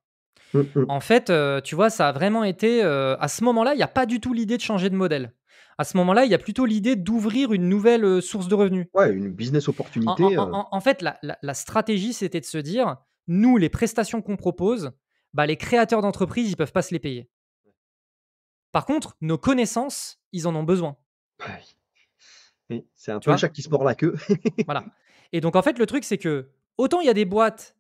Mmh, mmh. En fait, euh, tu vois, ça a vraiment été. Euh, à ce moment-là, il n'y a pas du tout l'idée de changer de modèle. À ce moment-là, il y a plutôt l'idée d'ouvrir une nouvelle euh, source de revenus. Ouais, une business opportunité. En, fait, la, stratégie, c'était de se dire nous, les prestations qu'on propose, bah, les créateurs d'entreprises, ils ne peuvent pas se les payer. Par contre, nos connaissances, ils en ont besoin. Bah
et C'est un tu peu un qui se mord la queue.
voilà. Et donc, en fait, le truc, c'est que Autant il y a des boîtes,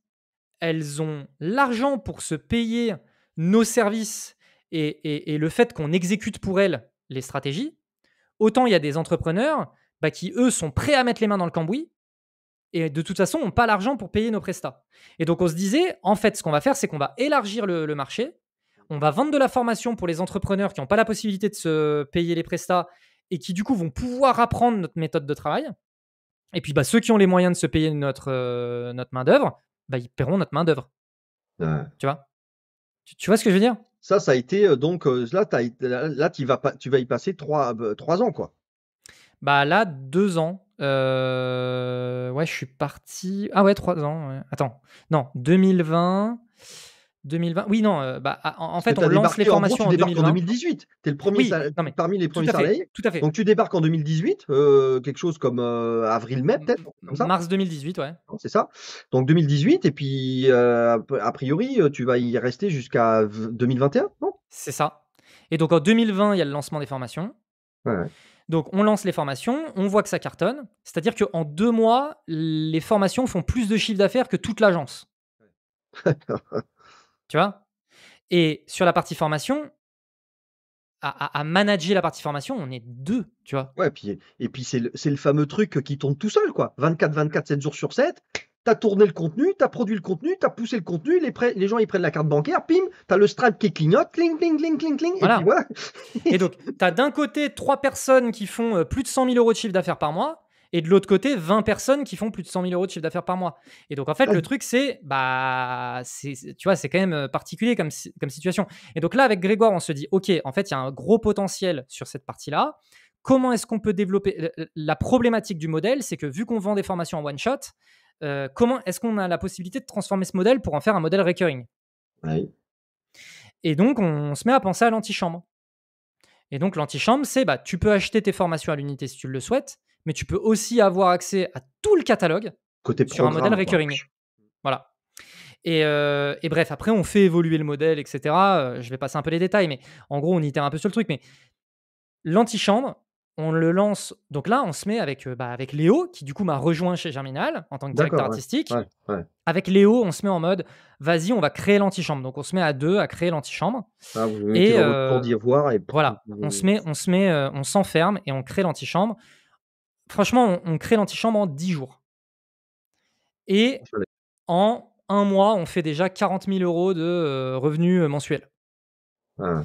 elles ont l'argent pour se payer nos services et, le fait qu'on exécute pour elles les stratégies, autant il y a des entrepreneurs bah, qui, eux, sont prêts à mettre les mains dans le cambouis et de toute façon n'ont pas l'argent pour payer nos prestats. Et donc on se disait, en fait, ce qu'on va faire, c'est qu'on va élargir le, marché, on va vendre de la formation pour les entrepreneurs qui n'ont pas la possibilité de se payer les prestats et qui du coup vont pouvoir apprendre notre méthode de travail. Et puis, bah, ceux qui ont les moyens de se payer notre, euh, notre main-d'œuvre, bah, ils paieront notre main-d'œuvre. Tu vois tu, vois ce que je
veux dire ça, ça a été euh, donc euh, là, là tu, vas tu vas y passer trois, bah, trois ans, quoi.
Bah là, deux ans. Ouais, je suis parti. Ah ouais, trois ans. Attends, non, 2020. 2020. Oui, non, euh, bah, en, fait, on lance les formations en, 2018. Tu es le premier
parmi les premiers tout Donc tu débarques en 2018, euh, quelque chose comme euh, avril-mai
peut-être, Mars 2018, ouais. Hein,
c'est ça. Donc 2018 et puis a priori, tu vas y rester jusqu'à 2021, non
C'est ça. Et donc en 2020, il y a le lancement des formations. Donc on lance les formations, on voit que ça cartonne. C'est-à-dire qu'en deux mois, les formations font plus de chiffre d'affaires que toute l'agence. Tu vois Et sur la partie formation, à, manager la partie formation, on est
deux, tu vois. Ouais, et puis, et puis c'est le, fameux truc qui tourne tout seul, quoi. 24, 24, 7 jours sur 7. as tourné le contenu, as produit le contenu, as poussé le contenu, les, gens ils prennent la carte bancaire, pim, t'as le Stripe qui clignote, cling, cling, cling, cling,
et donc, tu et donc, d'un côté trois personnes qui font euh, plus de 100 000 euros de chiffre d'affaires par mois, et de l'autre côté 20 personnes qui font plus de 100 000 euros de chiffre d'affaires par mois. Et donc en fait, le truc c'est bah c'est tu vois c'est quand même euh, particulier comme comme situation. Et donc là avec Grégoire, on se dit ok en fait il y a un gros potentiel sur cette partie là. Comment est-ce qu'on peut développer euh, euh, la problématique du modèle, c'est que vu qu'on vend des formations en one shot, comment est-ce qu'on a la possibilité de transformer ce modèle pour en faire un modèle recurring Et donc on, on se met à penser à l'antichambre. Et donc l'antichambre, c'est bah, tu peux acheter tes formations à l'unité si tu le souhaites, mais tu peux aussi avoir accès à tout le catalogue Côté sur un modèle recurring. Voilà. Euh, et, bref, après, on fait évoluer le modèle, etc. Euh, je vais passer un peu les détails, mais en gros, on itère un peu sur le truc. Mais l'antichambre, on le lance. Donc là, on se met avec, euh, bah, avec Léo, qui du coup m'a rejoint chez Germinal en tant que directeur artistique. Avec Léo, on se met en mode vas-y, on va créer l'antichambre. Donc on se met à deux à créer l'antichambre.
Ah, et pour dire voir. Et... Voilà, on se met,
on se met, on s'enferme et on crée l'antichambre. Franchement, on, crée l'antichambre en 10 jours. Et en un mois, on fait déjà 40 000 euros de euh, revenus euh, mensuels. Ah.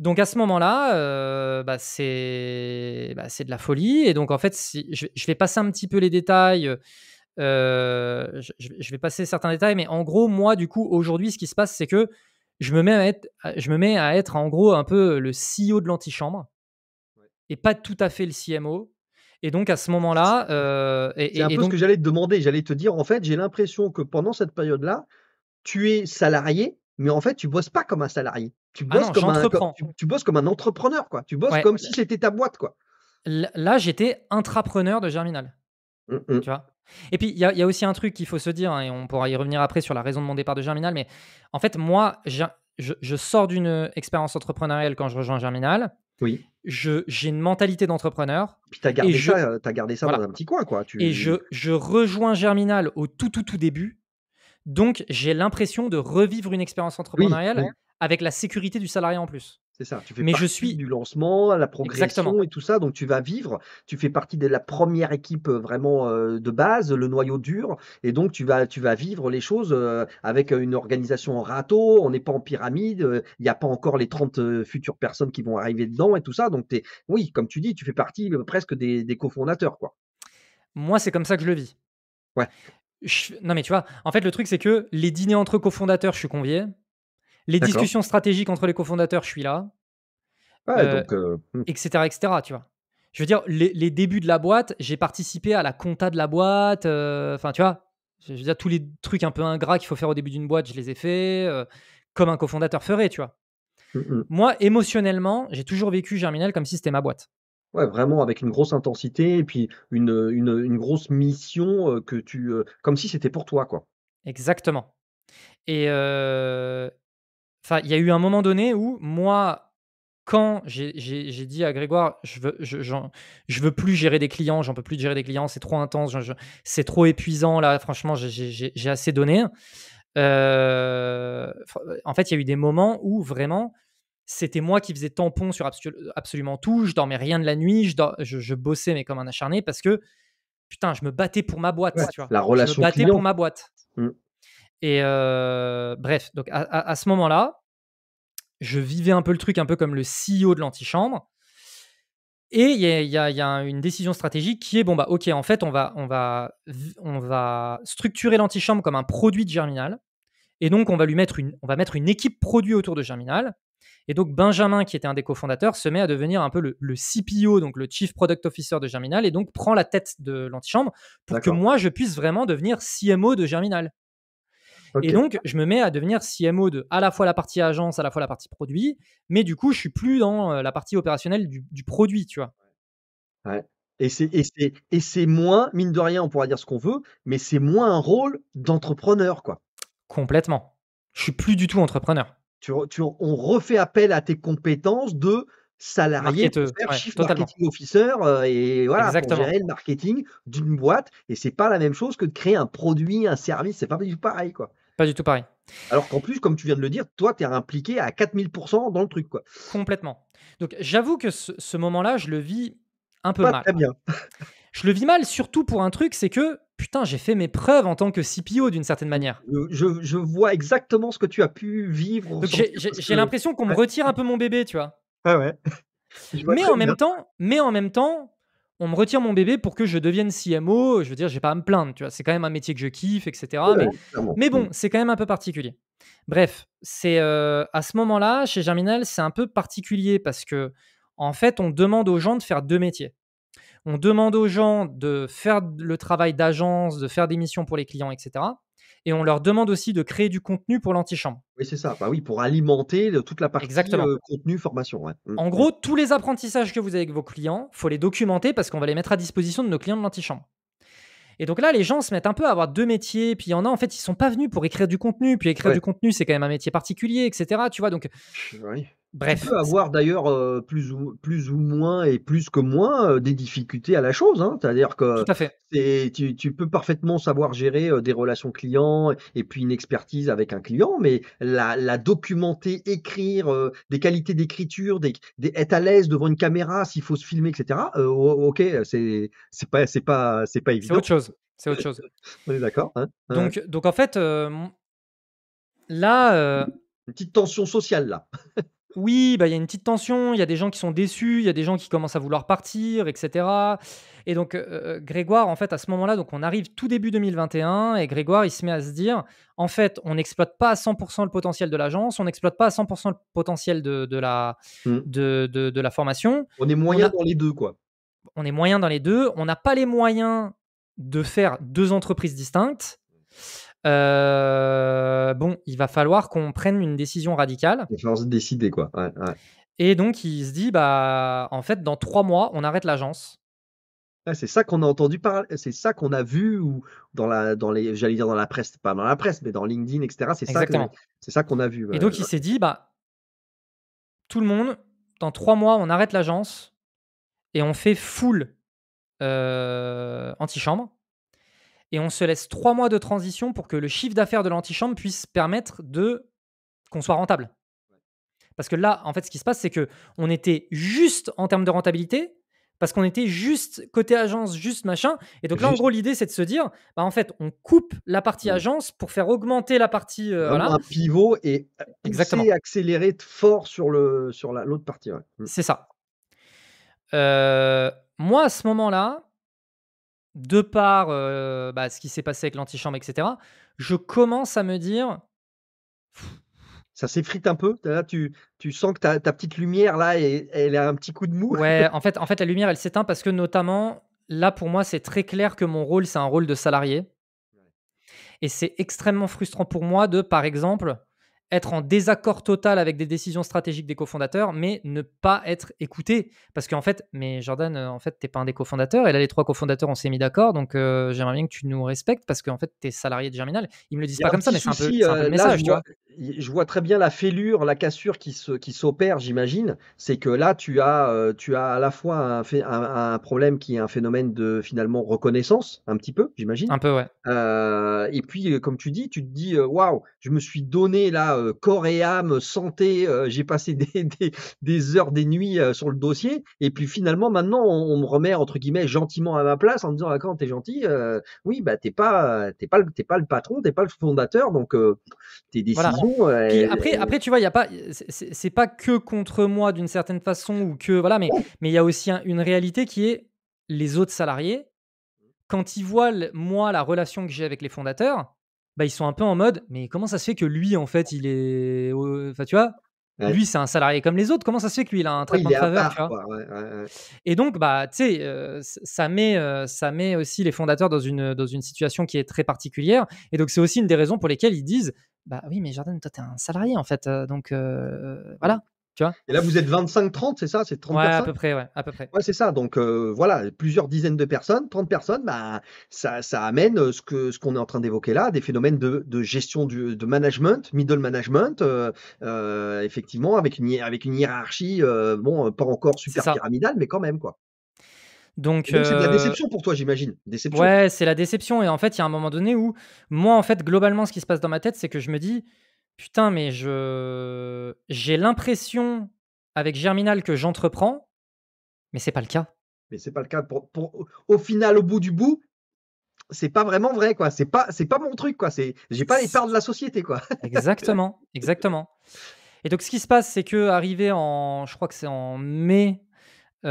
Donc à ce moment-là, euh, bah, bah c'est de la folie. Et donc en fait, si, je, vais passer un petit peu les détails. je, vais passer certains détails, mais en gros, moi, du coup, aujourd'hui, ce qui se passe, c'est que je me, mets à être, en gros un peu le CEO de l'antichambre et pas tout à fait le CMO et donc à ce moment-là, euh, c'est un peu ce que
j'allais te demander. J'allais te dire, en fait, j'ai l'impression que pendant cette période-là, tu es salarié, mais en fait, tu bosses pas comme un salarié. Tu ah bosses, comme, un, entrepreneur, quoi. Tu bosses comme
si c'était ta boîte, quoi. Là, j'étais intrapreneur de Germinal. Mmh, mmh. Et puis, il y, a aussi un truc qu'il faut se dire, hein, et on pourra y revenir après sur la raison de mon départ de Germinal, mais en fait, moi, je, je, sors d'une expérience entrepreneuriale quand je rejoins Germinal. Oui. J'ai une mentalité d'entrepreneur. Puis tu euh,
gardé ça, ça dans un petit coin. Quoi. Et je,
rejoins Germinal au tout, tout, tout début. Donc, j'ai l'impression de revivre une expérience entrepreneuriale avec la sécurité du salarié en plus. C'est ça, tu fais partie du lancement,
la progression et tout ça, donc tu vas vivre, tu fais partie de la première équipe euh, vraiment euh, de base, le noyau dur, et donc tu vas, tu vas vivre les choses euh, avec une organisation en râteau, on n'est pas en pyramide, il n'y a pas encore les 30 futures personnes qui vont arriver dedans et tout ça, donc es, oui, comme tu dis, tu fais partie presque des, cofondateurs. quoi. Moi, c'est comme
ça que je le vis. Ouais. Non mais tu vois, en fait le truc c'est que les dîners entre cofondateurs, je suis convié, les discussions stratégiques entre les cofondateurs, je suis là. Ouais, euh, donc, Etc., euh, hmm. etc., tu vois. Je veux dire, les, les débuts de la boîte, j'ai participé à la compta de la boîte. Euh, enfin, tu vois, je veux dire, tous les trucs un peu ingrats qu'il faut faire au début d'une boîte, je les ai faits, comme un cofondateur ferait, tu vois. Mmh, mmh. Moi, émotionnellement, j'ai toujours vécu Germinal comme si c'était ma boîte.
Ouais, vraiment avec une grosse intensité et puis une, une, grosse
mission que tu, comme si c'était pour toi, quoi. Exactement. Et, il y a eu un moment donné où moi, quand j'ai dit à Grégoire, je veux, je, je veux plus gérer des clients, j'en peux plus gérer des clients, c'est trop intense, c'est trop épuisant là, franchement, j'ai assez donné. Euh, en fait, il y a eu des moments où vraiment, c'était moi qui faisais tampon sur absolument tout. Je dormais rien de la nuit, je, je, bossais mais comme un acharné parce que putain, je me battais pour ma boîte. tu vois. La relation. Je me battais pour ma boîte. Mmh. Et bref, donc à, ce moment-là, je vivais un peu le truc, un peu comme le CEO de l'antichambre. Et il y, y a, une décision stratégique qui est bon bah ok en fait on va on va on va structurer l'antichambre comme un produit de Germinal et donc on va lui mettre une on va mettre une équipe produit autour de Germinal et donc Benjamin qui était un des cofondateurs se met à devenir un peu le, le, CPO donc le Chief Product Officer de Germinal et donc prend la tête de l'antichambre pour que moi je puisse vraiment devenir CMO de Germinal et donc, je me mets à devenir CMO de à la fois la partie agence, à la fois la partie produit, mais du coup, je suis plus dans euh, la partie opérationnelle du, produit, tu vois.
Ouais. Et c'est moins, mine de rien, on pourra dire ce qu'on veut, mais c'est moins un rôle d'entrepreneur, quoi. Complètement. Je suis plus du tout entrepreneur. Tu, on refait appel à tes compétences de salarié, de marketing officer euh, et voilà pour gérer le marketing d'une boîte et c'est pas la même chose que de créer un produit, un service, c'est pas du tout pareil quoi. Pas du tout pareil. Alors qu'en plus,
comme tu viens de le dire, toi, tu es impliqué à 4000% dans le truc. Quoi. Complètement. Donc j'avoue que ce, moment-là, je le vis un peu Pas mal. Très bien. je le vis mal surtout pour un truc, c'est que putain, j'ai fait mes preuves en tant que CPO d'une certaine manière. Euh, je, vois exactement ce que tu as pu vivre. J'ai l'impression qu'on me retire un peu mon bébé, tu vois. Ah ouais. Mais en, même temps, mais en même temps, on me retire mon bébé pour que je devienne CMO. Je veux dire, j'ai pas à me plaindre, tu vois. C'est quand même un métier que je kiffe, etc. mais, bon, mm. c'est quand même un peu particulier. Bref, c'est euh, à ce moment-là, chez Germinal, c'est un peu particulier parce que, en fait, on demande aux gens de faire deux métiers. On demande aux gens de faire le travail d'agence, de faire des missions pour les clients, etc et on leur demande aussi de créer du contenu pour l'antichambre. Oui, c'est ça. Bah oui,
pour alimenter toute
la partie euh,
contenu formation. Mmh, en mmh.
gros, tous les apprentissages que vous avez avec vos clients, faut les documenter parce qu'on va les mettre à disposition de nos clients de l'antichambre. Et donc là, les gens se mettent un peu à avoir deux métiers. Puis il y en a, en fait, ils sont pas venus pour écrire du contenu. Puis écrire du contenu, c'est quand même un métier particulier, etc. Tu vois, donc
Bref. avoir d'ailleurs plus, ou, plus ou moins et plus que moins des difficultés à la chose. Hein. C'est-à-dire que Tu, peux parfaitement savoir gérer des relations clients et puis une expertise avec un client, mais la, documenter, écrire, des qualités d'écriture, des, être à l'aise devant une caméra s'il faut se filmer, etc. ok, c'est pas, pas, pas évident. C'est autre chose. C'est autre chose. on est d'accord. Hein, hein, donc,
donc en fait, là. Une petite tension sociale là. Oui, bah, il y a une petite tension, il y a des gens qui sont déçus, il y a des gens qui commencent à vouloir partir, etc. Et donc, euh, euh, euh, Grégoire, en fait, à ce moment-là, donc on arrive tout début 2021, et Grégoire, il se met à se dire, en fait, on n'exploite pas à 100% le potentiel de l'agence, on n'exploite pas à 100% le potentiel de, la, mmh. de, la formation. On est moyen dans les deux, quoi. On est moyen dans les deux, on n'a pas les moyens de faire deux entreprises distinctes. Euh, bon, il va falloir qu'on prenne une décision radicale.
Il va falloir se décider, quoi.
Et donc, il se dit, bah, en fait, dans trois mois, on arrête l'agence.
c'est ça qu'on a entendu parler, c'est ça qu'on a vu ou dans la, dans les, j'allais dire dans la presse, pas dans la presse, mais dans LinkedIn, etc. C'est ça, c'est ça qu'on a vu. Et donc, il s'est
dit, bah, tout le monde, dans trois mois, on arrête l'agence et on fait full euh, antichambre. Et on se laisse trois mois de transition pour que le chiffre d'affaires de l'antichambre puisse permettre de qu'on soit rentable. Parce que là, en fait, ce qui se passe, c'est que on était juste en termes de rentabilité, parce qu'on était juste côté agence, juste machin. Et donc là, en gros, l'idée, c'est de se dire, bah, en fait, on coupe la partie mmh. agence pour faire augmenter la partie. Euh, un
pivot et accélérer fort sur l'autre le, sur la, partie. Mmh. C'est ça.
Euh, moi, à ce moment-là, de par euh, bah, ce qui s'est passé avec l'antichambre, etc., je commence à me dire.
Ça s'effrite un peu. tu, sens que ta, petite lumière, là, elle, elle a un petit coup de
mou. Ouais, en fait, en fait la lumière, elle s'éteint parce que, notamment, là, pour moi, c'est très clair que mon rôle, c'est un rôle de salarié. Et c'est extrêmement frustrant pour moi de, par exemple, être en désaccord total avec des décisions stratégiques des cofondateurs, mais ne pas être écouté. Parce qu'en fait, mais Jordan, euh, en fait, t'es pas un des cofondateurs. Et là, les trois cofondateurs, on s'est mis d'accord. Donc, euh, j'aimerais bien que tu nous respectes parce qu'en fait, t'es salarié de Germinal. Ils me le disent pas comme ça, mais c'est un peu, un euh, message, je, vois,
je vois très bien la fêlure, la cassure qui s'opère, qui j'imagine. C'est que là, tu as, tu as à la fois un, un, problème qui est un phénomène de finalement reconnaissance, un petit peu, j'imagine. Un peu, ouais. et puis, comme tu dis, tu te dis, waouh, je me suis donné là euh, corps et âme, santé. Euh, j'ai passé des, heures, des nuits euh, sur le dossier. Et puis finalement, maintenant, on, me remet entre guillemets gentiment à ma place en me disant ah, quand t'es gentil, oui, bah t'es pas, t'es pas, pas le patron, t'es pas le fondateur, donc tes décisions. après, après,
tu vois, il y a pas, c'est, pas que contre moi d'une certaine façon ou que voilà, mais mais il y a aussi une réalité qui est les autres salariés quand ils voient moi la relation que j'ai avec les fondateurs bah, ils sont un peu en mode, mais comment ça se fait que lui, en fait, il est. Enfin, tu vois, Lui, c'est un salarié comme les autres. Comment ça se fait que lui, il a un traitement en de faveur tu Et donc, bah, tu sais, euh, ça, met, euh, ça met aussi les fondateurs dans une, dans une situation qui est très particulière. Et donc, c'est aussi une des raisons pour lesquelles ils disent Bah oui, mais Jordan, toi, t'es un salarié, en fait. Euh, donc, voilà et là, vous êtes 25-30, c'est ça C'est 30 personnes à peu
près, ouais, à peu près. Ouais, c'est ça. Donc euh, voilà, plusieurs dizaines de personnes, 30 personnes, bah, ça, ça amène euh, ce qu'on ce qu'on est en train d'évoquer là, des phénomènes de, gestion de management, middle management, euh, effectivement, avec une, avec une hiérarchie, bon, pas encore super pyramidale, mais quand même, quoi. Donc, c'est de la déception pour toi, j'imagine. Ouais, c'est
la déception. Et en fait, il y a un moment donné où, moi, en fait, globalement, ce qui se passe dans ma tête, c'est que je me dis, Putain, mais je j'ai l'impression avec Germinal que j'entreprends, mais c'est pas le cas.
Mais c'est pas le cas. Pour, pour, au final, au bout du bout, c'est pas vraiment vrai, quoi. C'est pas, c'est pas mon truc, quoi. C'est, j'ai pas les parts de la société, quoi. exactement,
exactement. Et donc, ce qui se passe, c'est que arrivé en, je crois que c'est en mai 2021,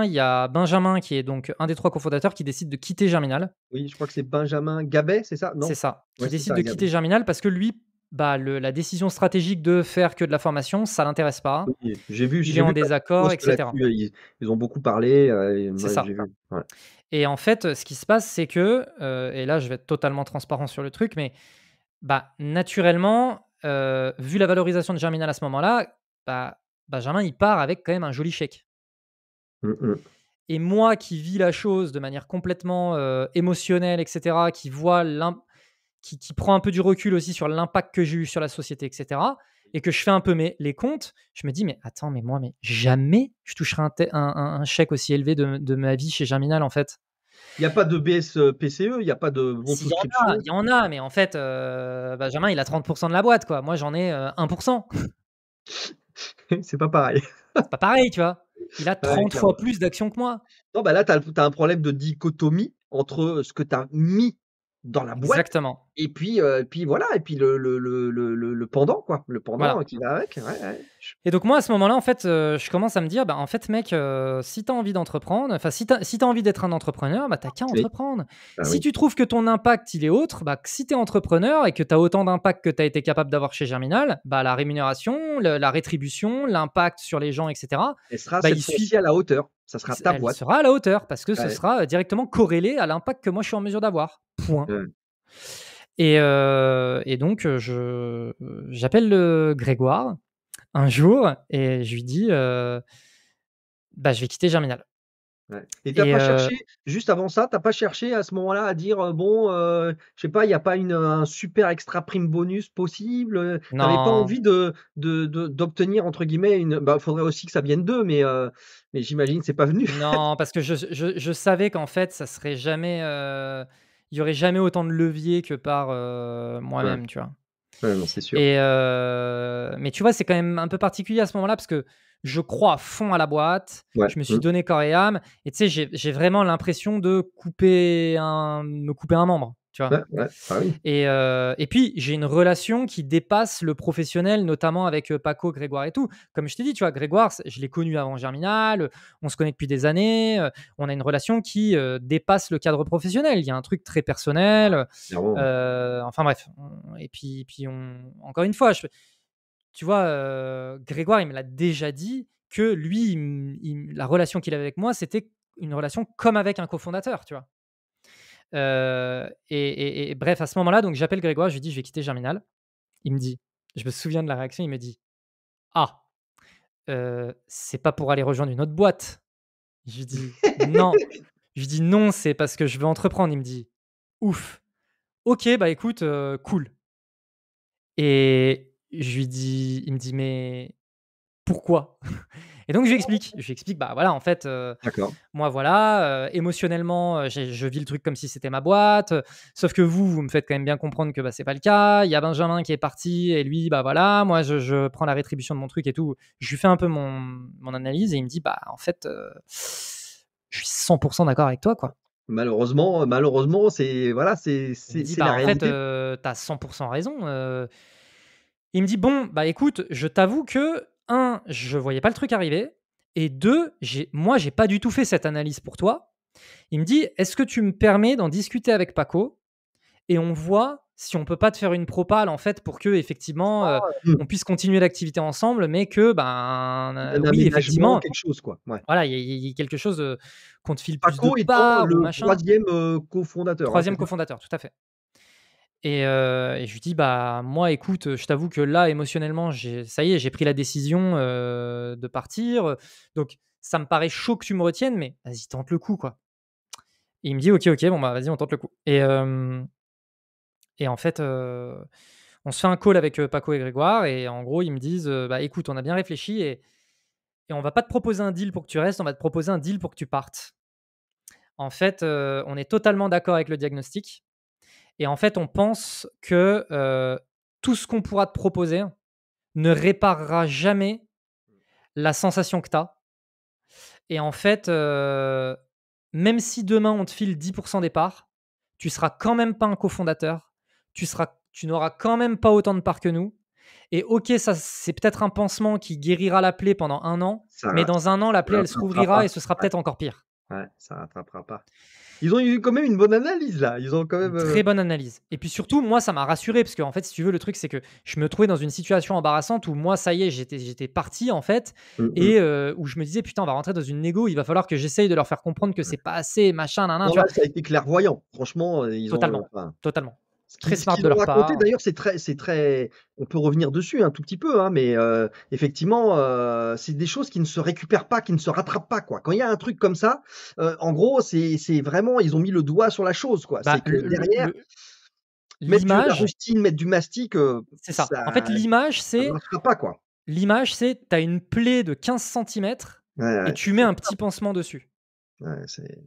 euh, il y a Benjamin qui est donc un des trois cofondateurs qui décide de quitter Germinal. Oui, je crois que c'est Benjamin Gabet, c'est ça C'est ça. Qui décide de quitter Germinal parce que lui bah, la décision stratégique de faire que de la formation, ça l'intéresse pas. j'ai vu, ils en désaccord, etc.
Ils, ont beaucoup parlé. Euh, c'est ça. Vu,
Et en fait, ce qui se passe, c'est que, euh, et là, je vais être totalement transparent sur le truc, mais bah, naturellement, euh, vu la valorisation de Germinal à ce moment-là, bah, Benjamin, il part avec quand même un joli chèque. Hum, hum. Et moi qui vis la chose de manière complètement émotionnelle, etc., qui vois l'impact qui, prend un peu du recul aussi sur l'impact que j'ai eu sur la société, etc. Et que je fais un peu mes, les comptes, je me dis, mais attends, mais moi, mais jamais je toucherai un, un, chèque aussi élevé de, ma vie chez Germinal, en fait.
Il n'y a pas de BSPCE euh, il n'y a pas de bon Il
y, en a, mais en fait, euh, Benjamin, il a 30% de la boîte, quoi. Moi, j'en ai 1%. Euh, C'est pas pareil. C'est pas pareil, tu vois. Il a 30 fois plus d'actions que moi. Non, bah là, tu as, as, un problème de dichotomie entre ce que tu as mis dans la boîte Exactement.
Et puis, euh, puis voilà, et puis le, le, le, le pendant, quoi, le pendant qui va avec.
Et donc, moi, à ce moment-là, en fait, euh, je commence à me dire, bah, en fait, mec, euh, si tu as envie d'entreprendre, enfin, si tu envie d'être un entrepreneur, bah, t'as qu'à entreprendre. Bah si tu trouves que ton impact, il est autre, bah, si t'es es entrepreneur et que tu as autant d'impact que tu as été capable d'avoir chez Germinal, bah, la rémunération, la rétribution, l'impact sur les gens, etc., bah, il suffit à la hauteur. Ça sera ta Elle boîte. sera à la hauteur parce que ce sera directement corrélé à l'impact que moi, je suis en mesure d'avoir. Point. Euh, et, donc, euh, je, j'appelle Grégoire un jour et je lui dis euh, bah, Je vais quitter Germinal. Et tu n'as pas cherché,
juste avant ça, t'as pas cherché à ce moment-là à dire bon, je je sais pas, il n'y a pas une, un super extra prime bonus possible. n'avais pas envie de, d'obtenir entre guillemets une. Bah, faudrait aussi que ça vienne d'eux, mais j'imagine mais j'imagine c'est pas venu.
Non, parce que je, savais qu'en fait ça serait jamais il y aurait jamais autant de levier que par euh, moi-même, tu vois. Euh, mais tu vois, c'est quand même un peu particulier à ce moment-là parce que je crois à fond à la boîte. Je me suis mmh. donné corps et âme. Et tu sais, j'ai vraiment l'impression de couper un, me couper un membre. Ah et, euh, et, puis, j'ai une relation qui dépasse le professionnel, notamment avec euh, Paco, Grégoire et tout. Comme je t'ai dit, tu vois, Grégoire, je l'ai connu avant Germinal, on se connaît depuis des années, euh, on a une relation qui dépasse le cadre professionnel. Il y a un truc très personnel. Ah, enfin bref. Et puis, puis on, encore une fois, je, tu vois, Grégoire, il me l'a déjà dit que lui, la relation qu'il avait avec moi, c'était une relation comme avec un cofondateur, tu vois. Euh, et, bref, à ce moment-là, donc j'appelle Grégoire, je lui dis je vais quitter Germinal. Il me dit, je me souviens de la réaction, il me dit ah, euh, c'est pas pour aller rejoindre une autre boîte. Je lui dis non, je lui dis non, c'est parce que je veux entreprendre. Il me dit ouf, ok, bah écoute, euh, cool. Et je lui dis, il me dit mais pourquoi et donc, je lui explique. Je explique, bah voilà, en fait, euh, moi, voilà, euh, émotionnellement, euh, je vis le truc comme si c'était ma boîte. sauf que vous, vous me faites quand même bien comprendre que bah, c'est pas le cas. Il y a Benjamin qui est parti et lui, bah voilà, moi, je, prends la rétribution de mon truc et tout. Je lui fais un peu mon, analyse et il me dit, bah en fait, je suis 100% d'accord avec toi, quoi.
Malheureusement, malheureusement, c'est voilà, c'est bah, la en réalité. En
fait, t'as 100% raison. Il me dit bon, bah écoute, je t'avoue que un, je voyais pas le truc arriver. Et deux, j'ai, moi, j'ai pas du tout fait cette analyse pour toi. Il me dit, est-ce que tu me permets d'en discuter avec Paco Et on voit si on peut pas te faire une propale en fait pour que effectivement ah euh, on puisse continuer l'activité ensemble, mais que ben euh, effectivement quelque chose quoi. Voilà, il y, a quelque chose euh, qu'on te file Paco plus de le troisième cofondateur. Hein, troisième cofondateur, tout à fait. Euh, et, je lui dis, bah, moi, écoute, je t'avoue que là, émotionnellement, ça y est, j'ai pris la décision euh, de partir. Donc, ça me paraît chaud que tu me retiennes, mais vas-y, tente le coup, quoi. Et il me dit, ok, ok, bon, bah, vas-y, on tente le coup. Et, euh, en fait, on se fait un call avec Paco et Grégoire, et en gros, ils me disent, bah, écoute, on a bien réfléchi, et, et on va pas te proposer un deal pour que tu restes, on va te proposer un deal pour que tu partes. En fait, on est totalement d'accord avec le diagnostic et en fait, on pense que euh, tout ce qu'on pourra te proposer ne réparera jamais la sensation que tu as. Et en fait, euh, même si demain on te file 10% des parts, tu seras quand même pas un cofondateur, tu, seras, tu n'auras quand même pas autant de parts que nous. Et ok, ça c'est peut-être un pansement qui guérira la plaie pendant un an, mais dans un an, la plaie, elle se rouvrira et ce sera peut-être encore pire. Ouais, ça rattrapera pas. Ils ont eu quand même une bonne analyse là. Ils ont quand même euh, très bonne analyse. Et puis surtout, moi, ça m'a rassuré parce qu'en en fait, si tu veux, le truc c'est que je me trouvais dans une situation embarrassante où moi, ça y est, j'étais j'étais parti en fait mmh, mmh. et euh, où je me disais putain, on va rentrer dans une négo. Il va falloir que j'essaye de leur faire comprendre que mmh. c'est pas assez, machin, nan, nan. Ça a
été clairvoyant. Franchement,
euh, ils totalement. Ont, Totalement. Très smart de leur
D'ailleurs, c'est très, c'est très. On peut revenir dessus un tout petit peu, hein, mais euh, effectivement, euh, c'est des choses qui ne se récupèrent pas, qui ne se rattrapent pas, quoi. Quand il y a un truc comme ça, euh, en gros, c'est vraiment, ils ont mis le doigt sur la chose, quoi. Bah, c'est que derrière. mettre
du mastic. c'est ça. En fait, l'image, c'est. pas, quoi. L'image, c'est. as une plaie de 15 cm et tu mets un petit pansement dessus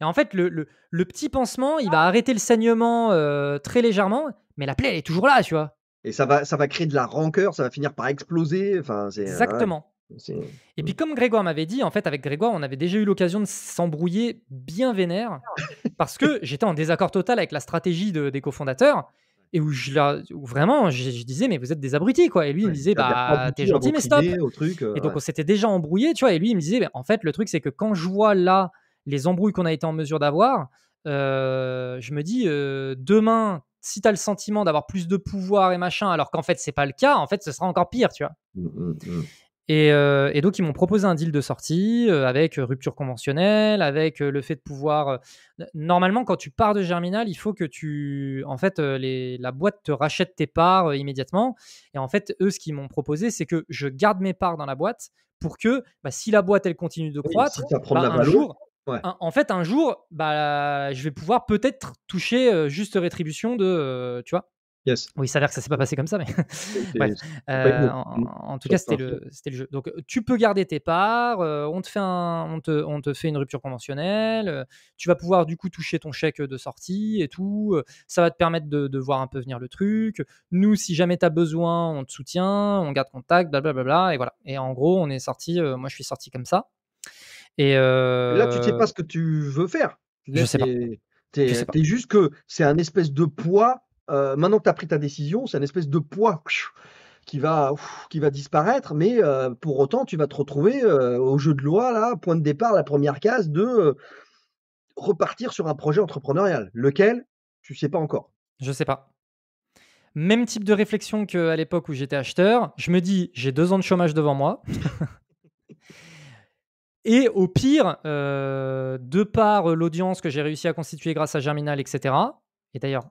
et en fait, le, le, petit pansement, il va arrêter le saignement euh, très légèrement, mais la plaie, elle est toujours là, tu vois.
Et ça va, ça va créer de la rancœur, ça va finir par exploser. Enfin, euh, Exactement. et
mmh. puis, comme Grégoire m'avait dit, en fait, avec Grégoire, on avait déjà eu l'occasion de s'embrouiller bien vénère, parce que j'étais en désaccord total avec la stratégie de, des cofondateurs et où, je vraiment je, disais mais vous êtes des abrutis quoi et lui il me disait bah t'es gentil mais stop euh, et donc on s'était déjà embrouillé tu vois et lui il me disait en fait le truc c'est que quand je vois là les embrouilles qu'on a été en mesure d'avoir, euh, je me dis, euh, demain, si tu as le sentiment d'avoir plus de pouvoir et machin, alors qu'en fait, c'est pas le cas, en fait, ce sera encore pire, tu vois. Mmh, mmh, mmh. Euh, et, donc, ils m'ont proposé un deal de sortie avec rupture conventionnelle, avec le fait de pouvoir. normalement, quand tu pars de Germinal, il faut que tu. En fait, la boîte te rachète tes parts immédiatement. Et en fait, eux, ce qu'ils m'ont proposé, c'est que je garde mes parts dans la boîte pour que bah, si la boîte, elle continue de croître, bah, un jour, en fait, un jour, bah, je vais pouvoir peut-être toucher euh, juste rétribution de, euh, tu vois. Oui, ça a l'air que ça s'est pas passé comme ça, mais euh, en, tout cas, c'était le, jeu. Donc, tu peux garder tes parts, on, te fait un, on, te, fait une rupture conventionnelle, tu vas pouvoir du coup toucher ton chèque de sortie et tout, ça va te permettre de, voir un peu venir le truc. Nous, si jamais tu as besoin, on te soutient, on garde contact, blablabla, et voilà. Et en gros, on est sorti, moi je suis sorti comme ça. Et Là, tu ne sais euh pas ce que tu veux faire.
je sais pas. juste que c'est un espèce de poids. Euh, maintenant que tu as pris ta décision, c'est un espèce de poids qui va, qui va disparaître, mais euh, pour autant, tu vas te retrouver au jeu de loi, là, point de départ, la première case, de repartir sur un projet entrepreneurial. Lequel
Tu ne sais pas encore. Je ne sais pas. Même type de réflexion qu'à l'époque où j'étais acheteur. Je me dis, j'ai deux ans de chômage devant moi. Et au pire, euh, de par euh, l'audience que j'ai réussi à constituer grâce à Germinal, etc., et d'ailleurs,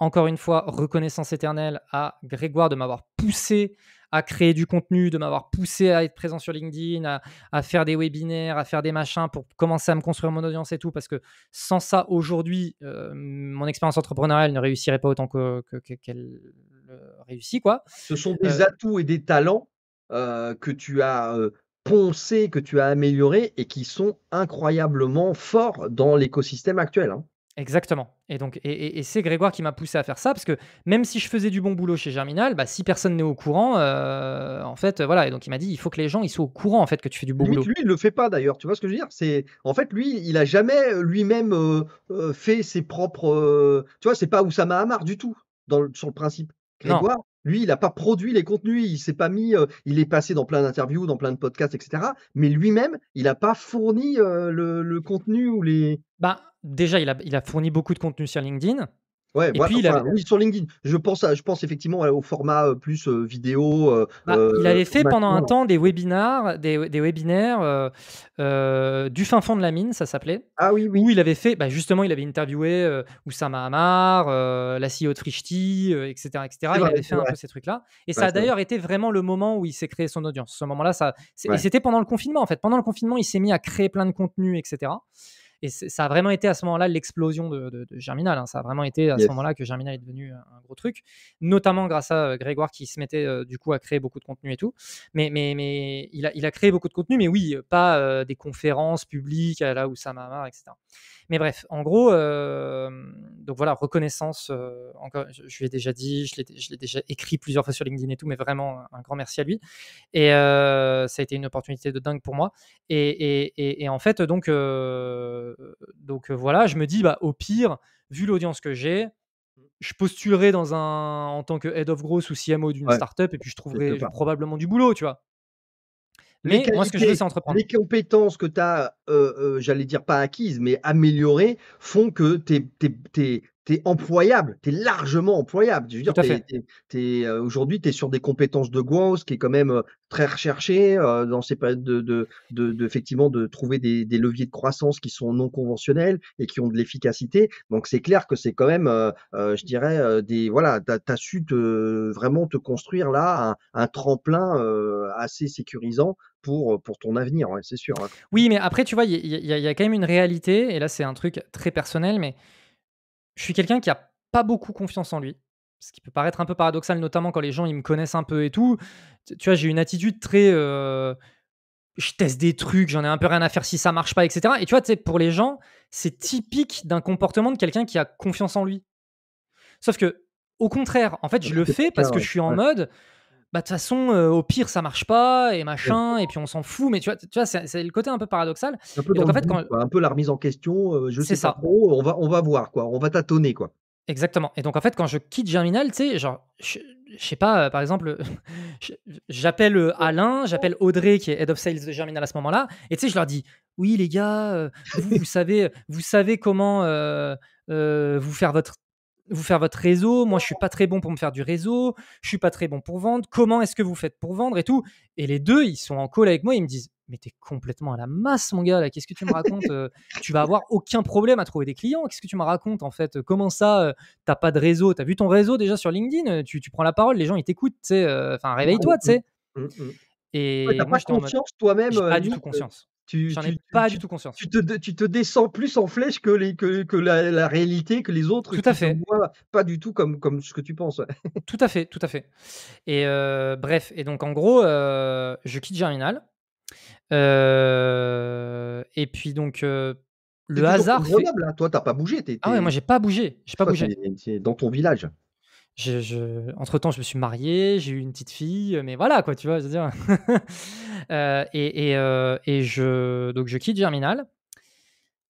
encore une fois, reconnaissance éternelle à Grégoire de m'avoir poussé à créer du contenu, de m'avoir poussé à être présent sur LinkedIn, à, faire des webinaires, à faire des machins pour commencer à me construire mon audience et tout, parce que sans ça, aujourd'hui, euh, mon expérience entrepreneuriale ne réussirait pas autant qu'elle que, que, réussit. Quoi. Ce sont des
atouts et des talents que tu as poncés,
que tu as améliorés
et qui sont incroyablement forts dans l'écosystème actuel. Hein.
Exactement. Et donc, et, c'est Grégoire qui m'a poussé à faire ça parce que même si je faisais du bon boulot chez Germinal, bah, si personne n'est au courant, euh, en fait, voilà. Et donc, il m'a dit, il faut que les gens soient au courant en fait que tu fais du bon boulot. Lui,
il le fait pas d'ailleurs. Tu vois ce que je veux dire C'est en fait lui, il a jamais euh, lui-même euh, fait ses propres. tu vois, c'est pas où ça m'a marre du tout dans, sur le principe. Grégoire, lui, il n'a pas produit les contenus, il s'est pas mis, euh, il est passé dans plein d'interviews, dans plein de podcasts, etc. Mais lui-même, il n'a pas
fourni euh, le, contenu ou les. Bah, déjà, il a, il a fourni beaucoup de contenu sur LinkedIn. Bah, oui,
sur LinkedIn. Je pense, je pense effectivement au format euh, plus euh,
vidéo. Euh, bah, il avait fait pendant un temps des webinaires, des, webinaires du fin fond de la mine, ça s'appelait. Ah oui, oui. Où il avait fait, bah, justement, il avait interviewé Oussama Hamar, la CEO de Frishti, etc. il avait fait un peu ces trucs-là. Et ça a d'ailleurs été vraiment le moment où il s'est créé son audience. Ce moment-là, ça. Et c'était pendant le confinement, en fait. Pendant le confinement, il s'est mis à créer plein de contenus, etc. Et ça a vraiment été à ce moment-là l'explosion de, Germinal. Hein. Ça a vraiment été à ce moment-là que Germinal est devenu un gros truc, notamment grâce à euh, Grégoire qui se mettait euh, du coup à créer beaucoup de contenu et tout. Mais, mais, mais il, a, créé beaucoup de contenu, mais oui, pas euh, des conférences publiques là où ça m'a marre, etc. Mais bref, en gros, euh, donc voilà, reconnaissance, euh, encore, je, l'ai déjà dit, je l'ai déjà écrit plusieurs fois sur LinkedIn et tout, mais vraiment un grand merci à lui. Et euh, ça a été une opportunité de dingue pour moi. Et, en fait, donc, donc voilà, je me dis, bah, au pire, vu l'audience que j'ai, je postulerai dans un, en tant que head of growth ou CMO d'une startup et puis je trouverai probablement du boulot, tu vois. Mais moi, ce que je veux, c'est entreprendre. Les
compétences que tu as, euh, euh, j'allais dire pas acquises, mais améliorées, font que tes tu es employable, tu es largement employable. Je veux dire, aujourd'hui, tu es sur des compétences de Gouin, qui est quand même très recherché dans ces périodes de, de, effectivement, de trouver des, leviers de croissance qui sont non conventionnels et qui ont de l'efficacité. Donc, c'est clair que c'est quand même, je dirais, des, voilà, tu as, su te, vraiment te construire là un, tremplin assez sécurisant pour, pour, ton avenir, c'est sûr. Hein.
Oui, mais après, tu vois, il y, y, a quand même une réalité, et là, c'est un truc très personnel, mais je suis quelqu'un qui a pas beaucoup confiance en lui, ce qui peut paraître un peu paradoxal, notamment quand les gens ils me connaissent un peu et tout. Tu vois, j'ai une attitude très, euh, je teste des trucs, j'en ai un peu rien à faire si ça marche pas, etc. Et tu vois, pour les gens, c'est typique d'un comportement de quelqu'un qui a confiance en lui. Sauf que, au contraire, en fait, je bah, le fais parce que je suis en mode, bah, de toute façon, euh, au pire, ça marche pas et machin, et puis on s'en fout. Mais tu vois, tu vois c'est, le côté un peu paradoxal.
donc, en fait, quand... un peu, la remise en question. Euh, je sais ça. On va, on va voir quoi. On va tâtonner
quoi. Exactement. Et donc en fait, quand je quitte Germinal, tu sais, genre, je, sais pas, euh, par exemple, j'appelle Alain, j'appelle Audrey qui est head of sales de Germinal à ce moment-là, et tu sais, je leur dis, oui les gars, vous, savez, vous savez comment. vous faire votre vous faire votre réseau. Moi, je suis pas très bon pour me faire du réseau. Je suis pas très bon pour vendre. Comment est-ce que vous faites pour vendre et tout Et les deux, ils sont en call avec moi. Ils me disent mais t'es complètement à la masse, mon gars. qu'est-ce que tu me racontes euh, Tu vas avoir aucun problème à trouver des clients. Qu'est-ce que tu me racontes en fait Comment ça euh, T'as pas de réseau T'as vu ton réseau déjà sur LinkedIn euh, tu, prends la parole, les gens ils t'écoutent. Enfin, réveille-toi, tu sais. Et t'as toi-même. Pas du tout conscience. Tu, J'en ai pas du tout conscience.
Tu te, descends plus en flèche que, les, que, la, réalité, que les autres.
Tout à fait. pas du tout comme, comme ce que tu penses. tout à fait, tout à fait. Et bref, et donc en gros, je quitte Germinal. et puis donc, le hasard. c'est hein, toi, t'as pas bougé. Ah ouais, moi, j'ai pas bougé. J'ai pas bougé. dans ton village je, entre temps, je me suis marié, j'ai eu une petite fille, mais voilà quoi, tu vois, je veux dire. Euh, et, et, euh, et je, donc je quitte Germinal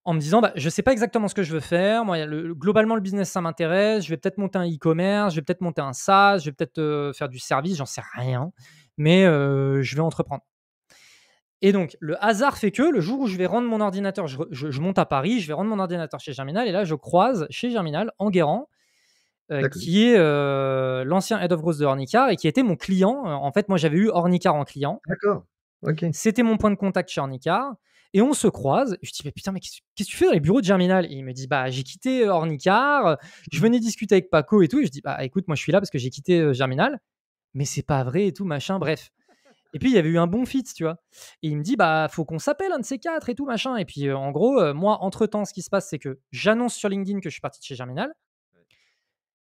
en me disant, bah, je sais pas exactement ce que je veux faire. Moi, globalement, le business ça m'intéresse. Je vais peut-être monter un e-commerce, je vais peut-être monter un SaaS, je vais peut-être euh, faire du service, j'en sais rien, mais je vais entreprendre. Et donc, le hasard fait que le jour où je vais rendre mon ordinateur, je, je, je, monte à Paris, je vais rendre mon ordinateur chez Germinal, et là, je croise chez Germinal, en Guérant, euh, qui est euh, l'ancien head of growth de Ornicar et qui était mon client. Euh, en fait, moi, j'avais eu Ornicar en client. D'accord. C'était mon point de contact chez Ornicar. Et on se croise. je dis, mais putain, mais qu'est-ce que tu fais dans les bureaux de Germinal Et il me dit, bah, j'ai quitté Ornicar. Je mmh. venais discuter avec Paco et tout. Et je dis, bah, écoute, moi, je suis là parce que j'ai quitté Germinal. Mais c'est pas vrai et tout, machin. Bref. Et puis il y avait eu un bon fit, tu vois. Et il me dit bah faut qu'on s'appelle un de ces quatre et tout machin. Et puis en gros, moi entre temps, ce qui se passe, c'est que j'annonce sur LinkedIn que je suis parti de chez Germinal.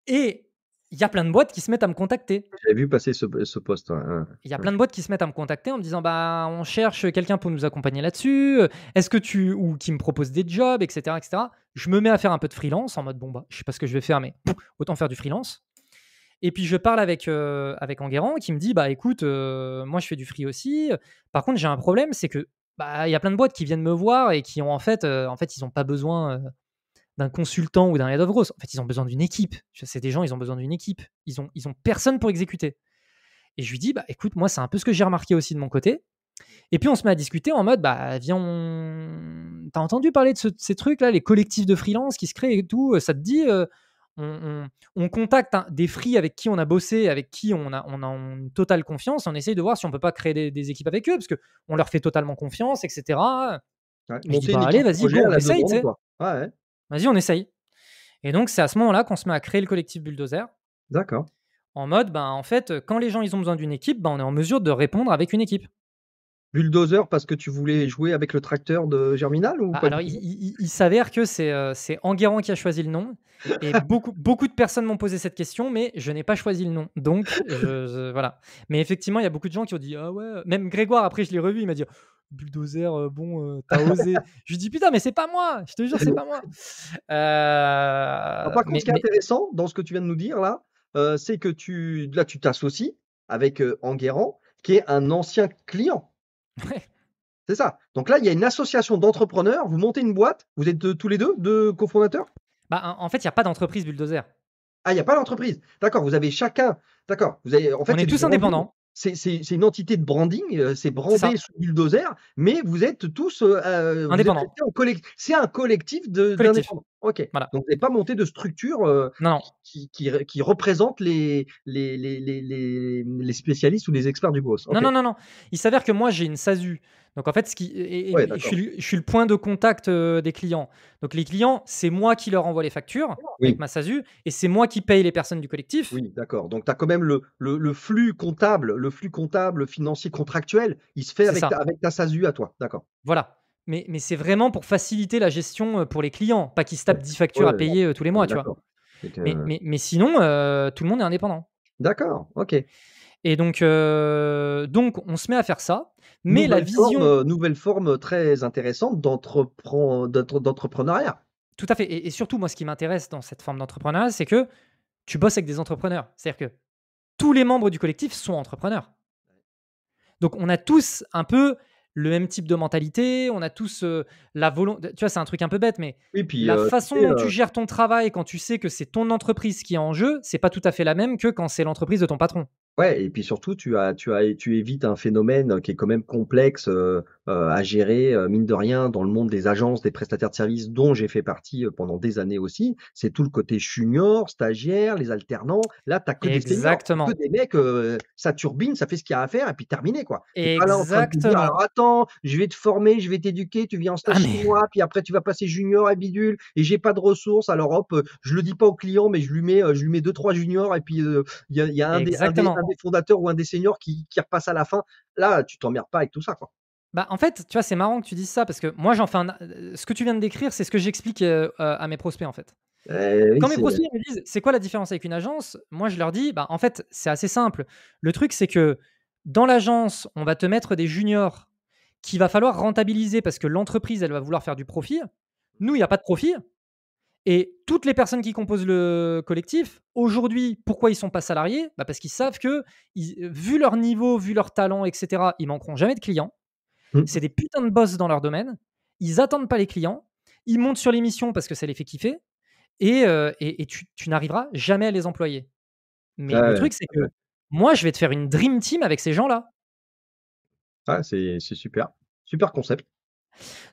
Et il y a plein de boîtes qui se mettent à me contacter. J'ai vu passer ce, ce poste. Hein, hein. Il y a plein de boîtes qui se mettent à me contacter en me disant bah on cherche quelqu'un pour nous accompagner là-dessus. Est-ce que tu ou qui me propose des jobs, etc., etc. Je me mets à faire un peu de freelance en mode bon bah je sais pas ce que je vais faire mais autant faire du freelance. Et puis je parle avec euh, avec Enguerrand qui me dit bah écoute euh, moi je fais du free aussi. Par contre j'ai un problème c'est que bah il y a plein de boîtes qui viennent me voir et qui ont en fait euh, en fait ils ont pas besoin d'un consultant ou d'un head of growth. En fait, ils ont besoin d'une équipe. C'est des gens, ils ont besoin d'une équipe. Ils ont, ils ont personne pour exécuter. Et je lui dis, bah écoute, moi, c'est un peu ce que j'ai remarqué aussi de mon côté. Et puis on se met à discuter en mode, bah viens, t'as entendu parler de ces trucs-là, les collectifs de freelance qui se créent et tout, euh, ça te dit, euh, on, contacte des free avec qui on a bossé, avec qui on a, on a une totale confiance, on essaye de voir si on peut pas créer des, équipes avec eux, parce qu'on leur fait totalement confiance, etc. Ouais, je dis, bah, allez, vas-y, on essaye, ouais, ouais. Vas-y, on essaye. Et donc, c'est à ce moment-là qu'on se met à créer le collectif Bulldozer. D'accord. En mode, ben, en fait, euh, quand les gens ils ont besoin d'une équipe, ben, on est en mesure de répondre avec une équipe.
Bulldozer parce que tu voulais jouer avec le tracteur de Germinal ou bah, Alors, il,
s'avère que euh, c'est Enguerrand qui a choisi le nom. Et beaucoup, beaucoup de personnes m'ont posé cette question, mais je n'ai pas choisi le nom. Donc, voilà. Mais effectivement, il y a beaucoup de gens qui ont dit Ah ouais. Même Grégoire, après, je l'ai revu, il m'a dit bulldozer, euh, bon, euh, t'as osé. je dis putain, mais c'est pas moi, je te jure, c'est pas moi. Euh, par contre, mais, ce qui est
intéressant dans ce que tu viens de nous dire là, c'est que tu là tu t'associes avec Enguerrand, qui est un ancien client. C'est ça. Donc là, il y a une association d'entrepreneurs. Vous montez une boîte. Vous êtes tous les deux deux cofondateurs
bah, En fait, il n'y a pas d'entreprise bulldozer. Ah, il n'y a pas d'entreprise. D'accord. Vous avez
chacun. D'accord. Vous avez. En fait, on est tous indépendants c'est une entité de branding, euh, c'est brandé sous bulldozer, mais vous êtes tous euh, euh, indépendants. C'est un collectif d'indépendants. Ok. Donc, vous n'avez pas monté de structure
Qui, représente les, les, spécialistes ou les experts du boss. Non, non, non, non. Il s'avère que moi, j'ai une SASU donc en fait, ce qui, je, suis, le point de contact euh, des clients. Donc les clients, c'est moi qui leur envoie les factures avec ma SASU et c'est moi qui paye les personnes du collectif. Oui,
d'accord. Donc tu as quand même le, flux comptable, le flux comptable financier contractuel, il se fait avec ta, SASU à toi. D'accord.
Voilà. Mais, mais c'est vraiment pour faciliter la gestion euh, pour les clients, pas qu'ils se tapent 10 factures à payer euh, tous les mois, tu vois. Mais, sinon, tout le monde est indépendant. D'accord, ok. Et donc, euh, donc, on se met à faire ça. Mais la vision. Forme,
nouvelle forme euh, euh, très intéressante d'entrepreneuriat.
Tout à fait. Et, surtout, moi, ce qui m'intéresse dans cette forme d'entrepreneuriat, c'est que tu bosses avec des entrepreneurs. C'est-à-dire que tous les membres du collectif sont entrepreneurs. Donc, on a tous un peu le même type de mentalité, on a tous la volonté. Tu vois, c'est un truc un peu bête, mais la façon dont tu gères ton travail quand tu sais que c'est ton entreprise qui est en jeu, c'est pas tout à fait la même que quand c'est l'entreprise de ton patron.
Ouais et puis surtout tu as tu as tu évites un phénomène qui est quand même complexe, euh, euh, à gérer, euh, mine de rien dans le monde des agences, des prestataires de services dont j'ai fait partie, pendant des années aussi. C'est tout le côté junior, stagiaire, les alternants. Là, tu que des que des mecs, ça turbine, ça fait ce qu'il y a à faire et puis terminé quoi. Exactement. «Alors attends, je vais te former, je vais t'éduquer, tu viens en ah, stage chez moi, puis après tu vas passer junior à bidule et j'ai pas de ressources alors hop, je le dis pas au client mais je lui mets, je lui mets deux trois juniors et puis, il y a un des des fondateurs ou un des seniors qui, qui repasse à la fin. Là, tu t'emmerdes pas avec tout ça. Quoi.
Bah, en fait, tu vois, c'est marrant que tu dises ça parce que moi, j'en fais un... Euh, ce que tu viens de décrire, c'est ce que j'explique euh, euh, à mes prospects en fait.
Eh Quand mes prospects
me disent c'est quoi la différence avec une agence, moi je leur dis bah en fait c'est assez simple. Le truc c'est que dans l'agence on va te mettre des juniors qu'il va falloir rentabiliser parce que l'entreprise elle va vouloir faire du profit. Nous il n'y a pas de profit, et toutes les personnes qui composent le collectif, aujourd'hui, pourquoi ils ne sont pas salariés bah, Parce qu'ils savent que, euh, vu leur niveau, vu leur talent, etc., ils manqueront jamais de clients. Mmh. C'est des putains de boss dans leur domaine. Ils n'attendent pas les clients. Ils montent sur l'émission parce que ça les fait kiffer. Et, euh, tu, n'arriveras jamais à les employer. Mais le truc, c'est que moi, je vais te faire une dream team avec ces gens-là.
Ah, c'est super. Super concept.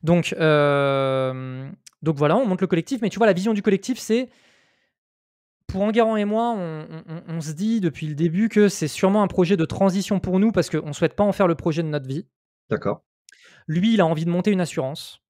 Donc, euh, donc voilà, on monte le collectif, mais tu vois, la vision du collectif, c'est pour Enguerrand et moi, on, se dit depuis le début que c'est sûrement un projet de transition pour nous parce qu'on ne souhaite pas en faire le projet de notre vie. D'accord. Lui, il a envie de monter une assurance.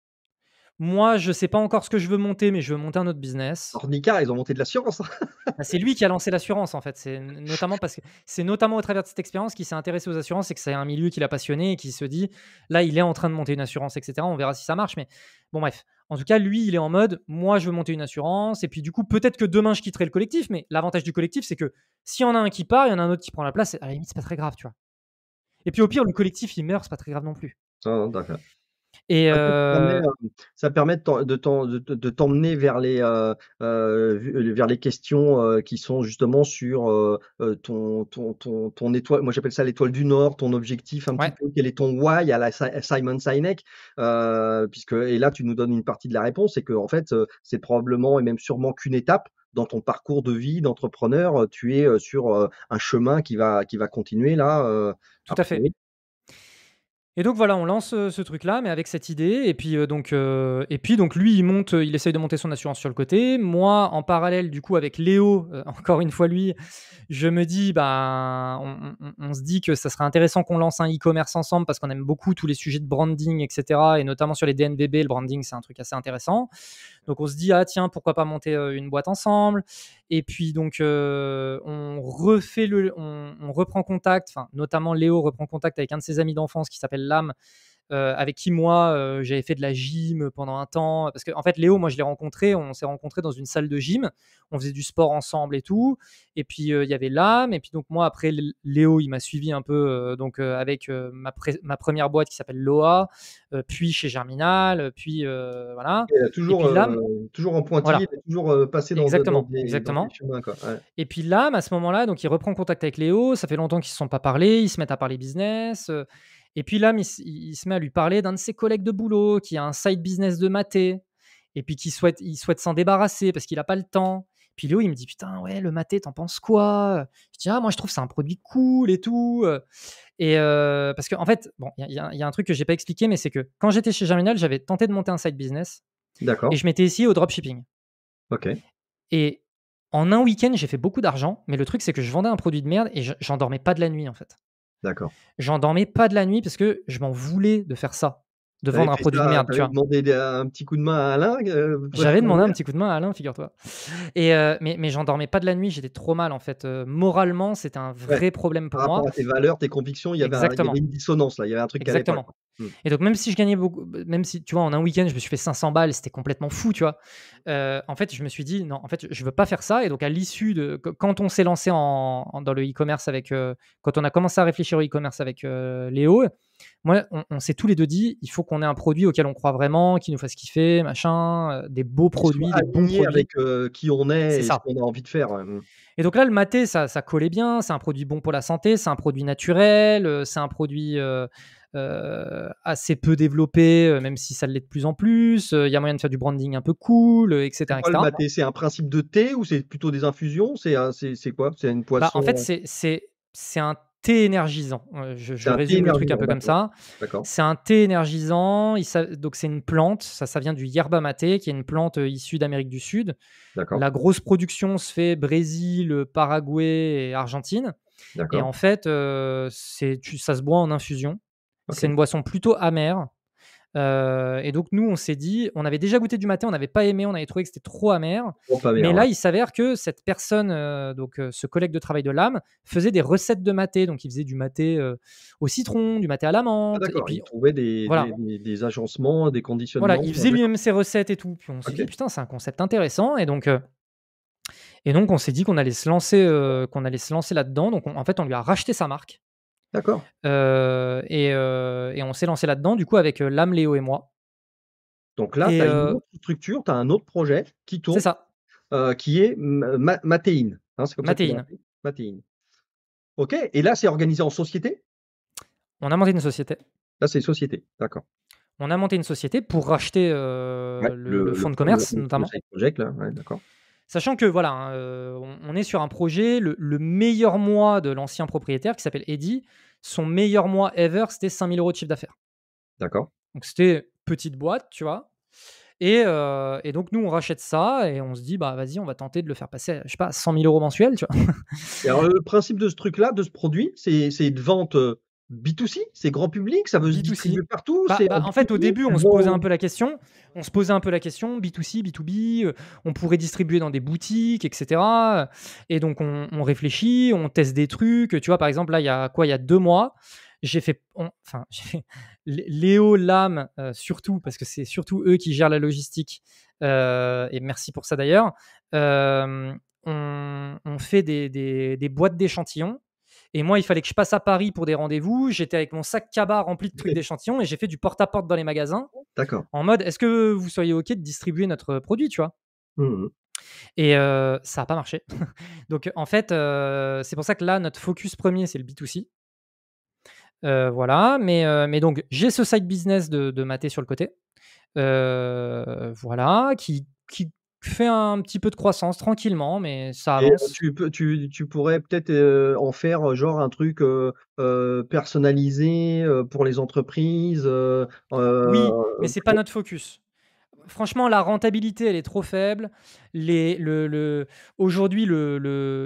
Moi, je ne sais pas encore ce que je veux monter, mais je veux monter un autre business. Ornica, ils ont monté de l'assurance. Hein. Bah, c'est lui qui a lancé l'assurance, en fait. C'est notamment parce que c'est notamment au travers de cette expérience qu'il s'est intéressé aux assurances et que c'est un milieu qui l'a passionné et qui se dit là, il est en train de monter une assurance, etc. On verra si ça marche. Mais bon, bref, en tout cas, lui, il est en mode, moi, je veux monter une assurance. Et puis, du coup, peut-être que demain, je quitterai le collectif. Mais l'avantage du collectif, c'est que s'il y en a un qui part, il y en a un autre qui prend la place. À la limite, c'est pas très grave, tu vois. Et puis, au pire, le collectif, il meurt, c'est pas très grave non plus. d'accord. Et
ça permet, de t'emmener vers les euh, euh, euh, questions qui sont justement sur ton étoile. Moi, j'appelle ça l'étoile du Nord. Ton objectif, un petit peu, quel est ton why à la Simon Sinek, puisque et là, tu nous donnes une partie de la réponse, c'est que en fait, c'est probablement et même sûrement qu'une étape dans ton parcours de vie d'entrepreneur, tu es sur un chemin qui va, qui va continuer là.
Tout à fait. Et donc voilà, on lance euh, ce truc-là, mais avec cette idée. Et puis, euh, donc, euh, et puis donc lui, il monte, il essaye de monter son assurance sur le côté. Moi, en parallèle, du coup, avec Léo, encore une fois lui, je me dis, bah, on, on se dit que ça serait intéressant qu'on lance un e-commerce ensemble parce qu'on aime beaucoup tous les sujets de branding, etc. Et notamment sur les DNBB, le branding, c'est un truc assez intéressant. Donc on se dit, ah tiens, pourquoi pas monter euh, une boîte ensemble Et puis donc euh, on refait le, on, reprend contact, enfin notamment Léo reprend contact avec un de ses amis d'enfance qui s'appelle Lame, euh, avec qui moi euh, j'avais fait de la gym pendant un temps. Parce qu'en en fait, Léo, moi je l'ai rencontré, on s'est rencontré dans une salle de gym, on faisait du sport ensemble et tout. Et puis euh, il y avait l'âme. Et puis donc moi après Léo, il m'a suivi un peu donc avec ma, ma, première boîte qui s'appelle Loa, puis chez Germinal, puis voilà. toujours, toujours en pointillé, toujours passé dans exactement, chemin exactement. Et puis l'âme à ce moment-là, donc il reprend contact avec Léo. Ça fait longtemps qu'ils ne se sont pas parlé, ils se mettent à parler business. Et puis là, il, se met à lui parler d'un de ses collègues de boulot qui a un side business de maté, et puis qui souhaite, il souhaite s'en débarrasser parce qu'il n'a pas le temps. Puis Léo, il me dit Putain, ouais, le maté, t'en penses quoi Je dis Ah, moi, je trouve ça un produit cool et tout. Et euh, parce qu'en en fait, bon, il y, a un truc que j'ai pas expliqué, mais c'est que quand j'étais chez Germinal, j'avais tenté de monter un side business. D'accord. Et je m'étais essayé au dropshipping. Ok. Et en un week-end, j'ai fait beaucoup d'argent, mais le truc, c'est que je vendais un produit de merde et j'en dormais pas de la nuit, en fait. D'accord. J'endormais pas de la nuit parce que je m'en voulais de faire ça de vendre un produit de merde. Tu vois.
demandé un petit coup de main à Alain euh, J'avais demandé un petit coup de main à Alain, figure-toi.
Et euh, mais, mais j'endormais pas de la nuit, j'étais trop mal en fait. Euh, moralement, c'était un vrai problème pour Par moi. Rapport à tes valeurs, tes convictions, il y avait une
dissonance là, il y avait un truc Exactement.
Hmm. Et donc même si je gagnais beaucoup, bah, même si tu vois en un week-end je me suis fait 500 balles, c'était complètement fou, tu vois. en fait, je me suis dit non, en fait, je veux pas faire ça. Et donc à l'issue de quand on s'est lancé dans le e-commerce avec, quand on a commencé à réfléchir au e-commerce avec Léo, moi, on, s'est tous les deux dit, il faut qu'on ait un produit auquel on croit vraiment, qui nous fasse kiffer, machin, euh, des beaux produits, des bons produits. avec
euh, qui on est, et ce qu'on
a envie de faire. Mm. Et donc là, le maté, ça, collait bien. C'est un produit bon pour la santé, c'est un produit naturel, euh, c'est un produit assez peu développé, même si ça l'est de plus en plus. Il y a moyen de faire du branding un peu cool, etc. C'est, Le maté, c'est un principe de thé ou c'est plutôt des infusions C'est c'est, quoi C'est une poisson bah, En fait, c'est, c'est un thé énergisant. Euh, je, résume le truc un peu comme ça. C'est un thé énergisant. donc c'est une plante. Ça, vient du yerba maté, qui est une plante euh, issue d'Amérique du Sud. La grosse production se fait Brésil, Paraguay et Argentine. Et en fait, euh, ça se boit en infusion. C'est une boisson plutôt amère. Euh, et donc, nous, on s'est dit, on avait déjà goûté du maté, on n'avait pas aimé, on avait trouvé que c'était trop amer. mais là, il s'avère que cette personne, euh, donc euh, ce collègue de travail de l'âme, faisait des recettes de maté. Donc, il faisait du maté au citron, du maté à l'amande. Ah, et puis, il
trouvait des, agencements, des conditionnements. Voilà, il faisait lui-même
ses recettes et tout. putain, c'est un concept intéressant. Et donc. et donc on s'est dit qu'on allait se lancer, qu'on allait se lancer là-dedans. Donc en fait on lui a racheté sa marque. D'accord. Euh, euh, et, on s'est lancé là-dedans, du coup, avec euh, l'âme, Léo et moi.
Donc là, tu as une autre structure, tu as un autre projet
qui tourne. C'est ça. qui est Matéine. Hein, OK. Et là, c'est organisé en société On a monté une société. Là, c'est une société. D'accord. On a monté une société pour racheter le, fonds de commerce, le, notamment. là. d'accord. Sachant que voilà, hein, euh, on, est sur un projet, le, meilleur mois de l'ancien propriétaire qui s'appelle Eddie, son meilleur mois ever, c'était 000 euros de chiffre d'affaires. D'accord. Donc c'était petite boîte, tu vois. Euh, et, donc nous, on rachète ça et on se dit, bah vas-y, on va tenter de le faire passer, je sais pas, 100 000 euros mensuels, tu vois. alors le principe de ce truc-là, de ce produit, c'est de vente euh, B2C, c'est grand public, ça veut dire partout. Bah, bah, en fait, au début, on se posait un peu la question. On se posait un peu la question B2C, B2B, euh, on pourrait distribuer dans des boutiques, etc. Et donc, on, réfléchit, on teste des trucs. Tu vois, par exemple, là, il y a quoi Il y a deux mois, j'ai fait. enfin, Léo, Lame, euh, surtout, parce que c'est surtout eux qui gèrent la logistique. Euh, et merci pour ça d'ailleurs. On, fait des boîtes d'échantillons et moi, il fallait que je passe à Paris pour des rendez-vous. J'étais avec mon sac cabas rempli de trucs d'échantillons et j'ai fait du porte-à-porte dans les magasins. D'accord. En mode, est-ce que vous soyez OK de distribuer notre produit, tu vois mmh Et ça n'a pas marché. Donc, en fait, c'est pour ça que là, notre focus premier, c'est le B2C. voilà, mais, mais donc, j'ai ce side business de, de mater sur le côté. voilà, qui, qui fais un petit peu de croissance tranquillement, mais ça euh, avance.
tu, pourrais peut-être euh, en faire euh, genre un truc
personnalisé pour les entreprises. oui, mais c'est pas notre focus. Franchement, la rentabilité, elle est trop faible. le, Aujourd'hui, le,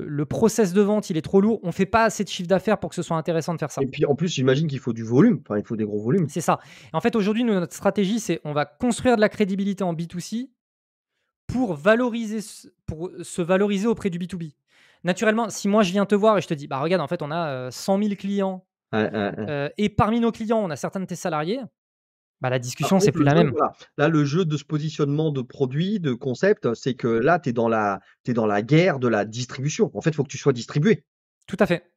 le, process de vente, il est trop lourd. On ne fait pas assez de chiffre d'affaires pour que ce soit intéressant de faire ça. Et puis, en plus, j'imagine qu'il faut du volume. il faut des gros volumes. C'est ça. En fait, aujourd'hui, notre stratégie, c'est on va construire de la crédibilité en B2C pour, valoriser, pour euh, se valoriser auprès du B2B. Naturellement, si moi je viens te voir et je te dis, bah regarde, en fait, on a 100 euh, 000 clients euh, et parmi nos clients, on a certains de tes salariés, bah, la discussion, c'est plus la même.
Là, le jeu de ce positionnement de produit, de concept, c'est que là, tu es, es, dans la guerre de la distribution. En fait, il faut que tu sois distribué. Tout à fait.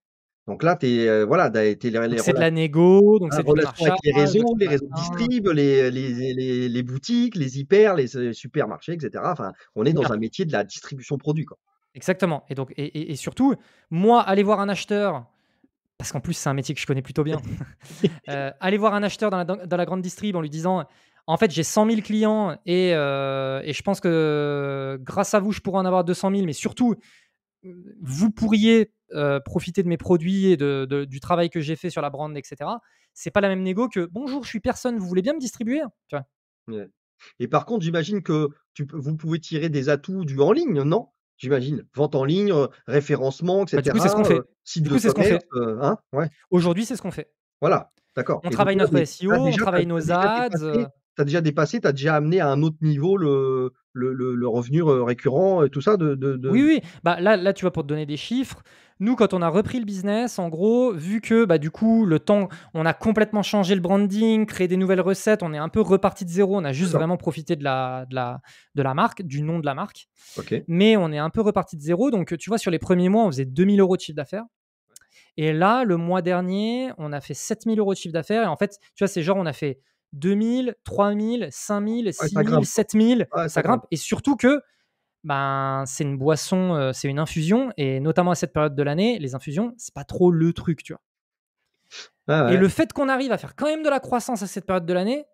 Donc là, tu es, euh, voilà, tu les, C'est de la
négo, donc ah, c'est de relations les hein, réseaux, les
réseaux de distrib, les, les, les,
boutiques, les hyper, les euh, supermarchés, etc. Enfin, on est dans un métier de la distribution produit. Quoi. Exactement. Et donc, et, et, surtout, moi, aller voir un acheteur, parce qu'en plus c'est un métier que je connais plutôt bien, euh, aller voir un acheteur dans la, dans la, grande distrib en lui disant en fait j'ai 100 000 clients et, euh, et, je pense que grâce à vous je pourrais en avoir 200 000, mais surtout vous pourriez euh, profiter de mes produits et de, du travail que j'ai fait sur la brand, etc. C'est pas la même négo que bonjour, je suis personne, vous voulez bien me distribuer Et par contre, j'imagine que vous pouvez tirer des atouts du en ligne, non J'imagine.
Vente en ligne, euh, référencement, etc. Bah, c'est ce qu'on fait. Euh, c'est ce qu'on fait. Hein, Aujourd'hui,
c'est ce qu'on fait. Voilà,
d'accord. On travaille notre SEO, on travaille nos ads. Tu as déjà dépassé, tu as déjà amené à un autre niveau le, le, revenu euh, récurrent, et tout ça de, Oui, oui.
Bah, là, là, tu vois, pour te donner des chiffres. Nous, quand on a repris le business, en gros, vu que bah, du coup, le temps, on a complètement changé le branding, créé des nouvelles recettes, on est un peu reparti de zéro. On a juste vraiment profité de la, de, de la marque, du nom de la marque. Mais on est un peu reparti de zéro. Donc, tu vois, sur les premiers mois, on faisait 2000 euros de chiffre d'affaires. Et là, le mois dernier, on a fait 7000 euros de chiffre d'affaires. Et en fait, tu vois, c'est genre, on a fait 2000, 3000, 5000, 6000, 7000, ça, ça grimpe. Et surtout que ben, c'est une boisson, euh, c'est une infusion, et notamment à cette période de l'année, les infusions, c'est pas trop le truc, tu vois. Et le fait qu'on arrive à faire quand même de la croissance à cette période de l'année,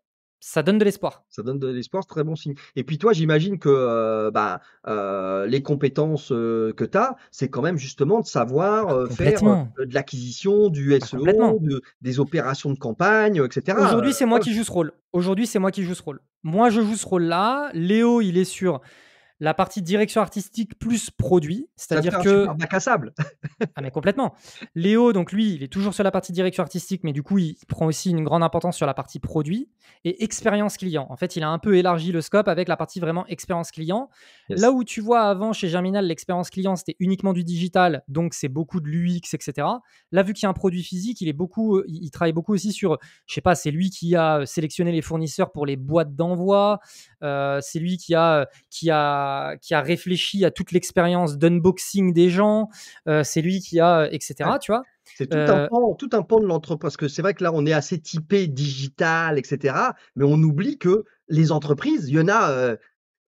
ça donne de l'espoir. Ça
donne de l'espoir, très bon signe. Et puis toi, j'imagine que euh, bah, euh, les compétences euh, que tu as, c'est quand même justement de savoir ah, faire de l'acquisition, du ah, SEO, des opérations de campagne, etc. Aujourd'hui, c'est moi qui
joue ce rôle. Aujourd'hui, c'est moi qui joue ce rôle. Moi, je joue ce rôle-là. Léo, il est sur la partie direction artistique plus produit, c'est-à-dire que un sable. ah mais complètement. Léo donc lui, il est toujours sur la partie direction artistique mais du coup, il prend aussi une grande importance sur la partie produit et expérience client. En fait, il a un peu élargi le scope avec la partie vraiment expérience client. Là où tu vois avant chez Germinal l'expérience client, c'était uniquement du digital, donc c'est beaucoup de l'UX etc. Là vu qu'il y a un produit physique, il est beaucoup euh, il travaille beaucoup aussi sur je sais pas, c'est lui qui a sélectionné les fournisseurs pour les boîtes d'envoi, euh, c'est lui qui a, qui, a, qui a réfléchi à toute l'expérience d'unboxing des gens. Euh, c'est lui qui a, etc. Tu vois c'est tout, euh,
tout, un pan de l'entreprise. Parce que c'est vrai que là, on est assez typé digital, etc. Mais on oublie que les entreprises, il y en a,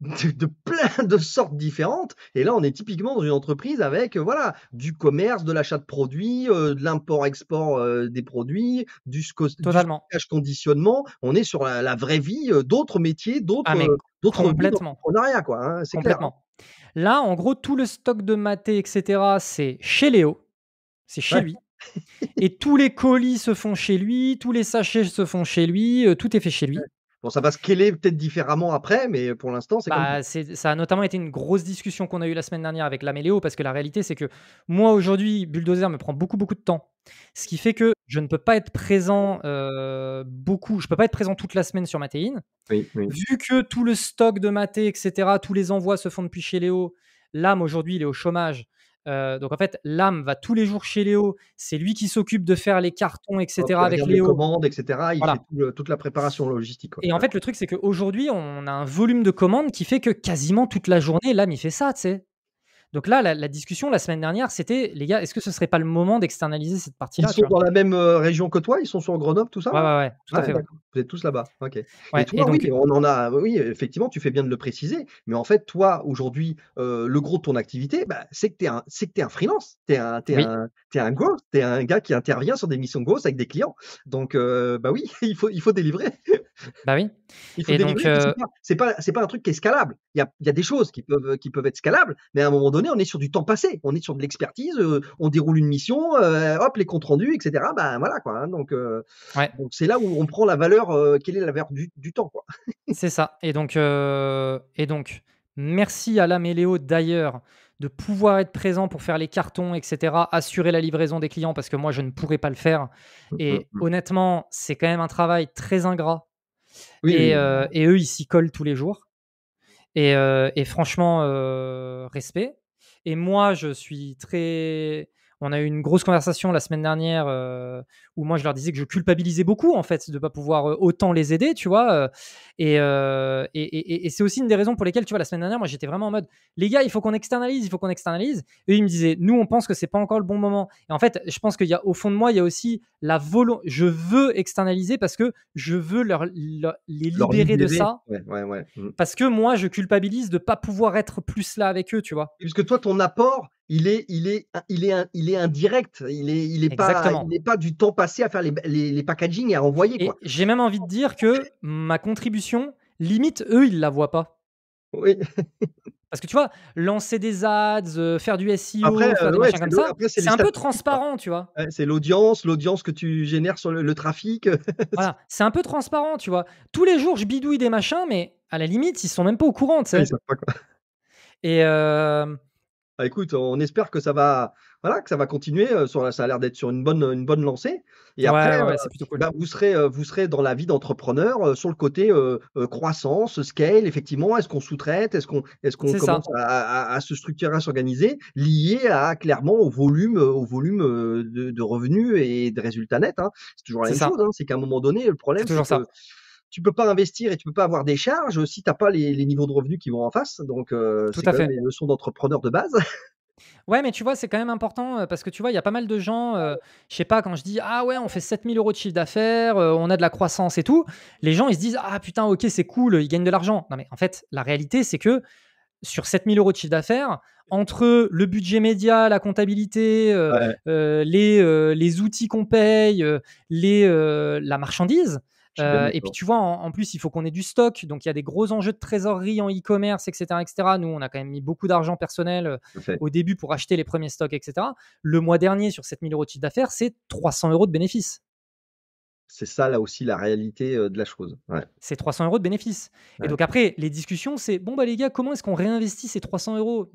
de, plein de sortes différentes. Et là, on est typiquement dans une entreprise avec euh, voilà du commerce, de l'achat de produits, euh, de l'import-export euh, des produits, du, Totalement. conditionnement. On est sur la, vraie vie, d'autres métiers,
d'autres ah, d'autres complètement. quoi. Hein, c'est hein. Là, en gros, tout le stock de maté, etc., c'est chez Léo, c'est chez lui. Et tous les colis se font chez lui, tous les sachets se font chez lui, tout est fait chez lui. Bon, ça va est peut-être différemment après, mais pour l'instant, bah, c'est Ça a notamment été une grosse discussion qu'on a eue la semaine dernière avec et parce que la réalité, c'est que moi, aujourd'hui, Bulldozer me prend beaucoup, beaucoup de temps. Ce qui fait que je ne peux pas être présent euh, beaucoup, je peux pas être présent toute la semaine sur Matéine.
Vu
que tout le stock de Maté, etc., tous les envois se font depuis chez Léo, l'âme aujourd'hui, il est au chômage. Euh, donc en fait, l'âme va tous les jours chez Léo. C'est lui qui s'occupe de faire les cartons, etc. avec Léo. Les commandes,
etc. Il fait toute la préparation logistique. Et en
fait, le truc, c'est qu'aujourd'hui, on a un volume de commandes qui fait que quasiment toute la journée, l'âme, il fait ça, tu sais. Donc là, la, discussion la semaine dernière, c'était les gars, est-ce que ce serait pas le moment d'externaliser cette partie-là Ils sont dans
la même euh, région que toi Ils sont sur Grenoble, tout ça Ouais, ouais, ouais, tout ah, à fait. Vous êtes tous là-bas. Ok. oui, on en a. Oui, effectivement, tu fais bien de le préciser. Mais en fait, toi, aujourd'hui, euh, le gros de ton activité, bah, c'est que tu es un, t'es un freelance. T'es un, un, t'es un un gars qui intervient sur des missions grosses avec des clients. Donc, euh, bah oui, il faut, il faut délivrer.
Bah oui. Il faut délivrer. Donc,
c'est, pas, pas, un truc qui est scalable. Il y a, des choses qui peuvent, qui peuvent être scalables, mais à un moment donné on est sur du temps passé, on est sur de l'expertise, euh, on déroule une mission, euh, hop, les comptes rendus, etc. Ben voilà quoi. Hein, euh, donc c'est là où on prend la valeur, quelle est la valeur du, temps quoi.
c'est ça. Et donc et donc merci à la Méléo d'ailleurs de pouvoir être présent pour faire les cartons, etc., assurer la livraison des clients parce que moi je ne pourrais pas le faire. Hum, et hum, hum. honnêtement, c'est quand même un travail très ingrat. et, eux, ils s'y collent tous les jours. Et, franchement, respect. Et moi, je suis très on a eu une grosse conversation la semaine dernière euh, où moi je leur disais que je culpabilisais beaucoup en fait de ne pas pouvoir euh, autant les aider, tu vois. Euh, et, et, c'est aussi une des raisons pour lesquelles, tu vois, la semaine dernière, moi j'étais vraiment en mode les gars, il faut qu'on externalise, il faut qu'on externalise. Et ils me disaient nous on pense que c'est pas encore le bon moment. Et en fait, je pense qu'il y a au fond de moi, il y a aussi la volonté, je veux externaliser parce que je veux leur, les libérer, de ça.
Mmh.
Parce que moi je culpabilise de pas pouvoir être plus là avec eux, tu vois. Parce que toi ton
apport il est, il est, il est, il est indirect. Il est, il est pas, il est pas du temps passé à
faire les, les, packaging et à envoyer. J'ai même envie de dire que ma contribution, limite, eux, ils la voient pas. Oui. Parce que tu vois, lancer des ads, euh, faire du SEO, des euh, comme ça, c'est un peu transparent, tu vois. c'est l'audience, l'audience que tu génères sur le, trafic. voilà, c'est un peu transparent, tu vois. Tous les jours, je bidouille des machins, mais à la limite, ils sont même pas au courant, tu sais. et euh, bah, écoute,
on espère que ça va, voilà, que ça va continuer. Euh, sur la, ça a l'air d'être sur une bonne, une bonne lancée. Et après, euh, bah, vous serez, euh, vous serez dans la vie d'entrepreneur sur le côté croissance, scale. Effectivement, est-ce qu'on sous-traite, est-ce qu'on, est-ce qu'on commence à, à, à, se structurer, à s'organiser, lié à clairement au volume, au volume de, revenus et de résultats nets. Hein. C'est toujours la même chose. Hein, c'est qu'à un moment donné, le problème, c'est, tu peux pas investir et tu peux pas avoir des charges si n'as pas les, niveaux de revenus qui vont en face. Donc, euh, c'est quand même les leçons d'entrepreneur de base.
Ouais, mais tu vois, c'est quand même important euh, parce que tu vois, il y a pas mal de gens, je euh, je sais pas, quand je dis Ah ouais, on fait 7000 euros de chiffre d'affaires, on a de la croissance et tout, les gens ils se disent Ah putain, ok, c'est cool, ils gagnent de l'argent. Non, mais en fait, la réalité c'est que sur 7000 euros de chiffre d'affaires, entre le budget média, la comptabilité, les, les outils qu'on paye, les, la marchandise, euh, et puis tu vois, en, plus, il faut qu'on ait du stock. Donc il y a des gros enjeux de trésorerie en e-commerce, etc., etc. Nous, on a quand même mis beaucoup d'argent personnel euh, au début pour acheter les premiers stocks, etc. Le mois dernier, sur 7000 euros de chiffre d'affaires, c'est 300 euros de bénéfices.
C'est ça, là aussi, la réalité euh, de la chose.
C'est 300 euros de bénéfices. Et donc après, les discussions, c'est bon, bah les gars, comment est-ce qu'on réinvestit ces 300 euros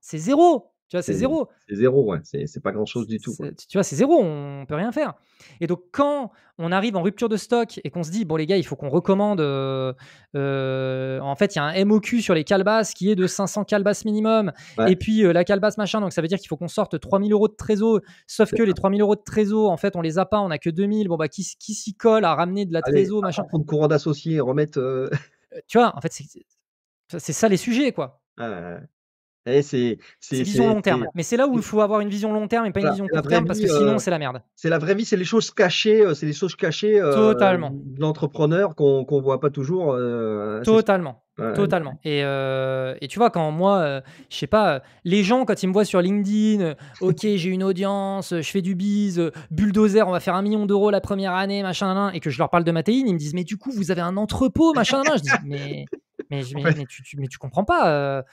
c'est zéro tu vois, c'est zéro.
C'est zéro, ouais. C'est pas grand-chose du tout.
Tu vois, c'est zéro, on peut rien faire. Et donc, quand on arrive en rupture de stock et qu'on se dit, bon, les gars, il faut qu'on recommande. Euh, euh, en fait, il y a un MOQ sur les calbasses qui est de 500 calbasses minimum. Et puis, euh, la calbasse, machin, donc ça veut dire qu'il faut qu'on sorte 3000 euros de trésor. Sauf que les les 3000 euros de trésor, en fait, on les a pas, on a que 2000. Bon, bah, qui, qui s'y colle à ramener de la trésor, machin de courant d'associés, remettre. Tu vois, en fait, c'est ça les sujets, quoi c'est, vision long terme. Mais c'est là où il faut avoir une vision long terme et pas une vision court terme parce que sinon euh, c'est la merde. C'est la vraie vie, c'est les choses cachées, euh, c'est les choses
cachées euh, Totalement. de l'entrepreneur qu'on ne voit pas toujours. Totalement. Totalement.
Et, et, tu vois, quand moi, je sais pas, les gens, quand ils me voient sur LinkedIn, ok, j'ai une audience, je fais du bise, bulldozer, on va faire un million d'euros la première année, machin, et que je leur parle de ma ils me disent, mais du coup, vous avez un entrepôt, machin, nan. Je dis, mais, mais, mais, tu, tu, mais tu comprends pas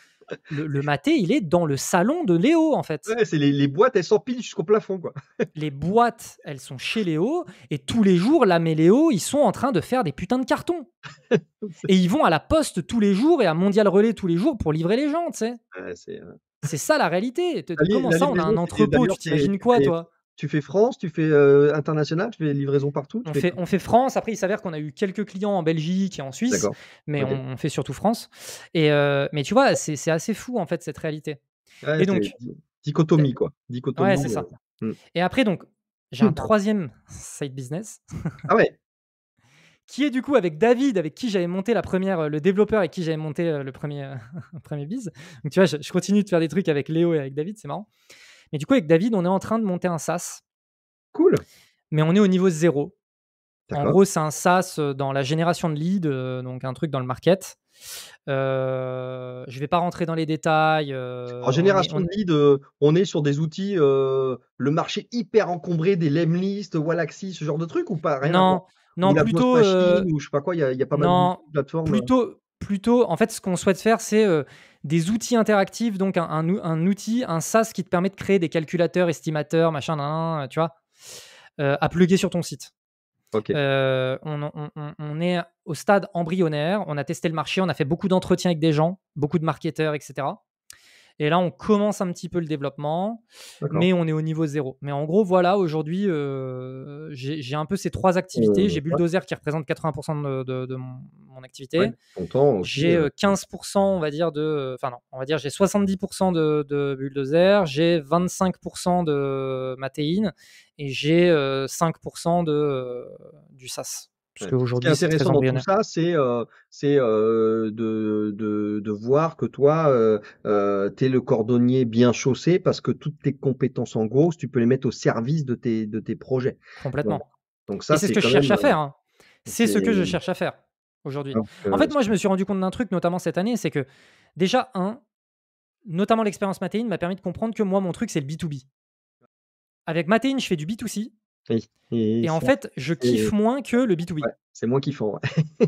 le, maté, il est dans le salon de Léo, en fait. c'est les, boîtes, elles s'empilent jusqu'au plafond, quoi. les boîtes, elles sont chez Léo, et tous les jours, l'âme et Léo, ils sont en train de faire des putains de cartons. et ils vont à la poste tous les jours et à Mondial Relais tous les jours pour livrer les gens, tu sais. c'est ça la réalité. Comment ça, on a un entrepôt Tu t'imagines quoi, toi
tu fais France, tu fais euh, international, tu
fais livraison partout on, Fait, on fait France. Après, il s'avère qu'on a eu quelques clients en Belgique et en Suisse, mais on, fait surtout France. Et, euh, mais tu vois, c'est assez fou, en fait, cette réalité. et donc. Dichotomie, quoi. Dichotomie. Ouais, c'est ça. Euh, hmm. Et après, donc, j'ai un hmm. troisième side business. ah ouais qui est du coup avec David, avec qui j'avais monté la première, le développeur avec qui j'avais monté le premier, premier biz. tu vois, je, continue de faire des trucs avec Léo et avec David, c'est marrant. Et du coup, avec David, on est en train de monter un SaaS. Cool. Mais on est au niveau zéro. En gros, c'est un SaaS euh, dans la génération de lead, euh, donc un truc dans le market. Euh, je ne vais pas rentrer dans les détails. en génération de lead,
on est sur des outils, le marché hyper encombré des Lemlist, Wallaxy, ce genre de trucs ou pas Non, non plutôt. je sais pas quoi, il y, a pas mal de plateformes. Plutôt,
plutôt, en fait, ce qu'on souhaite faire, c'est euh, des outils interactifs, donc un, outil, un SaaS qui te permet de créer des calculateurs, estimateurs, machin, tu vois, euh, à plugger sur ton site. Euh, on, est au stade embryonnaire, on a testé le marché, on a fait beaucoup d'entretiens avec des gens, beaucoup de marketeurs, etc. Et là, on commence un petit peu le développement, mais on est au niveau zéro. Mais en gros, voilà, aujourd'hui, euh, j'ai un peu ces trois activités. Euh, j'ai Bulldozer qui représente 80% de, mon, activité. j'ai 15%, euh, on va dire, de. Enfin, non, on va dire, j'ai 70% de, de, Bulldozer, j'ai 25% de Matéine et j'ai 5% de, du SAS. Ce qui est intéressant dans tout ça,
c'est euh,
euh,
de, voir que toi, euh, tu es le cordonnier bien chaussé parce que toutes tes compétences, en gros, tu peux les mettre au service de tes, projets. Complètement. Donc, ça, hein. c'est ce que je cherche à faire.
C'est ce que je cherche à faire aujourd'hui. En fait, moi, je me suis rendu compte d'un truc, notamment cette année, c'est que déjà, un, notamment l'expérience Mathéine m'a permis de comprendre que moi, mon truc, c'est le B2B. Avec Matéine, je fais du B2C,
et, en fait, je kiffe moins
que le B2B. c'est moins kiffant. Ouais.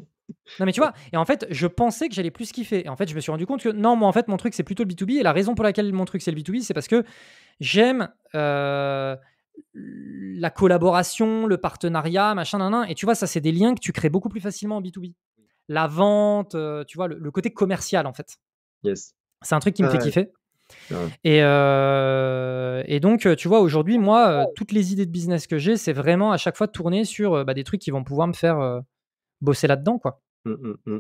non, mais tu vois, et en fait, je pensais que j'allais plus kiffer. Et en fait, je me suis rendu compte que non, moi, en fait, mon truc, c'est plutôt le B2B. Et la raison pour laquelle mon truc, c'est le B2B, c'est parce que j'aime. Euh, la collaboration, le partenariat, machin, nan, nan. Et tu vois, ça, c'est des liens que tu crées beaucoup plus facilement en B2B. La vente, euh, tu vois, le, côté commercial, en fait. Yes. C'est un truc qui me fait kiffer. Euh, et, donc, euh, tu vois, aujourd'hui, moi, euh, toutes les idées de business que j'ai, c'est vraiment à chaque fois tourner sur bah, des trucs qui vont pouvoir me faire bosser là-dedans, quoi.
Mmh, mmh, mmh.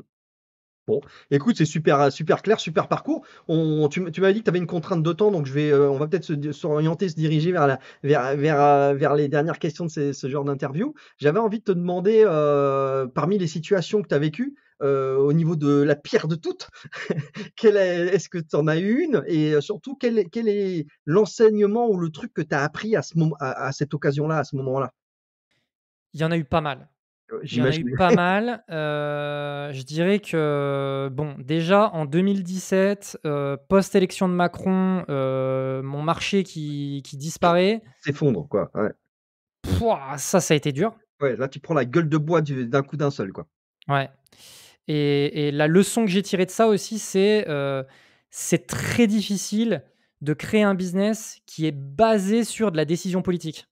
Bon, écoute, c'est super, super clair, super parcours. On, tu, m'as m'avais dit que tu avais une contrainte de temps, donc je vais, euh, on va peut-être se, s'orienter, se, diriger vers, la, vers, vers, euh, les dernières questions de ce genre d'interview. J'avais envie de te demander, euh, parmi les situations que tu as vécues, au niveau de la pire de toutes, est, ce que tu en as une Et surtout, quel est, l'enseignement ou le truc que tu as appris à, ce à cette occasion-là, à ce moment-là
Il y en a eu pas mal. Euh, j'imagine eu pas mal. Euh, je dirais que, bon, déjà en 2017, euh, post-élection de Macron, mon marché qui, disparaît.
S'effondre, quoi.
ça, ça a été dur.
Ouais, là, tu prends la gueule de bois d'un coup d'un seul, quoi.
Ouais. Et, et la leçon que j'ai tirée de ça aussi, c'est c'est très difficile de créer un business qui est basé sur de la décision politique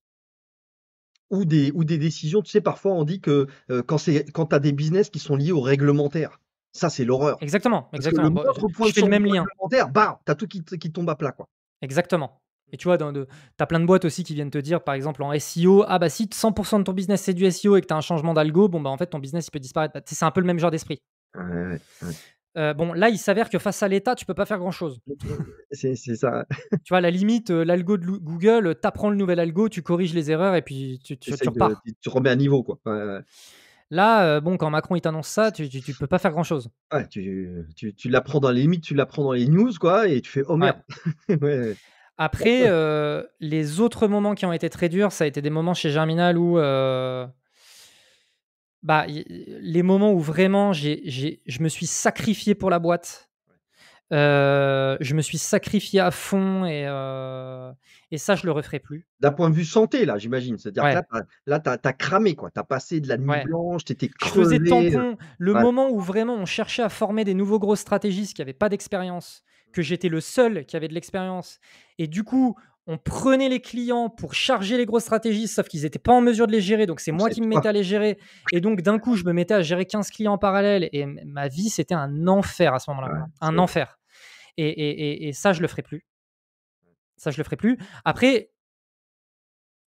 ou des, ou des
décisions. Tu sais, parfois on dit que euh, quand c'est quand tu as des business qui sont liés au réglementaire, ça
c'est l'horreur. Exactement, exactement. Parce fais le même lien. bah, tu as tout qui, tombe à plat. quoi. Exactement. Et tu vois, tu as plein de boîtes aussi qui viennent te dire, par exemple, en SEO, ah bah si 100% de ton business c'est du SEO et que tu as un changement d'algo, bon bah en fait ton business il peut disparaître. Bah, c'est un peu le même genre d'esprit. Euh, bon, là, il s'avère que face à l'État, tu peux pas faire grand-chose.
c'est ça.
tu vois, à la limite, euh, l'algo de Google, euh, tu apprends le nouvel algo, tu corriges les erreurs et puis tu, tu, repars. tu
remets à niveau, quoi.
Là, bon, quand Macron il t'annonce ça, tu, ne peux pas faire grand chose. tu, l'apprends dans les limites, tu l'apprends dans les news, quoi, et tu fais oh merde. Après, les autres moments qui ont été très durs, ça a été des moments chez Germinal où bah, les moments où vraiment j'ai, je me suis sacrifié pour la boîte, euh, je me suis sacrifié à fond et, euh, et ça, je le referai plus.
D'un point de vue santé, là, j'imagine. C'est-à-dire là, tu as, cramé, quoi. Tu as passé de la nuit blanche, tu étais crevé. faisais euh, Le moment
où vraiment on cherchait à former des nouveaux gros stratégistes qui n'avaient pas d'expérience, que j'étais le seul qui avait de l'expérience. Et du coup, on prenait les clients pour charger les grosses stratégies, sauf qu'ils n'étaient pas en mesure de les gérer. Donc, c'est moi qui me mettais à les gérer. Et donc, d'un coup, je me mettais à gérer 15 clients en parallèle. Et ma vie, c'était un enfer à ce moment-là. un enfer. Et, ça, je le ferai plus. Ça, je le ferai plus. Après,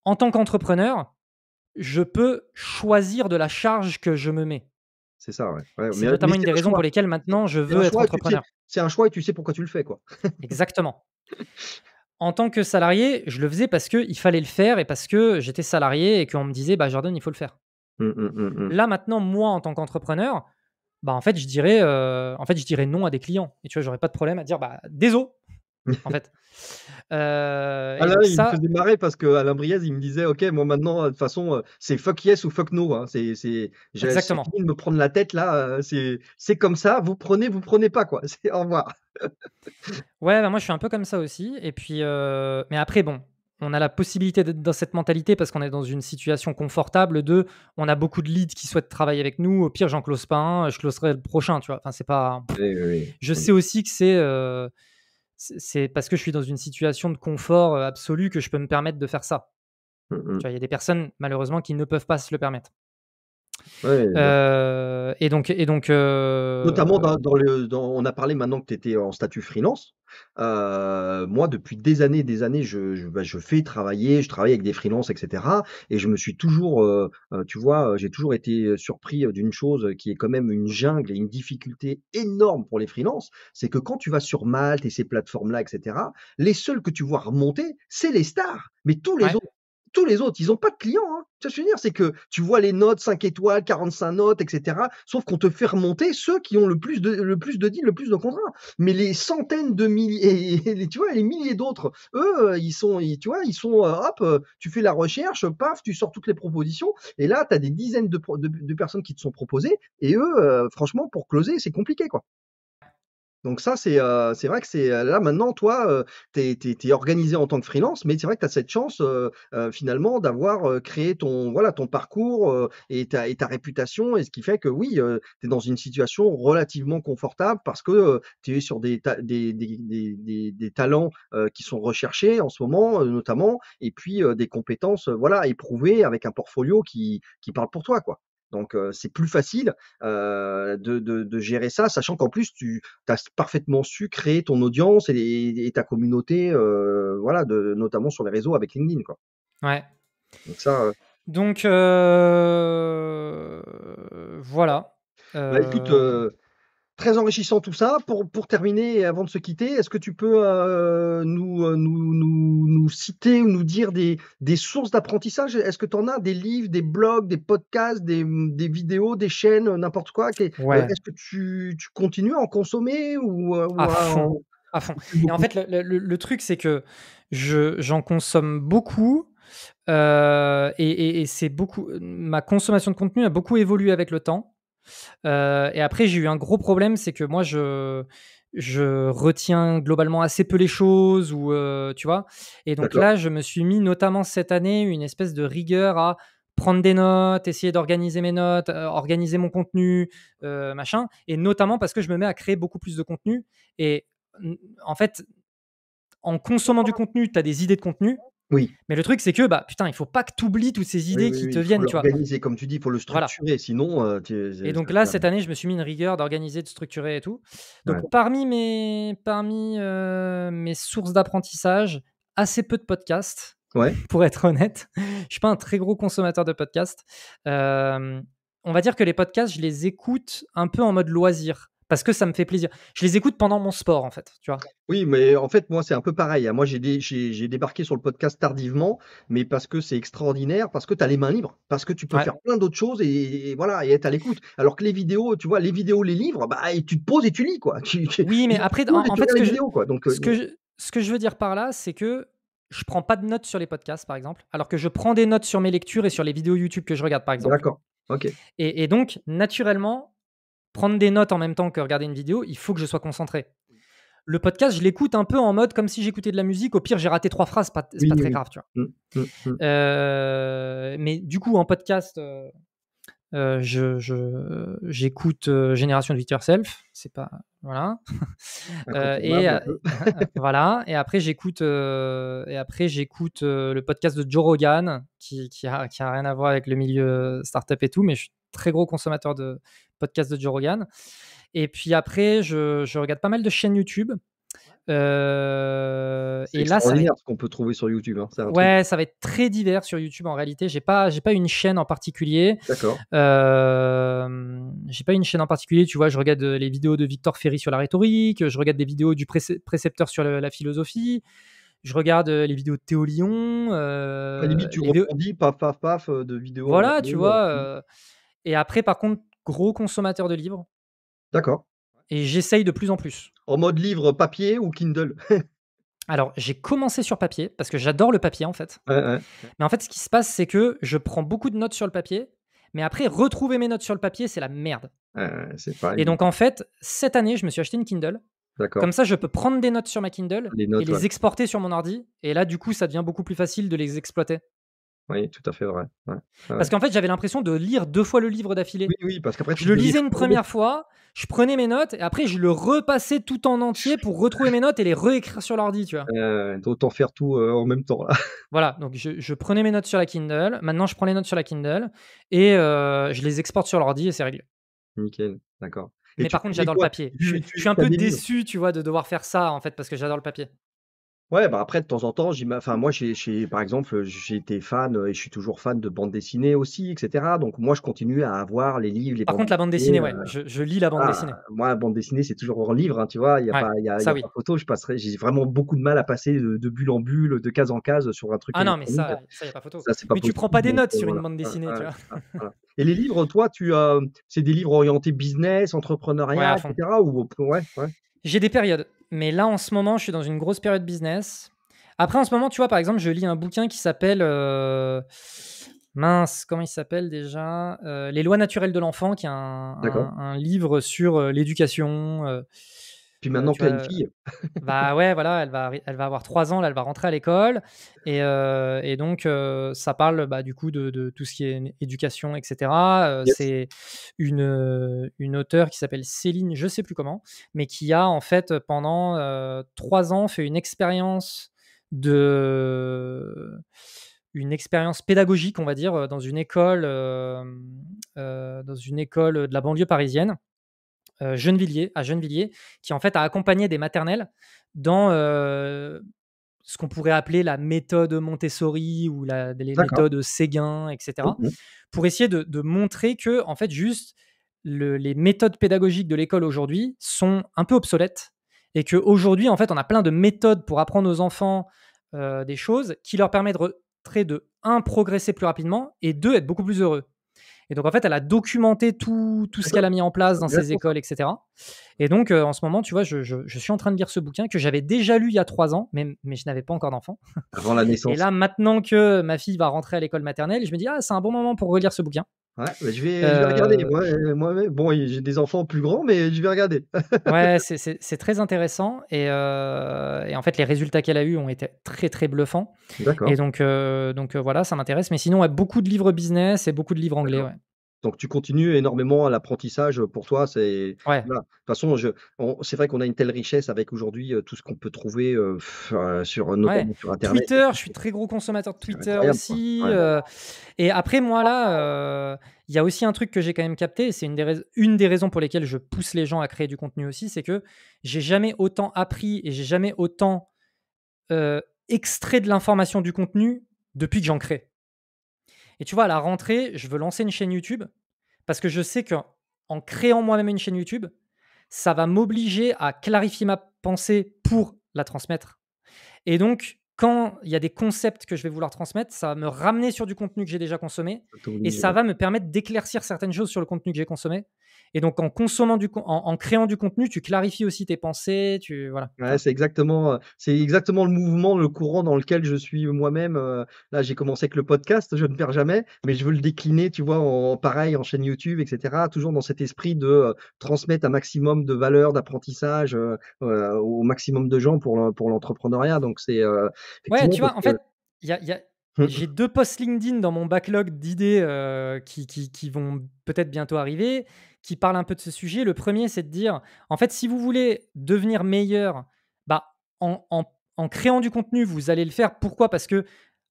en tant qu'entrepreneur, je peux choisir de la charge que je me mets.
C'est ça, ouais. c'est notamment euh, une des raisons pour lesquelles maintenant je veux être entrepreneur.
c'est un choix et tu sais pourquoi tu le fais, quoi. Exactement. en tant que salarié, je le faisais parce qu'il fallait le faire et parce que j'étais salarié et qu'on me disait, bah, Jordan, il faut le faire.
Mmh, mmh, mmh, Là,
maintenant, moi, en tant qu'entrepreneur, bah, en, fait, je dirais, euh, en fait, je dirais non à des clients. Et tu vois, j'aurais pas de problème à dire, bah, désolé, en fait. Euh, ah il me faisait marrer parce que Alain il me
disait Ok, moi maintenant, de
toute façon, euh, c'est
fuck yes ou fuck no. Hein. C'est, j'ai Exactement. de me prendre la tête là. Euh, c'est, c'est comme ça, vous prenez, vous prenez pas quoi. C'est au revoir.
ouais, bah, moi je suis un peu comme ça aussi. Et puis, euh, mais après, bon, on a la possibilité d'être dans cette mentalité parce qu'on est dans une situation confortable de on a beaucoup de leads qui souhaitent travailler avec nous. Au pire, j'en close pas un, je closerai le prochain, tu vois. Enfin, c'est pas. Oui, oui, Je sais aussi que c'est c'est parce que je suis dans une situation de confort euh, absolu que je peux me permettre de faire ça. Mmh il y a des personnes, malheureusement, qui ne peuvent pas se le permettre. Euh, et donc, et donc euh, notamment
dans, le, on a parlé maintenant que tu étais en statut freelance. Euh, moi, depuis des années, des années, bah, je, fais travailler, je travaille avec des freelances, etc. Et je me suis toujours, tu vois, j'ai toujours été surpris d'une chose qui est quand même une jungle et une difficulté énorme pour les freelances, c'est que quand tu vas sur Malte et ces plateformes-là, etc. Les seuls que tu vois remonter, c'est les stars, mais tous les autres tous les autres, ils n'ont pas de clients. Hein. Tu dire C'est que tu vois les notes 5 étoiles, 45 notes, etc. Sauf qu'on te fait remonter ceux qui ont le plus de, le plus de deals, le plus de contrats. Mais les centaines de milliers, tu vois, les milliers d'autres, eux, euh, ils sont, tu vois, ils sont, euh, hop, euh, tu fais la recherche, paf, tu sors toutes les propositions. Et là, tu as des dizaines de, de, de, personnes qui te sont proposées. Et eux, franchement, pour closer, c'est compliqué, quoi. Donc ça, c'est euh, c'est vrai que c'est là maintenant, toi, tu es, organisé en tant que freelance, mais c'est vrai que tu as cette chance finalement d'avoir créé ton, voilà, ton parcours et ta, et, ta, réputation, et ce qui fait que oui, tu es dans une situation relativement confortable parce que tu es sur des, des, des, des, des talents qui sont recherchés en ce moment, notamment, et puis des compétences voilà, éprouvées avec un portfolio qui, qui parle pour toi. quoi. Donc c'est plus facile de, de, gérer ça, sachant qu'en plus tu as parfaitement su créer ton audience et, ta communauté, voilà, de, notamment sur les réseaux avec LinkedIn, quoi. Ouais. Donc ça.
Donc voilà. Bah, écoute,
très enrichissant tout ça. Pour, pour terminer, avant de se quitter, est-ce que tu peux euh, euh, nous, nous, citer ou nous dire des, sources d'apprentissage Est-ce que tu en as des livres, des blogs, des podcasts, des, vidéos, des chaînes, euh, n'importe quoi Est-ce que tu,
continues à en consommer ou, à, fond, en... fait, le, truc, c'est que j'en consomme beaucoup. et, et c'est beaucoup. Ma consommation de contenu a beaucoup évolué avec le temps. Euh, et après, j'ai eu un gros problème, c'est que moi, je, retiens globalement assez peu les choses, ou euh, tu vois. Et donc là, je me suis mis, notamment cette année, une espèce de rigueur à prendre des notes, essayer d'organiser mes notes, euh, organiser mon contenu, machin. Et notamment parce que je me mets à créer beaucoup plus de contenu. Et en fait, en consommant du contenu, tu as des idées de contenu. Oui. Mais le truc, c'est que, bah, putain, il faut pas que tu oublies toutes ces idées qui te viennent. Faut tu Organiser,
comme tu dis, il faut le structurer. Sinon. Euh, et donc là, cette
année, je me suis mis une rigueur d'organiser, de structurer et tout. Donc parmi mes, parmi euh, mes sources d'apprentissage, assez peu de podcasts. Ouais. Pour être honnête, je suis pas un très gros consommateur de podcasts. Euh, on va dire que les podcasts, je les écoute un peu en mode loisir parce que ça me fait plaisir. Je les écoute pendant mon sport, en fait, tu vois.
Oui, mais en fait, moi, c'est un peu pareil. Hein. Moi, j'ai, débarqué sur le podcast tardivement, mais parce que c'est extraordinaire, parce que tu as les mains libres, parce que tu peux faire plein d'autres choses et, voilà, et être à l'écoute. Alors que les vidéos, tu vois, les vidéos, les livres, bah, tu te poses et tu lis, quoi. oui, mais après, en, fait, ce que, vidéos, je, quoi. Donc, euh, ce, que je,
ce que je veux dire par là, c'est que je prends pas de notes sur les podcasts, par exemple, alors que je prends des notes sur mes lectures et sur les vidéos YouTube que je regarde, par exemple. D'accord. Ok. Et, et donc, naturellement, prendre des notes en même temps que regarder une vidéo, il faut que je sois concentré. Le podcast, je l'écoute un peu en mode comme si j'écoutais de la musique. Au pire, j'ai raté trois phrases, c'est pas, très grave, tu vois. Mm, mm, mm. Euh, mais du coup, en podcast, euh, euh, je, j'écoute Génération de Victor Self, c'est pas voilà. et voilà. Et après j'écoute et après j'écoute le podcast de Joe Rogan qui, qui, a, rien à voir avec le milieu startup et tout, mais je suis très gros consommateur de podcasts de Joe Rogan. Et puis après, je, regarde pas mal de chaînes YouTube. Euh, et là, ça ce
qu'on peut trouver sur YouTube. Hein, ouais, ça
va être très divers sur YouTube en réalité. J'ai pas, j'ai pas une chaîne en particulier. D'accord. Euh, j'ai pas une chaîne en particulier. Tu vois, je regarde euh, les vidéos de Victor Ferry sur la rhétorique. Je regarde des vidéos du précepteur sur la philosophie. Je regarde euh, les vidéos de Théo Lyon. à la limite, tu vidéos... paf, paf, paf, de vidéos. Voilà, tu vois. Et après, par contre, gros consommateur de livres. D'accord. Et j'essaye de plus en plus. En mode livre papier ou Kindle Alors, j'ai commencé sur papier parce que j'adore le papier en fait. Mais en fait, ce qui se passe, c'est que je prends beaucoup de notes sur le papier, mais après, retrouver mes notes sur le papier, c'est la merde.
pas et donc, en
fait, cette année, je me suis acheté une Kindle. Comme ça, je peux prendre des notes sur ma Kindle et les exporter sur mon ordi. Et là, du coup, ça devient beaucoup plus facile de les exploiter.
Oui, tout à fait vrai. Parce qu'en fait, j'avais
l'impression de lire deux fois le livre d'affilée. Oui, parce qu'après, je le lisais une première fois, je prenais mes notes, et après, je le repassais tout en entier pour retrouver mes notes et les réécrire sur l'ordi, tu vois.
Euh, autant faire tout euh, en même temps, là.
Voilà, donc je, prenais mes notes sur la Kindle, maintenant, je prends les notes sur la Kindle, et euh, je les exporte sur l'ordi, et c'est réglé.
Nickel, d'accord. Mais par contre, j'adore le papier.
je, suis un peu déçu, tu vois, de devoir faire ça, en fait, parce que j'adore le papier.
Ouais, bah, après, de temps en temps, enfin, moi, j'ai par exemple, euh, j'étais fan, euh, et je suis toujours fan de bande dessinée aussi, etc. Donc moi, je continue à avoir les livres, les Par contre, la bande dessinée, ouais, euh, je lis la bande ah, dessinée. moi, la bande dessinée, c'est toujours en livre, hein, tu vois? Il n'y a pas photo. Je passerai j'ai vraiment beaucoup de mal à passer de bulle en bulle, de case en case sur un truc Ah non, mais ça
il n'y a pas photo. Mais tu prends pas des notes sur une bande ah, dessinée, tu ah,
vois? Et les livres, toi, tu, as c'est des livres orientés business, entrepreneuriat, etc
ou ouais, ouais? J'ai des périodes mais là, en ce moment, je suis dans une grosse période business. Après, en ce moment, tu vois, par exemple, je lis un bouquin qui s'appelle. Euh, mince, comment il s'appelle déjà euh, Les lois naturelles de l'enfant, qui est un livre sur euh, l'éducation. Puis maintenant, tu as une fille. bah ouais, voilà, elle va, elle va avoir trois ans, là, elle va rentrer à l'école. Et, donc, ça parle bah, du coup de, tout ce qui est éducation, etc. C'est une, une auteure qui s'appelle Céline, je sais plus comment, mais qui a en fait pendant trois ans fait une expérience de une expérience pédagogique, on va dire, dans une école, dans une école de la banlieue parisienne. Euh, à Gennevilliers, qui en fait a accompagné des maternelles dans euh, ce qu'on pourrait appeler la méthode Montessori ou la, les méthodes Séguin, etc., pour essayer de, montrer que, en fait, juste les méthodes pédagogiques de l'école aujourd'hui sont un peu obsolètes et qu'aujourd'hui, en fait, on a plein de méthodes pour apprendre aux enfants euh, des choses qui leur permettent de, de, un, progresser plus rapidement et deux, être beaucoup plus heureux. Et donc, en fait, elle a documenté tout, tout ce qu'elle a mis en place dans ses écoles, etc. Et donc, euh, en ce moment, tu vois, je, suis en train de lire ce bouquin que j'avais déjà lu il y a trois ans, mais, je n'avais pas encore d'enfant.
Avant la naissance. Et là,
maintenant que ma fille va rentrer à l'école maternelle, je me dis, ah, c'est un bon moment pour relire ce bouquin. Ouais, je, vais, euh, regarder. Moi,
euh, bon, j'ai des enfants plus grands, mais je vais regarder.
ouais, c'est très intéressant. Et, en fait, les résultats qu'elle a eus ont été très, très bluffants. D'accord. Et donc, voilà, ça m'intéresse. Mais sinon, beaucoup de livres business et beaucoup de livres anglais.
Donc tu continues énormément à l'apprentissage pour toi. C'est De toute façon, c'est vrai qu'on a une telle richesse avec aujourd'hui euh, tout ce qu'on peut trouver euh, euh, sur, Internet. Twitter,
je suis très gros consommateur de Twitter aussi. et après moi là, il y a aussi un truc que j'ai quand même capté. C'est une des une des raisons pour lesquelles je pousse les gens à créer du contenu aussi, c'est que j'ai jamais autant appris et j'ai jamais autant extrait de l'information du contenu depuis que j'en crée. Et tu vois, à la rentrée, je veux lancer une chaîne YouTube parce que je sais qu'en en créant moi-même une chaîne YouTube, ça va m'obliger à clarifier ma pensée pour la transmettre. Et donc, quand il y a des concepts que je vais vouloir transmettre, ça va me ramener sur du contenu que j'ai déjà consommé et ça va me permettre d'éclaircir certaines choses sur le contenu que j'ai consommé. Et donc, en consommant du, en, créant du contenu, tu clarifies aussi tes pensées. Tu voilà.
c'est exactement, euh, c'est exactement le mouvement, le courant dans lequel je suis moi-même. Euh, là, j'ai commencé avec le podcast, je ne perds jamais, mais je veux le décliner, tu vois, en pareil, en chaîne YouTube, etc. Toujours dans cet esprit de euh, transmettre un maximum de valeur, d'apprentissage au maximum de gens pour pour l'entrepreneuriat. Donc c'est. tu vois, en fait,
il y a, hum, J'ai hum. deux posts LinkedIn dans mon backlog d'idées qui, qui, qui, vont peut-être bientôt arriver qui parle un peu de ce sujet. Le premier, c'est de dire, en fait, si vous voulez devenir meilleur, bah, en, créant du contenu, vous allez le faire. Pourquoi Parce que,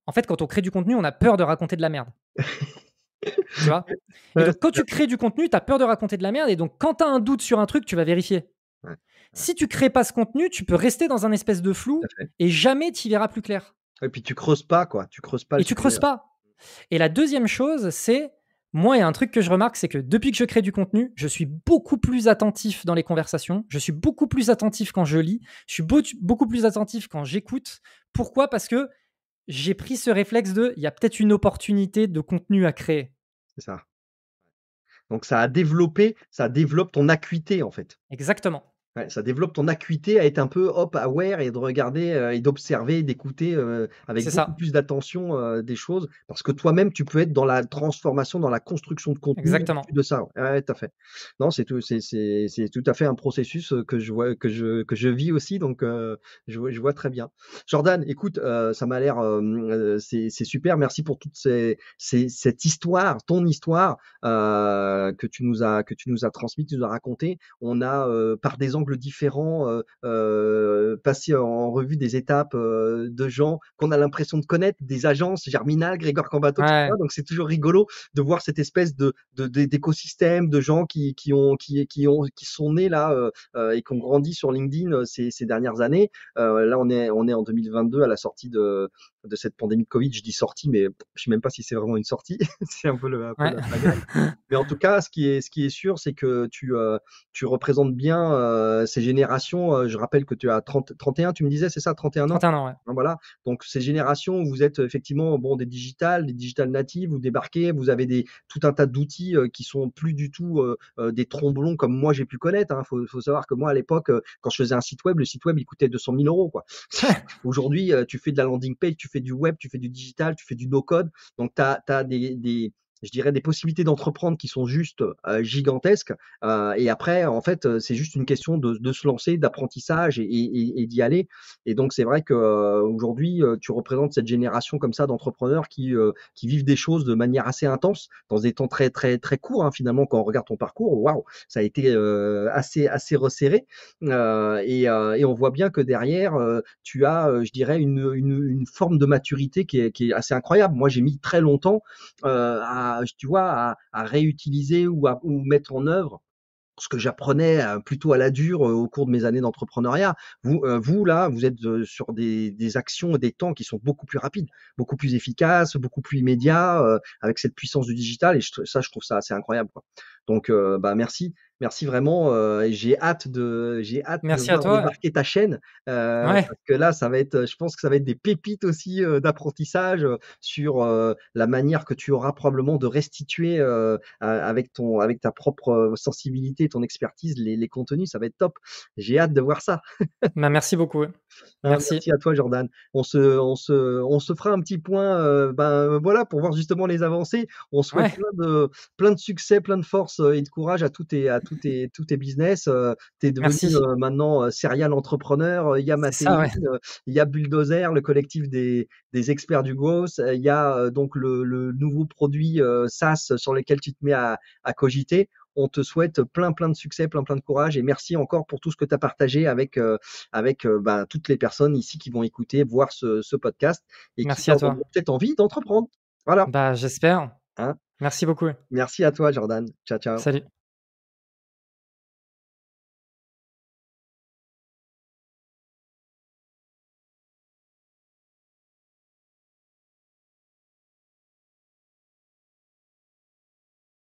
en fait, quand on crée du contenu, on a peur de raconter de la merde. tu vois donc, quand tu crées du contenu, tu as peur de raconter de la merde. Et donc, quand tu as un doute sur un truc, tu vas vérifier. Si tu crées pas ce contenu, tu peux rester dans un espèce de flou et jamais tu verras plus clair. Et puis tu creuses pas, quoi. Tu creuses pas. Et tu creuses hein. pas. Et la deuxième chose, c'est moi, il y a un truc que je remarque, c'est que depuis que je crée du contenu, je suis beaucoup plus attentif dans les conversations, je suis beaucoup plus attentif quand je lis, je suis beaucoup plus attentif quand j'écoute. Pourquoi Parce que j'ai pris ce réflexe de, il y a peut-être une opportunité de contenu à créer. C'est ça. Donc ça a développé, ça développe ton acuité en fait. Exactement
ça développe ton acuité à être un peu hop aware et de regarder euh, et d'observer, d'écouter euh, avec beaucoup plus d'attention euh, des choses parce que toi-même tu peux être dans la transformation, dans la construction de contenu Exactement. de ça. tout à fait. Non, c'est tout, c'est, tout à fait un processus que je vois, que je que je vis aussi, donc je, je, vois très bien. Jordan, écoute, ça m'a l'air, c'est, super. Merci pour toute cette histoire, ton histoire que tu nous as que tu nous as transmise, nous racontée. On a par des différents, euh, euh, passer en revue des étapes euh, de gens qu'on a l'impression de connaître, des agences, Germinal, Grégoire Cambato, Donc c'est toujours rigolo de voir cette espèce de d'écosystème de, gens qui, ont qui qui ont qui sont nés là et qui ont grandi sur LinkedIn ces, ces dernières années. là on est on est en 2022 à la sortie de de cette pandémie de Covid. Je dis sortie, mais je ne sais même pas si c'est vraiment une sortie. c'est un peu le. mais en tout cas, ce qui est, ce qui est sûr, c'est que tu, euh, tu représentes bien euh, ces générations. Euh, je rappelle que tu as 30, 31, tu me disais, c'est ça, 31 ans 31 hein, Voilà. Donc, ces générations, vous êtes effectivement bon, des digitales, des digitales natives, vous débarquez, vous avez des, tout un tas d'outils qui sont plus du tout des tromblons comme moi j'ai pu connaître. Il hein. faut, faut, savoir que moi, à l'époque, quand je faisais un site web, le site web, il coûtait 200 000 euros. Aujourd'hui, tu fais de la landing page, tu fais fais du web, tu fais du digital, tu fais du no-code. Donc, tu as, des, je dirais, des possibilités d'entreprendre qui sont juste euh, gigantesques. et après, en fait, c'est juste une question de, se lancer, d'apprentissage et, d'y aller. Et donc, c'est vrai qu'aujourd'hui, tu représentes cette génération comme ça d'entrepreneurs qui, qui vivent des choses de manière assez intense, dans des temps très, très, très courts, hein, finalement, quand on regarde ton parcours. Waouh, ça a été assez, assez resserré. Et, on voit bien que derrière, tu as, je dirais, une, une, une, forme de maturité qui est, qui est assez incroyable. Moi, j'ai mis très longtemps à tu vois, à, réutiliser ou à ou mettre en œuvre ce que j'apprenais euh, plutôt à la dure euh, au cours de mes années d'entrepreneuriat. Vous, euh, vous là, vous êtes sur des, actions et des temps qui sont beaucoup plus rapides, beaucoup plus efficaces, beaucoup plus immédiats, avec cette puissance du digital. Et ça, je trouve ça assez incroyable. Donc, bah merci merci vraiment. Euh, j'ai hâte de, j'ai hâte ta chaîne euh, parce que là, ça va être, je pense que ça va être des pépites aussi euh, d'apprentissage sur la manière que tu auras probablement de restituer avec ton, avec ta propre sensibilité, ton expertise, les, contenus. Ça va être top. J'ai hâte de voir ça. Bah, merci beaucoup. Merci. à toi, Jordan. On se, on se, on se fera un petit point. ben voilà, pour voir justement les avancées. On souhaite plein de, plein de succès, plein de force et de courage à toutes et à tous tes business. tu es devenu maintenant serial entrepreneur. Il y a il y a Bulldozer, le collectif des, experts du growth. Il y a donc le, nouveau produit SaaS sur lequel tu te mets à, cogiter on te souhaite plein plein de succès, plein plein de courage et merci encore pour tout ce que tu as partagé avec bah, toutes les personnes ici qui vont écouter, voir ce, podcast et qui à peut-être envie d'entreprendre. Voilà. Bah, j'espère. Hein. merci beaucoup. Merci à toi Jordan. Ciao ciao. Salut.